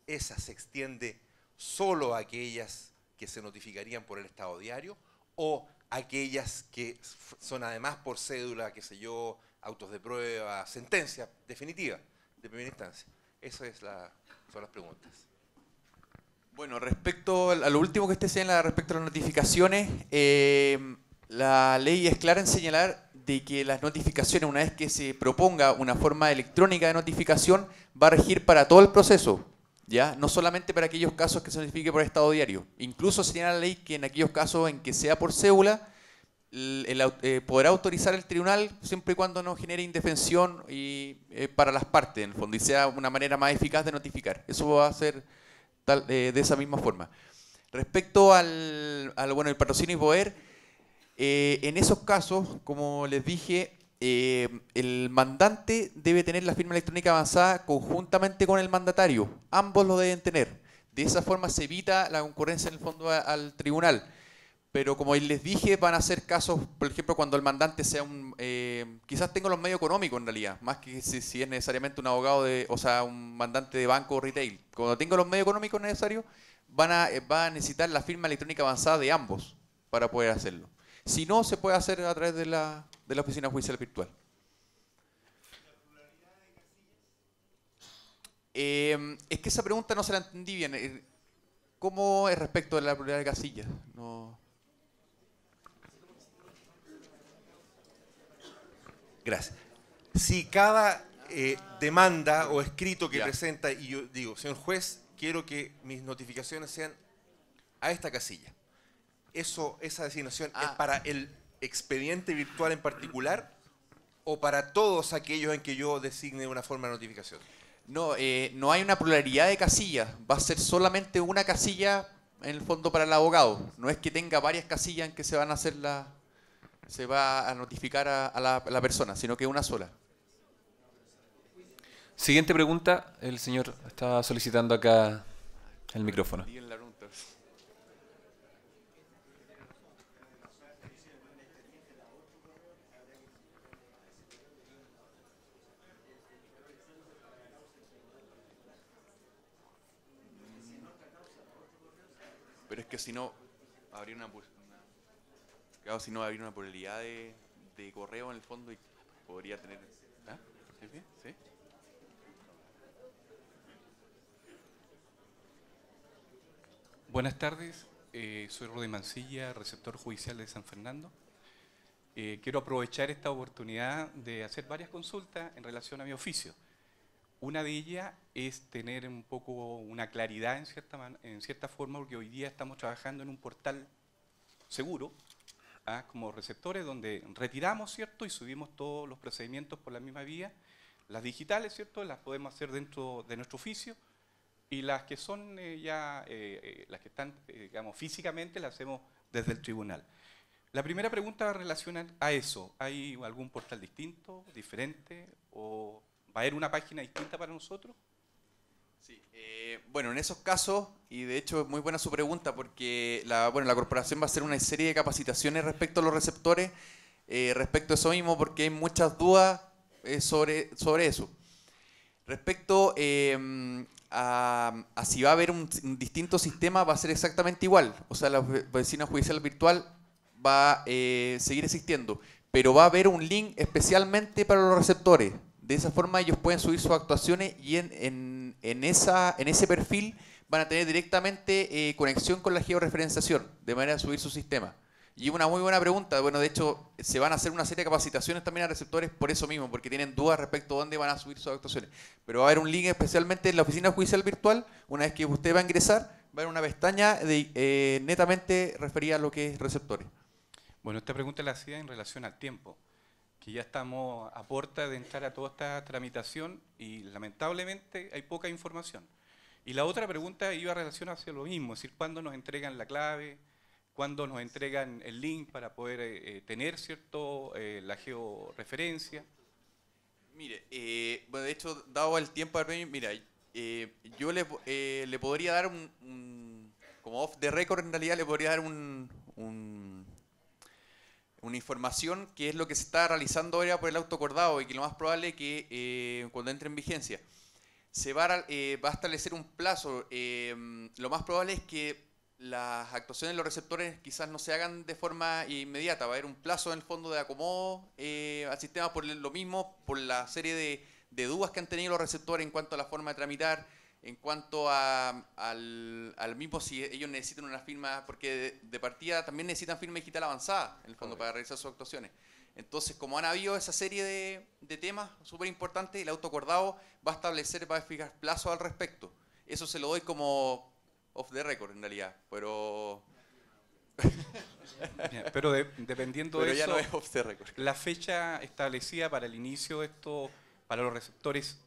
Esa se extiende solo a aquellas que se notificarían por el Estado diario o aquellas que son además por cédula, qué sé yo, autos de prueba, sentencia definitiva de primera instancia. Esas es son las preguntas. Bueno, respecto a lo último que usted señala, respecto a las notificaciones, em, la ley es clara en señalar de que las notificaciones, una vez que se proponga una forma electrónica de notificación, va a regir para todo el proceso. ¿ya? No solamente para aquellos casos que se notifique por estado diario. Incluso señala la ley que en aquellos casos en que sea por cédula, eh, podrá autorizar el tribunal siempre y cuando no genere indefensión y, eh, para las partes, en el fondo, y sea una manera más eficaz de notificar. Eso va a ser eh, de esa misma forma. Respecto al, bueno, el patrocinio y poder, en esos casos, como les dije, eh, el mandante debe tener la firma electrónica avanzada conjuntamente con el mandatario. Ambos lo deben tener. De esa forma se evita la concurrencia en el fondo al tribunal. Pero como les dije, van a ser casos, por ejemplo, cuando el mandante sea un... Eh, quizás tenga los medios económicos en realidad, más que si, es necesariamente un abogado, de, o sea, un mandante de banco o retail. Cuando tenga los medios económicos necesarios, van a, eh, van a necesitar la firma electrónica avanzada de ambos para poder hacerlo. Si no, se puede hacer a través de la, oficina judicial virtual. Em, es que esa pregunta no se la entendí bien. Eh, ¿Cómo es respecto de la pluralidad de casillas? Gracias. Si cada eh, demanda o escrito que presenta, y yo digo, señor juez, quiero que mis notificaciones sean a esta casilla eso, esa designación es ah. para el expediente virtual en particular o para todos aquellos en que yo designe una forma de notificación? No, eh, no hay una pluralidad de casillas. Va a ser solamente una casilla en el fondo para el abogado. No es que tenga varias casillas en que se van a hacer la, se va a notificar a, la, la, persona, sino que una sola. Siguiente pregunta. El señor está solicitando acá el micrófono. Pero es que si no, habría una, una si no una pluralidad de, correo en el fondo y podría tener. ¿ah? Buenas tardes, eh, soy Rudy Mancilla, receptor judicial de San Fernando. Eh, quiero aprovechar esta oportunidad de hacer varias consultas en relación a mi oficio. Una de ellas es tener un poco una claridad en cierta, en cierta forma, porque hoy día estamos trabajando en un portal seguro, ¿ah? como receptores, donde retiramos, ¿cierto? Y subimos todos los procedimientos por la misma vía. Las digitales, ¿cierto? Las podemos hacer dentro de nuestro oficio. Y las que son eh, ya, eh, eh, las que están, digamos, físicamente, las hacemos desde el tribunal. La primera pregunta relaciona a eso. ¿Hay algún portal distinto, diferente o ¿Va a haber una página distinta para nosotros? Sí, eh, bueno, en esos casos, y de hecho es muy buena su pregunta, porque la, bueno, la corporación va a hacer una serie de capacitaciones respecto a los receptores, eh, respecto a eso mismo, porque hay muchas dudas eh, sobre, sobre eso. Respecto em, a, si va a haber un, distinto sistema, va a ser exactamente igual. O sea, la vecina judicial virtual va a seguir existiendo, pero va a haber un link especialmente para los receptores. De esa forma ellos pueden subir sus actuaciones y en, esa, en ese perfil van a tener directamente eh, conexión con la georreferenciación, de manera de subir su sistema. Y una muy buena pregunta, bueno, de hecho, se van a hacer una serie de capacitaciones también a receptores por eso mismo, porque tienen dudas respecto a dónde van a subir sus actuaciones. Pero va a haber un link especialmente en la oficina judicial virtual, una vez que usted va a ingresar, va a haber una pestaña de, eh, netamente referida a lo que es receptores. Bueno, esta pregunta la hacía en relación al tiempo y ya estamos a puerta de entrar a toda esta tramitación y lamentablemente hay poca información. Y la otra pregunta iba relacionada relación hacia lo mismo, es decir, ¿cuándo nos entregan la clave? ¿Cuándo nos entregan el link para poder eh, eh, tener cierto eh, la georreferencia? Mire, bueno, de hecho, dado el tiempo, mira, yo le, podría dar un, como off the record en realidad, le podría dar un una información que es lo que se está realizando ahora por el autocordado y que lo más probable es que eh, cuando entre en vigencia se va a, eh, va a establecer un plazo. Em, lo más probable es que las actuaciones de los receptores quizás no se hagan de forma inmediata, va a haber un plazo en el fondo de acomodo eh, al sistema por lo mismo, por la serie de, de dudas que han tenido los receptores en cuanto a la forma de tramitar en cuanto al, mismo, si ellos necesitan una firma, porque de, partida también necesitan firma digital avanzada, en el fondo, para realizar sus actuaciones. Entonces, como han habido esa serie de, temas súper importantes, el autoacordado va a establecer, va a fijar plazos al respecto. Eso se lo doy como off the record, en realidad, pero... *laughs* pero dependiendo de ya eso, es off the record. la fecha establecida para el inicio de esto, para los receptores,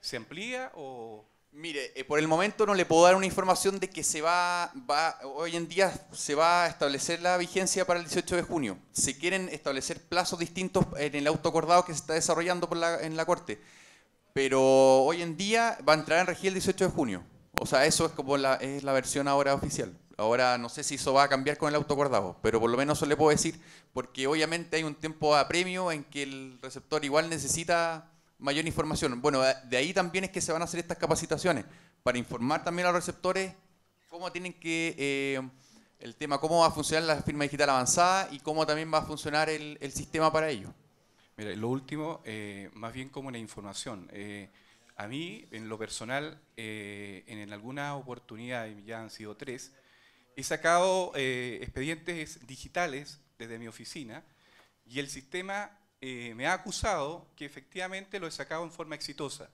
¿se amplía o...? Mire, eh, por el momento no le puedo dar una información de que se va, va, hoy en día se va a establecer la vigencia para el 18 de junio. Se quieren establecer plazos distintos en el auto acordado que se está desarrollando por en la Corte. Pero hoy en día va a entrar en regía el 18 de junio. O sea, eso es como la, es la versión ahora oficial. Ahora no sé si eso va a cambiar con el auto acordado, pero por lo menos eso le puedo decir, porque obviamente hay un tiempo a premio en que el receptor igual necesita mayor información. Bueno, eh, de ahí también es que se van a hacer estas capacitaciones, para informar también a los receptores cómo tienen que, eh, el tema, cómo va a funcionar la firma digital avanzada y cómo también va a funcionar el, el sistema para ello. Mira, lo último, eh, más bien como la información. a mí, en lo personal, en, alguna oportunidad, y ya han sido tres, he sacado expedientes digitales desde mi oficina y el sistema eh, me ha acusado que efectivamente lo he sacado en forma exitosa.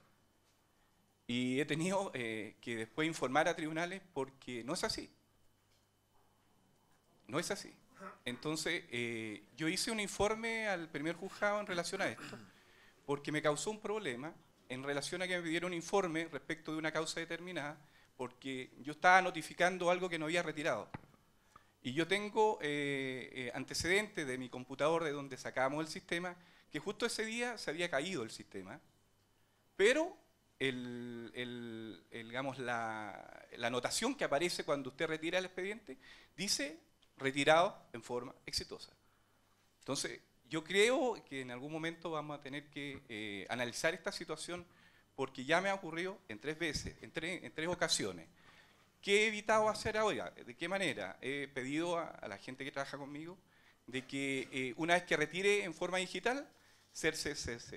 Y he tenido eh, que después informar a tribunales porque no es así. No es así. Entonces, eh, yo hice un informe al primer juzgado en relación a esto, porque me causó un problema en relación a que me pidieron un informe respecto de una causa determinada, porque yo estaba notificando algo que no había retirado. Y yo tengo eh, eh, antecedentes de mi computador de donde sacamos el sistema, que justo ese día se había caído el sistema, pero digamos, la, la anotación que aparece cuando usted retira el expediente dice retirado en forma exitosa. Entonces, yo creo que en algún momento vamos a tener que eh, analizar esta situación porque ya me ha ocurrido en tres veces, en tres ocasiones. ¿Qué he evitado hacer ahora? ¿De qué manera? He pedido a, la gente que trabaja conmigo de que eh, una vez que retire en forma digital, se,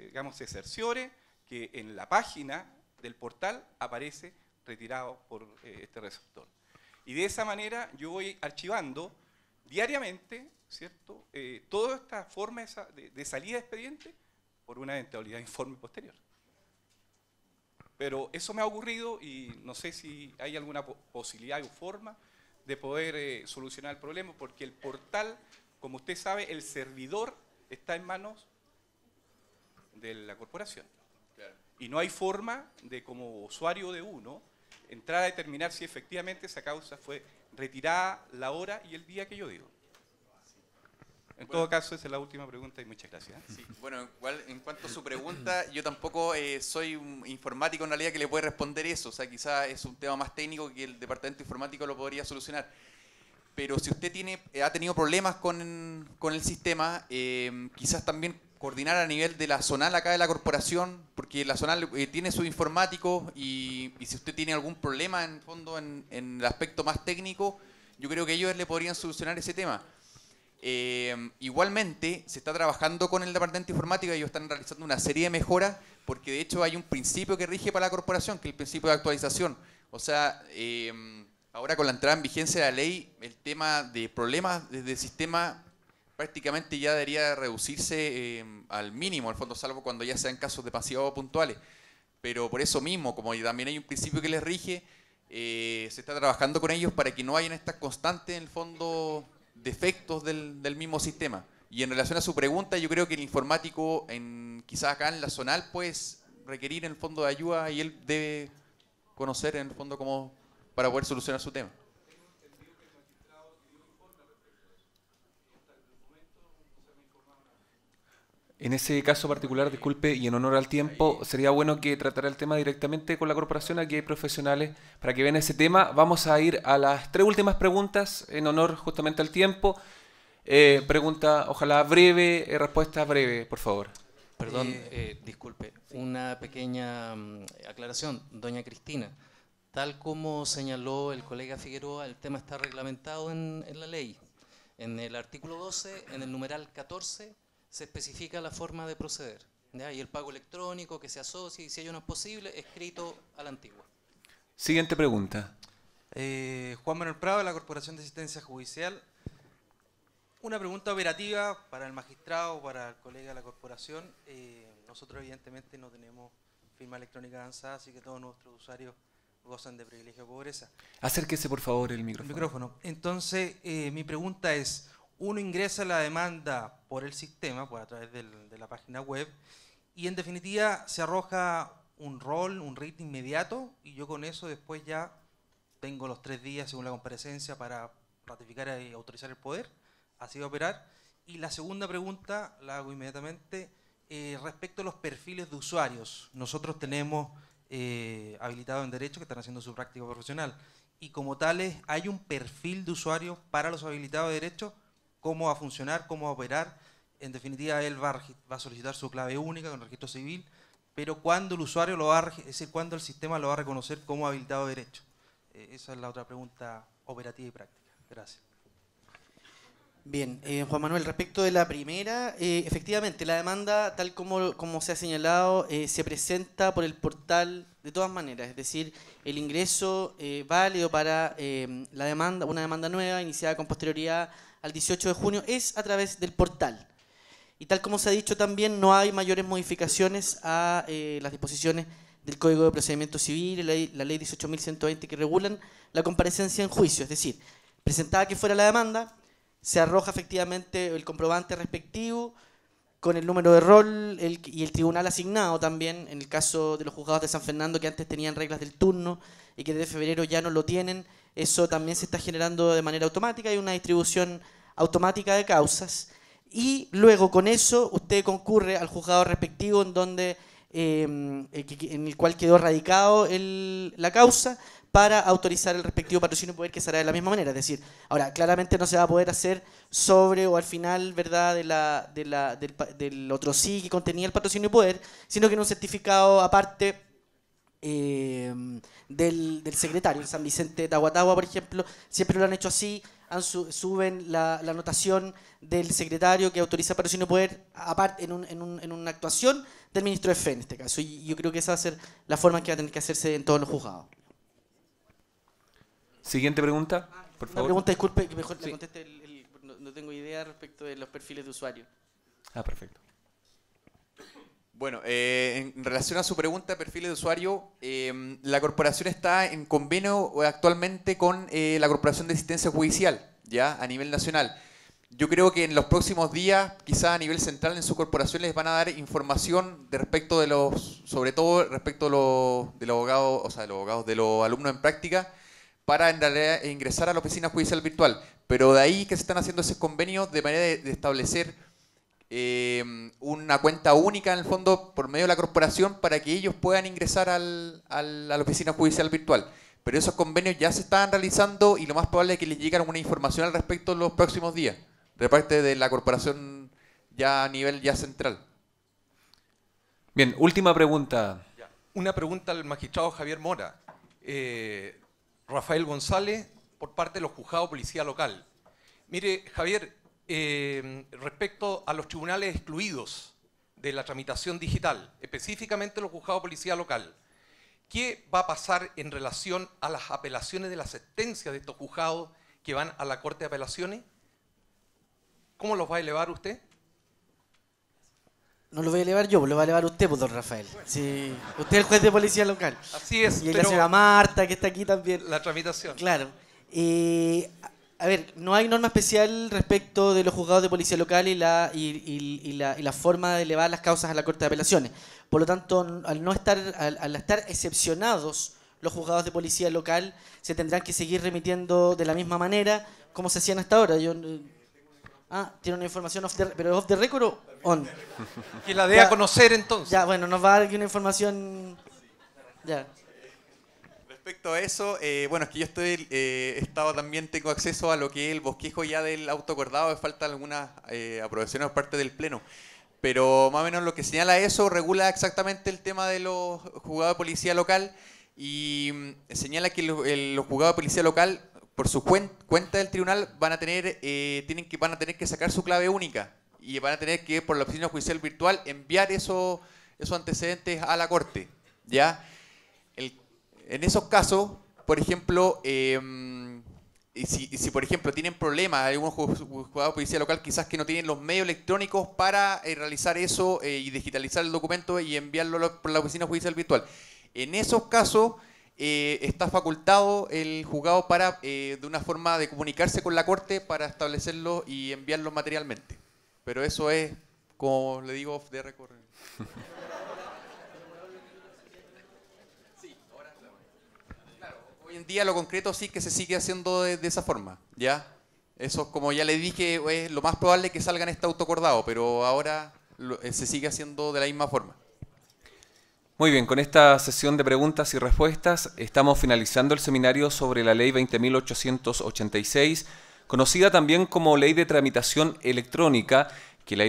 digamos, cerciore que en la página del portal aparece retirado por eh, este receptor. Y de esa manera yo voy archivando diariamente, ¿cierto? Eh, toda esta forma de, salida de expediente por una entidad de informe posterior. Pero eso me ha ocurrido y no sé si hay alguna posibilidad o forma de poder eh, solucionar el problema, porque el portal, como usted sabe, el servidor está en manos de la corporación. Y no hay forma de, como usuario de uno, entrar a determinar si efectivamente esa causa fue retirada la hora y el día que yo digo. En todo caso, esa es la última pregunta y muchas gracias. ¿eh? bueno, igual en cuanto a su pregunta, yo tampoco eh, soy informático en realidad que le puede responder eso. O sea, quizás es un tema más técnico que el departamento informático lo podría solucionar. Pero si usted tiene, eh, ha tenido problemas con, el sistema, quizás también coordinar a nivel de la zonal acá de la corporación, porque la zonal tiene su informático y, si usted tiene algún problema en fondo en, el aspecto más técnico, yo creo que ellos le podrían solucionar ese tema. Em, igualmente, se está trabajando con el Departamento informático Informática, ellos están realizando una serie de mejoras, porque de hecho hay un principio que rige para la corporación, que es el principio de actualización. O sea, em, ahora con la entrada en vigencia de la ley, el tema de problemas desde el sistema prácticamente ya debería reducirse em, al mínimo, el fondo, salvo cuando ya sean casos de demasiado puntuales. Pero por eso mismo, como también hay un principio que les rige, eh, se está trabajando con ellos para que no hayan estas constantes, en el fondo, defectos del, del, mismo sistema. Y en relación a su pregunta, yo creo que el informático, en, quizás acá en la zonal, pues requerir en el fondo de ayuda y él debe conocer en el fondo cómo para poder solucionar su tema. En ese caso particular, disculpe, y en honor al tiempo, sería bueno que tratara el tema directamente con la corporación. Aquí hay profesionales para que vean ese tema. Vamos a ir a las tres últimas preguntas en honor justamente al tiempo. Eh, pregunta, ojalá breve, eh, respuesta breve, por favor. Perdón, eh, disculpe, una pequeña mm, aclaración. Doña Cristina, tal como señaló el colega Figueroa, el tema está reglamentado en, en la ley. En el artículo 12, en el numeral 14 se especifica la forma de proceder. Y el pago electrónico que se asocia y si ello no es posible, escrito a la antigua. Siguiente pregunta. Eh, Juan Manuel Prado, de la Corporación de Asistencia Judicial. Una pregunta operativa para el magistrado, para el colega de la corporación. Eh, nosotros evidentemente no tenemos firma electrónica avanzada, así que todos nuestros usuarios gozan de privilegio de pobreza. Acérquese por favor el micrófono. El micrófono. Entonces, eh, mi pregunta es, uno ingresa la demanda por el sistema, por a través de la página web, y en definitiva se arroja un rol, un ritmo inmediato, y yo con eso después ya tengo los tres días según la comparecencia para ratificar y autorizar el poder, así va operar. Y la segunda pregunta la hago inmediatamente. Eh, respecto a los perfiles de usuarios, nosotros tenemos eh, habilitados en derecho que están haciendo su práctica profesional y como tales hay un perfil de usuarios para los habilitados de derecho cómo va a funcionar, cómo va a operar. En definitiva, él va a, solicitar su clave única con el registro civil, pero cuando el usuario lo va a, es el sistema lo va a reconocer como habilitado derecho. Eh, esa es la otra pregunta operativa y práctica. Gracias. Bien, eh, Juan Manuel, respecto de la primera, eh, efectivamente, la demanda, tal como, como se ha señalado, se presenta por el portal de todas maneras, es decir, el ingreso válido para la demanda, una demanda nueva iniciada con posterioridad el 18 de junio es a través del portal. Y tal como se ha dicho también, no hay mayores modificaciones a eh, las disposiciones del Código de Procedimiento Civil la, ley 18.120 que regulan la comparecencia en juicio. Es decir, presentada que fuera la demanda, se arroja efectivamente el comprobante respectivo con el número de rol y el tribunal asignado también, en el caso de los juzgados de San Fernando que antes tenían reglas del turno y que desde febrero ya no lo tienen, eso también se está generando de manera automática, hay una distribución automática de causas y luego con eso usted concurre al juzgado respectivo en donde em, eh, en el cual quedó radicado la causa para autorizar el respectivo patrocinio y poder que será de la misma manera. Es decir, ahora, claramente no se va a poder hacer sobre o al final ¿verdad? del, otro sí que contenía el patrocinio y poder, sino que en un certificado aparte em, del, secretario, San Vicente de Tahuatagua, por ejemplo, siempre lo han hecho así, suben la, anotación del secretario que autoriza para no poder, aparte, en, una actuación del ministro de Fe en este caso. Y yo creo que esa va a ser la forma que va a tener que hacerse en todos los juzgados. Siguiente pregunta, ah, por favor. pregunta, disculpe, que mejor le conteste no tengo idea respecto de los perfiles de usuario. Ah, perfecto. Bueno, eh, en relación a su pregunta de perfiles de usuario, em, la corporación está en convenio eh, actualmente con eh, la Corporación de Asistencia Judicial, ya a nivel nacional. Yo creo que en los próximos días, quizás a nivel central en su corporación, les van a dar información de respecto de los, sobre todo respecto de los, abogados, o sea, de los abogados, de los alumnos en práctica, para en realidad ingresar a la oficina judicial virtual. Pero de ahí que se están haciendo esos convenios de manera de establecer Em, una cuenta única en el fondo por medio de la corporación para que ellos puedan ingresar al, a la oficina judicial virtual. Pero esos convenios ya se están realizando y lo más probable es que les llegue alguna información al respecto en los próximos días, de parte de la corporación ya a nivel ya central. Bien, última pregunta. Una pregunta al magistrado Javier Mora. Eh, Rafael González, por parte de los juzgados policía local. Mire, Javier, Em, respecto a los tribunales excluidos de la tramitación digital, específicamente los juzgados de policía local. ¿Qué va a pasar en relación a las apelaciones de las sentencias de estos juzgados que van a la Corte de Apelaciones? ¿Cómo los va a elevar usted? No los voy a elevar yo, lo va a elevar usted, pues, don Rafael. Sí. Usted es el juez de policía local. Así es. Y la señora Marta, que está aquí también. La tramitación. Claro. Eh, a ver, no hay norma especial respecto de los juzgados de policía local y la, y, y la, forma de elevar las causas a la Corte de Apelaciones. Por lo tanto, al no estar, al, estar excepcionados los juzgados de policía local, se tendrán que seguir remitiendo de la misma manera como se hacían hasta ahora. Yo, Ah, tiene una información off the, pero off the record Que la dé a conocer entonces. Ya, bueno, nos va a dar una información. Ya respecto a eso, eh, bueno, es que yo estoy, eh, también, tengo acceso a lo que es el bosquejo ya del auto me falta algunas eh, aprobaciones por parte del Pleno. Pero más o menos lo que señala eso regula exactamente el tema de los juzgados de policía local y mm, señala que los, juzgados de policía local, por su cuenta del tribunal, van a, tener, eh, tienen que, van a tener que sacar su clave única y van a tener que, por la oficina judicial virtual, enviar esos antecedentes a la Corte. ¿Ya? En esos casos, por ejemplo, em, si, por ejemplo tienen problemas, algunos juzgados de policía local quizás que no tienen los medios electrónicos para eh, realizar eso eh, y digitalizar el documento y enviarlo por la oficina judicial virtual. En esos casos eh, está facultado el juzgado para, de una forma de comunicarse con la corte para establecerlo y enviarlo materialmente. Pero eso es, como le digo, de recorrer *laughs* en día lo concreto sí que se sigue haciendo de, esa forma, ¿ya? Eso, como ya le dije, es lo más probable que salga en este autocordado, pero ahora eh, se sigue haciendo de la misma forma. Muy bien, con esta sesión de preguntas y respuestas estamos finalizando el seminario sobre la Ley 20.886, conocida también como Ley de Tramitación Electrónica, que la,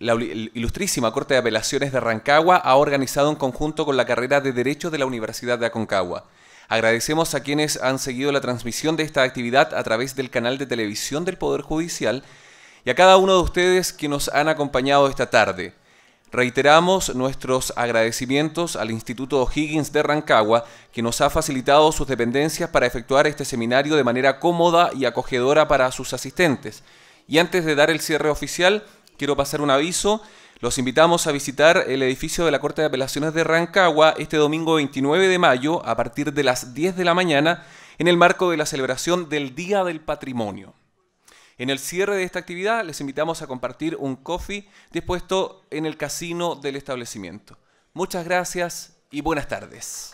la, ilustrísima Corte de Apelaciones de Rancagua ha organizado en conjunto con la carrera de Derecho de la Universidad de Aconcagua. Agradecemos a quienes han seguido la transmisión de esta actividad a través del canal de televisión del Poder Judicial y a cada uno de ustedes que nos han acompañado esta tarde. Reiteramos nuestros agradecimientos al Instituto Higgins de Rancagua, que nos ha facilitado sus dependencias para efectuar este seminario de manera cómoda y acogedora para sus asistentes. Y antes de dar el cierre oficial, quiero pasar un aviso los invitamos a visitar el edificio de la Corte de Apelaciones de Rancagua este domingo 29 de mayo a partir de las 10 de la mañana en el marco de la celebración del Día del Patrimonio. En el cierre de esta actividad les invitamos a compartir un coffee dispuesto en el casino del establecimiento. Muchas gracias y buenas tardes.